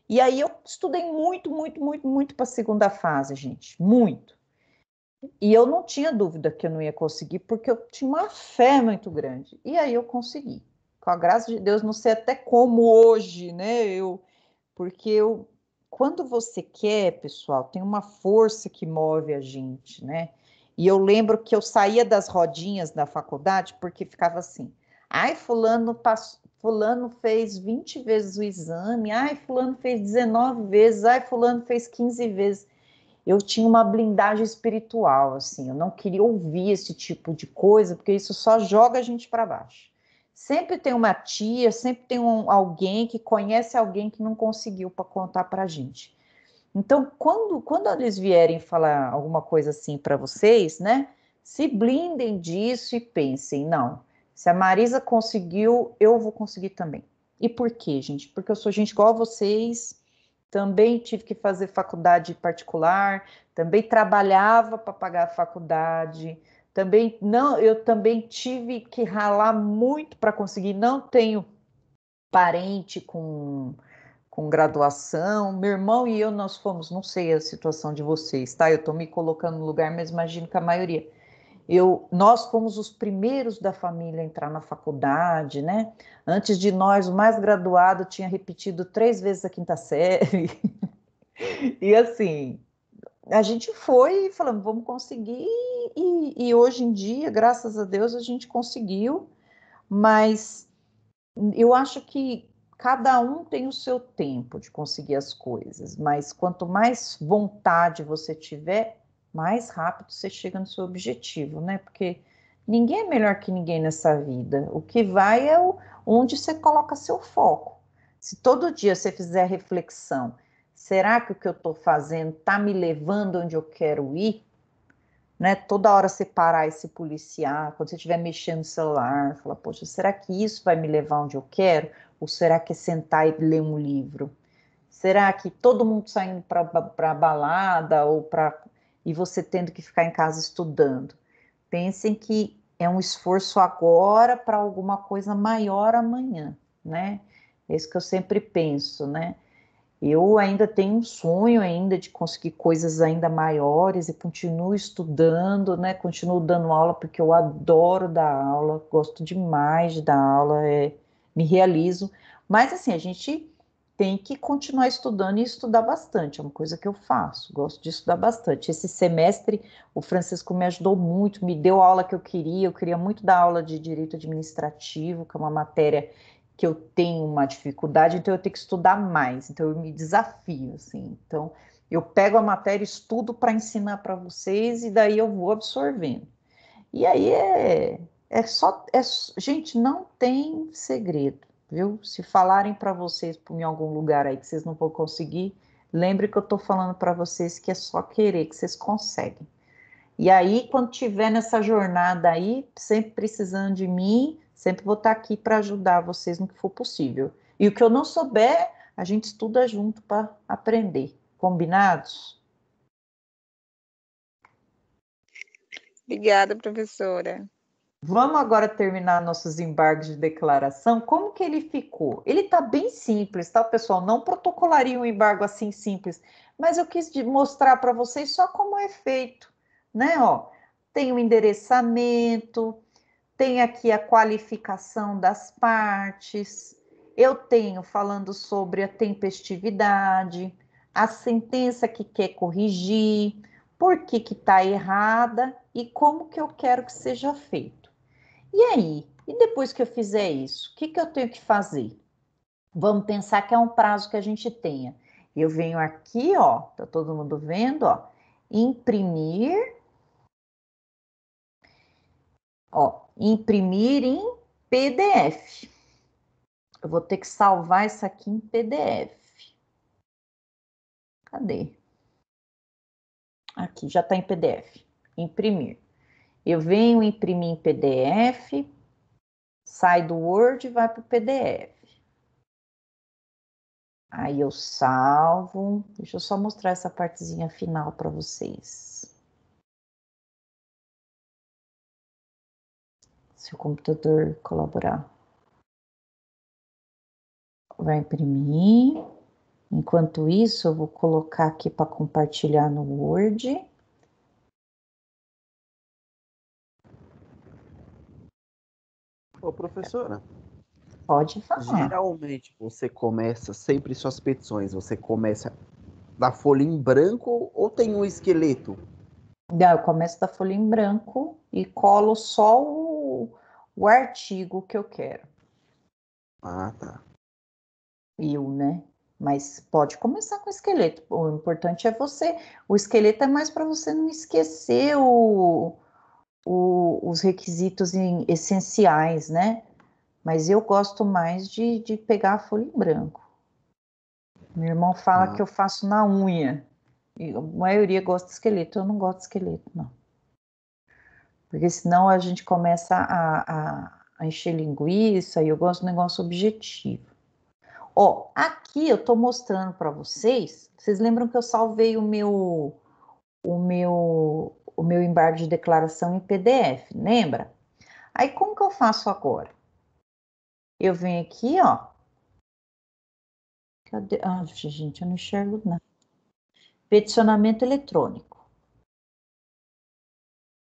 E aí eu estudei muito, muito, muito, muito para a segunda fase, gente, muito. E eu não tinha dúvida que eu não ia conseguir, porque eu tinha uma fé muito grande. E aí eu consegui. Com a graça de Deus, não sei até como hoje, né? Eu, porque eu, quando você quer, pessoal, tem uma força que move a gente, né? E eu lembro que eu saía das rodinhas da faculdade porque ficava assim: Ai, fulano passou, fulano fez 20 vezes o exame, ai, fulano fez 19 vezes, ai, fulano fez 15 vezes. Eu tinha uma blindagem espiritual, assim, eu não queria ouvir esse tipo de coisa, porque isso só joga a gente para baixo. Sempre tem uma tia, sempre tem um, alguém que conhece alguém que não conseguiu para contar para a gente. Então, quando, quando eles vierem falar alguma coisa assim para vocês, né? Se blindem disso e pensem, não, se a Marisa conseguiu, eu vou conseguir também. E por quê, gente? Porque eu sou gente igual a vocês, também tive que fazer faculdade particular, também trabalhava para pagar a faculdade, também não, eu também tive que ralar muito para conseguir, não tenho parente com com graduação. Meu irmão e eu, nós fomos, não sei a situação de vocês, tá? Eu tô me colocando no lugar, mas imagino que a maioria. Eu, nós fomos os primeiros da família a entrar na faculdade, né? Antes de nós, o mais graduado tinha repetido três vezes a quinta série. e assim, a gente foi falando, vamos conseguir, e, e, hoje em dia, graças a Deus, a gente conseguiu, mas eu acho que cada um tem o seu tempo de conseguir as coisas, mas quanto mais vontade você tiver, mais rápido você chega no seu objetivo, né? Porque ninguém é melhor que ninguém nessa vida. O que vai é o, onde você coloca seu foco. Se todo dia você fizer reflexão, será que o que eu estou fazendo está me levando onde eu quero ir? Né? Toda hora você parar e se policiar, quando você estiver mexendo no celular, fala, poxa, será que isso vai me levar onde eu quero? Ou será que é sentar e ler um livro? Será que todo mundo saindo para balada ou para e você tendo que ficar em casa estudando. Pensem que é um esforço agora para alguma coisa maior amanhã, né? É isso que eu sempre penso, né? Eu ainda tenho um sonho ainda de conseguir coisas ainda maiores e continuo estudando, né? Continuo dando aula porque eu adoro dar aula, gosto demais de dar aula, é, me realizo. Mas assim, a gente tem que continuar estudando e estudar bastante, é uma coisa que eu faço, gosto de estudar bastante. Esse semestre, o Francisco me ajudou muito, me deu a aula que eu queria, eu queria muito dar aula de direito administrativo, que é uma matéria que eu tenho uma dificuldade, então eu tenho que estudar mais, então eu me desafio, assim. Então, eu pego a matéria, estudo para ensinar para vocês e daí eu vou absorvendo. E aí é, é só, é, gente, não tem segredo viu? Se falarem para vocês em algum lugar aí que vocês não vão conseguir, lembre que eu estou falando para vocês que é só querer, que vocês conseguem. E aí, quando tiver nessa jornada aí, sempre precisando de mim, sempre vou estar tá aqui para ajudar vocês no que for possível. E o que eu não souber, a gente estuda junto para aprender. Combinados? Obrigada, professora. Vamos agora terminar nossos embargos de declaração. Como que ele ficou? Ele está bem simples, tá, pessoal? Não protocolaria um embargo assim simples, mas eu quis mostrar para vocês só como é feito, né? Ó, tem o endereçamento, tem aqui a qualificação das partes, eu tenho falando sobre a tempestividade, a sentença que quer corrigir, por que está errada e como que eu quero que seja feito. E aí? E depois que eu fizer isso, o que, que eu tenho que fazer? Vamos pensar que é um prazo que a gente tenha. Eu venho aqui, ó, tá todo mundo vendo, ó, imprimir, ó, imprimir em PDF. Eu vou ter que salvar isso aqui em PDF. Cadê? Aqui, já está em PDF. Imprimir. Eu venho imprimir em PDF, sai do Word e vai para o PDF. Aí eu salvo. Deixa eu só mostrar essa partezinha final para vocês. Se o computador colaborar. Vai imprimir. Enquanto isso, eu vou colocar aqui para compartilhar no Word. Ô, professora. Pode falar. Geralmente você começa sempre suas petições, você começa da folha em branco ou tem um esqueleto? Não, eu começo da folha em branco e colo só o, o artigo que eu quero. Ah, tá. Eu, né? Mas pode começar com o esqueleto. O importante é você. O esqueleto é mais para você não esquecer o, o, os requisitos em, essenciais, né? Mas eu gosto mais de, de pegar a folha em branco. Meu irmão fala ah. que eu faço na unha. E a maioria gosta de esqueleto, eu não gosto de esqueleto, não. Porque senão a gente começa a, a, a encher linguiça e eu gosto de negócio objetivo. Ó, aqui eu tô mostrando para vocês. Vocês lembram que eu salvei o meu o meu o meu embargo de declaração em PDF, lembra? Aí como que eu faço agora? Eu venho aqui, ó. Cadê? Ah, gente, eu não enxergo nada. Peticionamento eletrônico.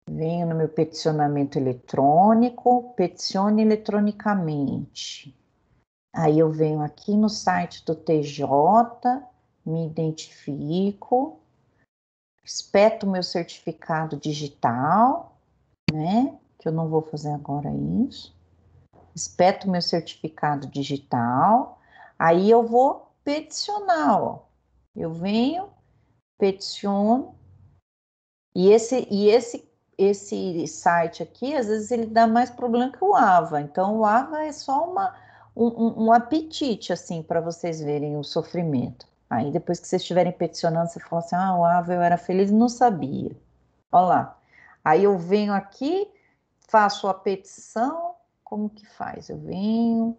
Venho no meu peticionamento eletrônico, peticione eletronicamente. Aí eu venho aqui no site do TJ, me identifico, espeto meu certificado digital, né? Que eu não vou fazer agora isso. Espeto meu certificado digital. Aí eu vou peticionar, ó. Eu venho, peticiono. E esse e esse esse site aqui, às vezes ele dá mais problema que o AVA. Então o AVA é só uma um, um apetite assim para vocês verem o sofrimento. Aí depois que vocês estiverem peticionando, você fala assim: ah, o Ava eu era feliz, não sabia. Olha lá. Aí eu venho aqui, faço a petição, como que faz? Eu venho,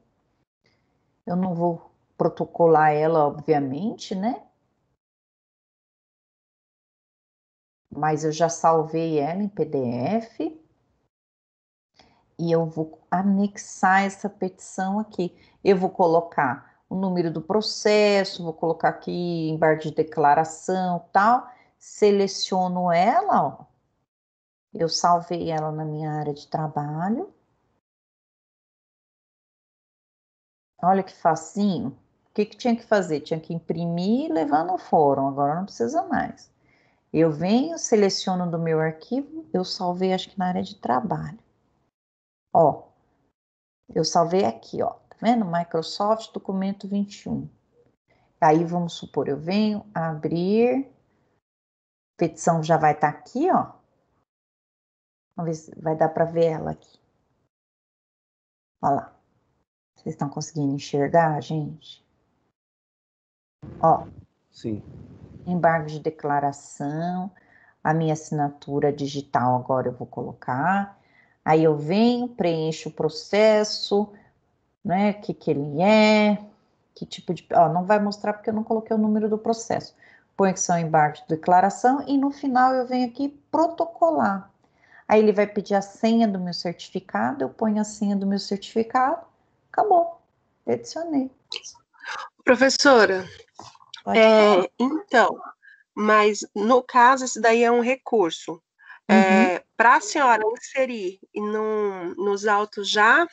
eu não vou protocolar ela, obviamente, né? Mas eu já salvei ela em PDF e eu vou anexar essa petição aqui. Eu vou colocar o número do processo, vou colocar aqui em bar de declaração, tal, seleciono ela, ó. Eu salvei ela na minha área de trabalho. Olha que facinho. O que, que tinha que fazer? Tinha que imprimir e levar no fórum, agora não precisa mais. Eu venho, seleciono do meu arquivo, eu salvei acho que na área de trabalho. Ó, eu salvei aqui, ó vendo? Microsoft documento 21. Aí vamos supor, eu venho abrir, petição já vai estar tá aqui, ó. Vamos ver se vai dar para ver ela aqui. Olha lá. Vocês estão conseguindo enxergar, gente? Ó. Sim. Embargo de declaração, a minha assinatura digital agora eu vou colocar. Aí eu venho, preencho o processo, né? O que, que ele é, que tipo de. Ó, não vai mostrar porque eu não coloquei o número do processo. Põe que são embarque de declaração e no final eu venho aqui protocolar. Aí ele vai pedir a senha do meu certificado, eu ponho a senha do meu certificado, acabou. Adicionei. Professora, é, então, mas no caso, esse daí é um recurso. É, uhum. É, Para a senhora inserir num, nos autos já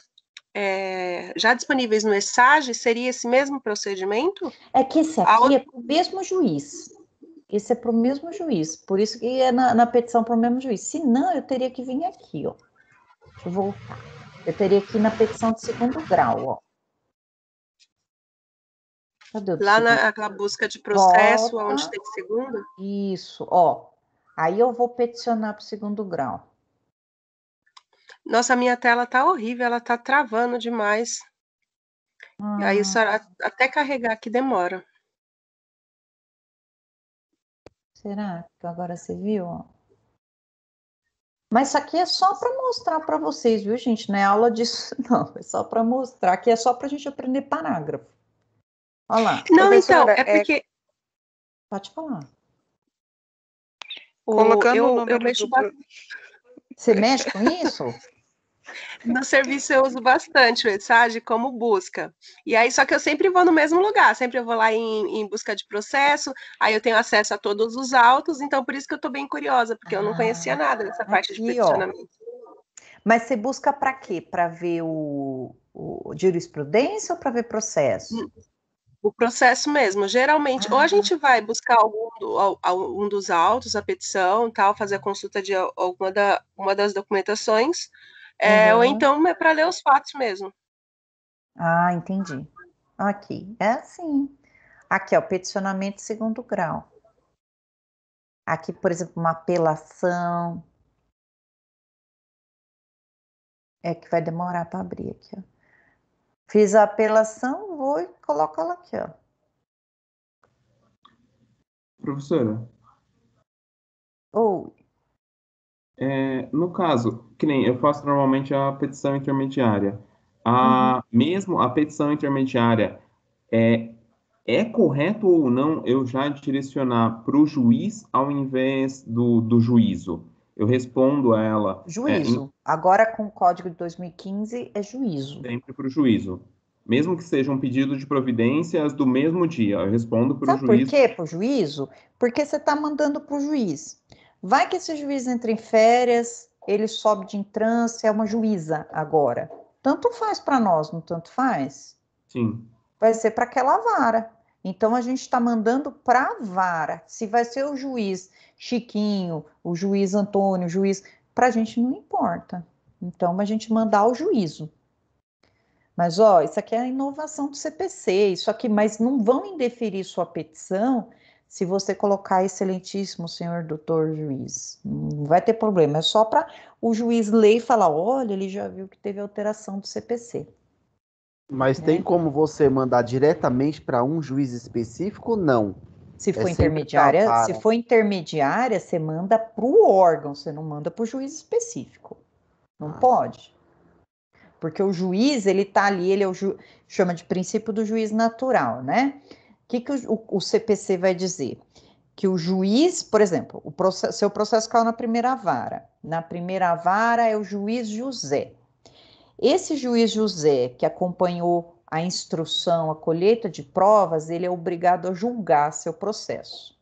é, já disponíveis no ESAGE, seria esse mesmo procedimento? É que esse aqui outra... é para o mesmo juiz. Esse é para o mesmo juiz, por isso que é na, na petição para o mesmo juiz. Se não, eu teria que vir aqui, ó. Deixa eu voltar. Eu teria que ir na petição de segundo grau, ó. Cadê Lá naquela busca de processo, Volta. onde tem segundo? Isso, ó. Aí eu vou peticionar para o segundo grau. Nossa, minha tela tá horrível, ela tá travando demais. Hum. Aí ah. até carregar que demora. Será que agora você viu? Mas isso aqui é só para mostrar para vocês, viu, gente? Não é aula disso, não. É só para mostrar. Aqui é só para a gente aprender parágrafo. Olha lá. Não, então, é, é porque. Pode falar. Colocando eu, o número eu mexo do... Você mexe com isso? No serviço eu uso bastante o como busca. E aí, só que eu sempre vou no mesmo lugar, sempre eu vou lá em, em busca de processo, aí eu tenho acesso a todos os autos, então por isso que eu estou bem curiosa, porque ah, eu não conhecia ah, nada dessa parte de peticionamento. Ó. Mas você busca para quê? Para ver o, o jurisprudência ou para ver processo? Hum, o processo mesmo. Geralmente, ah. ou a ah. gente vai buscar algum, do, algum dos autos, a petição, tal, fazer a consulta de alguma da, uma das documentações, é, uhum. Ou então é para ler os fatos mesmo. Ah, entendi. Aqui, é assim. Aqui, ó, peticionamento segundo grau. Aqui, por exemplo, uma apelação. É que vai demorar para abrir aqui, ó. Fiz a apelação, vou e coloco ela aqui, ó. Professora. Oi. É, no caso, que nem eu faço normalmente a petição intermediária. A, uhum. Mesmo a petição intermediária, é, é correto ou não eu já direcionar para o juiz ao invés do, do juízo? Eu respondo a ela. Juízo. É, em... Agora com o código de 2015 é juízo. Sempre para o juízo. Mesmo que seja um pedido de providências do mesmo dia, eu respondo para o juízo. Sabe por quê? Para o juízo? Porque você está mandando para o juiz. Vai que esse juiz entra em férias, ele sobe de entrância, é uma juíza agora. Tanto faz para nós, não tanto faz? Sim. Vai ser para aquela vara. Então a gente está mandando para a vara. Se vai ser o juiz Chiquinho, o juiz Antônio, o juiz. Para a gente não importa. Então a gente mandar ao juízo. Mas, ó, isso aqui é a inovação do CPC, isso aqui, mas não vão indeferir sua petição se você colocar excelentíssimo senhor doutor juiz, não vai ter problema, é só para o juiz ler e falar, olha, ele já viu que teve alteração do CPC. Mas né? tem como você mandar diretamente para um juiz específico? Não. Se for é intermediária, se for intermediária, você manda para o órgão, você não manda para o juiz específico. Não ah. pode. Porque o juiz, ele está ali, ele é ju... chama de princípio do juiz natural, né? que, que o, o, CPC vai dizer? Que o juiz, por exemplo, o processo, seu processo caiu na primeira vara. Na primeira vara é o juiz José. Esse juiz José, que acompanhou a instrução, a colheita de provas, ele é obrigado a julgar seu processo.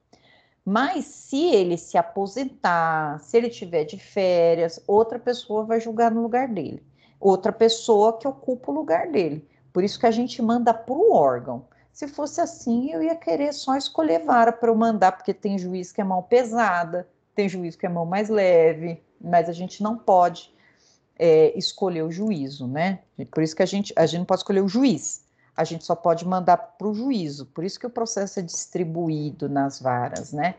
Mas se ele se aposentar, se ele tiver de férias, outra pessoa vai julgar no lugar dele. Outra pessoa que ocupa o lugar dele. Por isso que a gente manda para o órgão. Se fosse assim, eu ia querer só escolher vara para eu mandar, porque tem juiz que é mão pesada, tem juiz que é mão mais leve, mas a gente não pode é, escolher o juízo, né? Por isso que a gente, a gente não pode escolher o juiz, a gente só pode mandar para o juízo. Por isso que o processo é distribuído nas varas, né?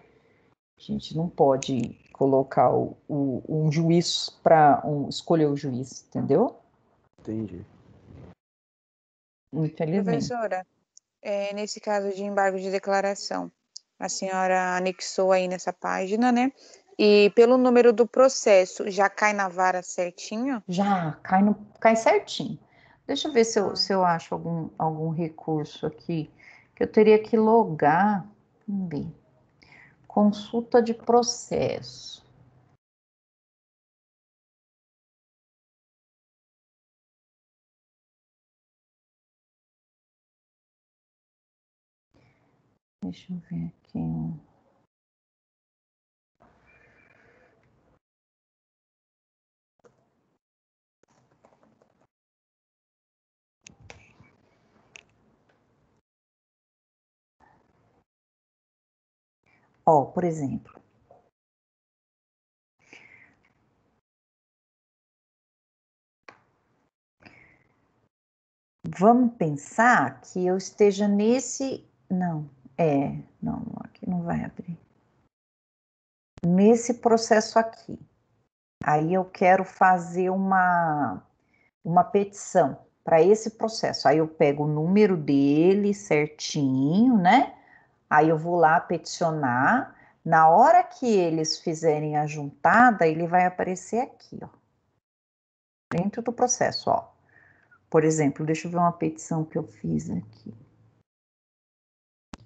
A gente não pode colocar o, o, um juiz para um, escolher o juiz, entendeu? Entendi. Infelizmente. Professora, é, nesse caso de embargo de declaração. A senhora anexou aí nessa página, né? E pelo número do processo, já cai na vara certinho? Já, cai, no, cai certinho. Deixa eu ver se eu, ah. se eu acho algum, algum recurso aqui que eu teria que logar. Vamos ver. Consulta de processo. Deixa eu ver aqui um. Ó, oh, por exemplo. Vamos pensar que eu esteja nesse. Não, é, não, aqui não vai abrir. Nesse processo aqui, aí eu quero fazer uma, uma petição para esse processo. Aí eu pego o número dele certinho, né? Aí eu vou lá peticionar. Na hora que eles fizerem a juntada, ele vai aparecer aqui, ó. Dentro do processo, ó. Por exemplo, deixa eu ver uma petição que eu fiz aqui.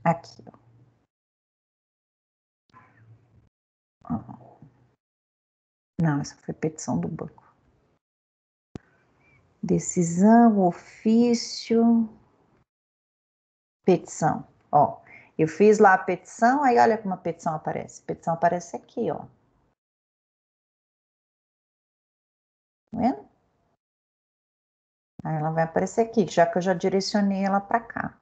Aqui, ó. Não, essa foi petição do banco. Decisão, ofício, petição. Ó, eu fiz lá a petição, aí olha como a petição aparece. A petição aparece aqui, ó. Tá vendo? Aí ela vai aparecer aqui, já que eu já direcionei ela para cá.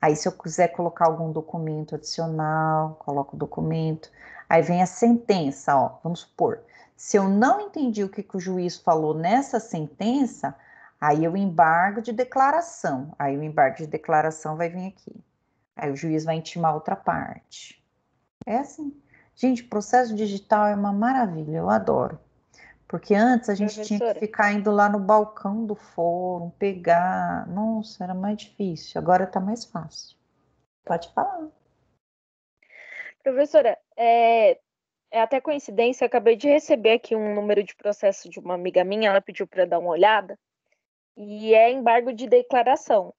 Aí, se eu quiser colocar algum documento adicional, coloco o documento. Aí vem a sentença, ó, vamos supor. Se eu não entendi o que, que o juiz falou nessa sentença, aí eu embargo de declaração. Aí o embargo de declaração vai vir aqui. Aí o juiz vai intimar outra parte. É assim. Gente, processo digital é uma maravilha, eu adoro. Porque antes a gente Professora. tinha que ficar indo lá no balcão do fórum, pegar. Nossa, era mais difícil. Agora está mais fácil. Pode falar. Professora, é, é até coincidência, acabei de receber aqui um número de processo de uma amiga minha, ela pediu para dar uma olhada, e é embargo de declaração. O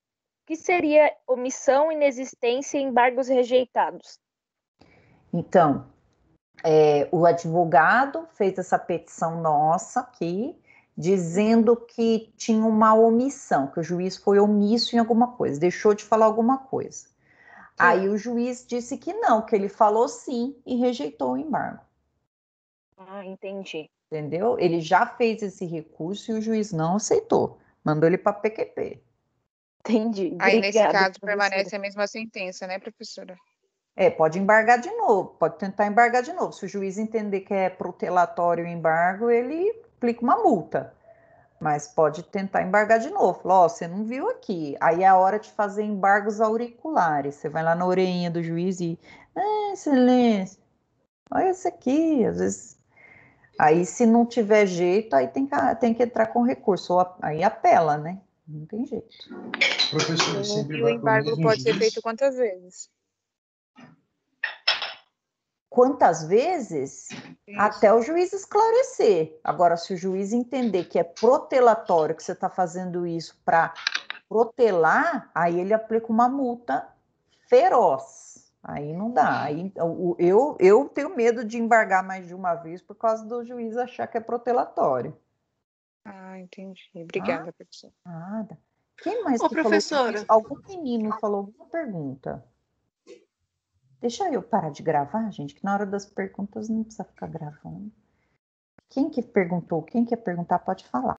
que seria omissão, inexistência e embargos rejeitados? Então, é, o advogado fez essa petição nossa aqui, dizendo que tinha uma omissão, que o juiz foi omisso em alguma coisa, deixou de falar alguma coisa. Sim. Aí o juiz disse que não, que ele falou sim e rejeitou o embargo. Ah, entendi. Entendeu? Ele já fez esse recurso e o juiz não aceitou, mandou ele para PQP. Entendi. Aí, nesse caso, professora. permanece a mesma sentença, né, professora? É, pode embargar de novo, pode tentar embargar de novo. Se o juiz entender que é protelatório o embargo, ele aplica uma multa. Mas pode tentar embargar de novo. Ó, oh, você não viu aqui. Aí é a hora de fazer embargos auriculares. Você vai lá na orelhinha do juiz e. Ah, excelência, olha esse aqui. Às vezes. Aí, se não tiver jeito, aí tem que, ah, tem que entrar com recurso. Ou aí apela, né? Não tem jeito. Professor, e o embargo pode juiz. ser feito quantas vezes? quantas vezes Isso. até o juiz esclarecer. Agora, se o juiz entender que é protelatório, que você está fazendo isso para protelar, aí ele aplica uma multa feroz. Aí não dá. Aí, então, eu, eu tenho medo de embargar mais de uma vez por causa do juiz achar que é protelatório. Ah, entendi. Obrigada, ah, professora. Nada. Quem mais Ô, que professora. Falou Algum menino falou alguma pergunta. Deixa eu parar de gravar, gente, que na hora das perguntas não precisa ficar gravando. Quem que perguntou, quem quer perguntar, pode falar.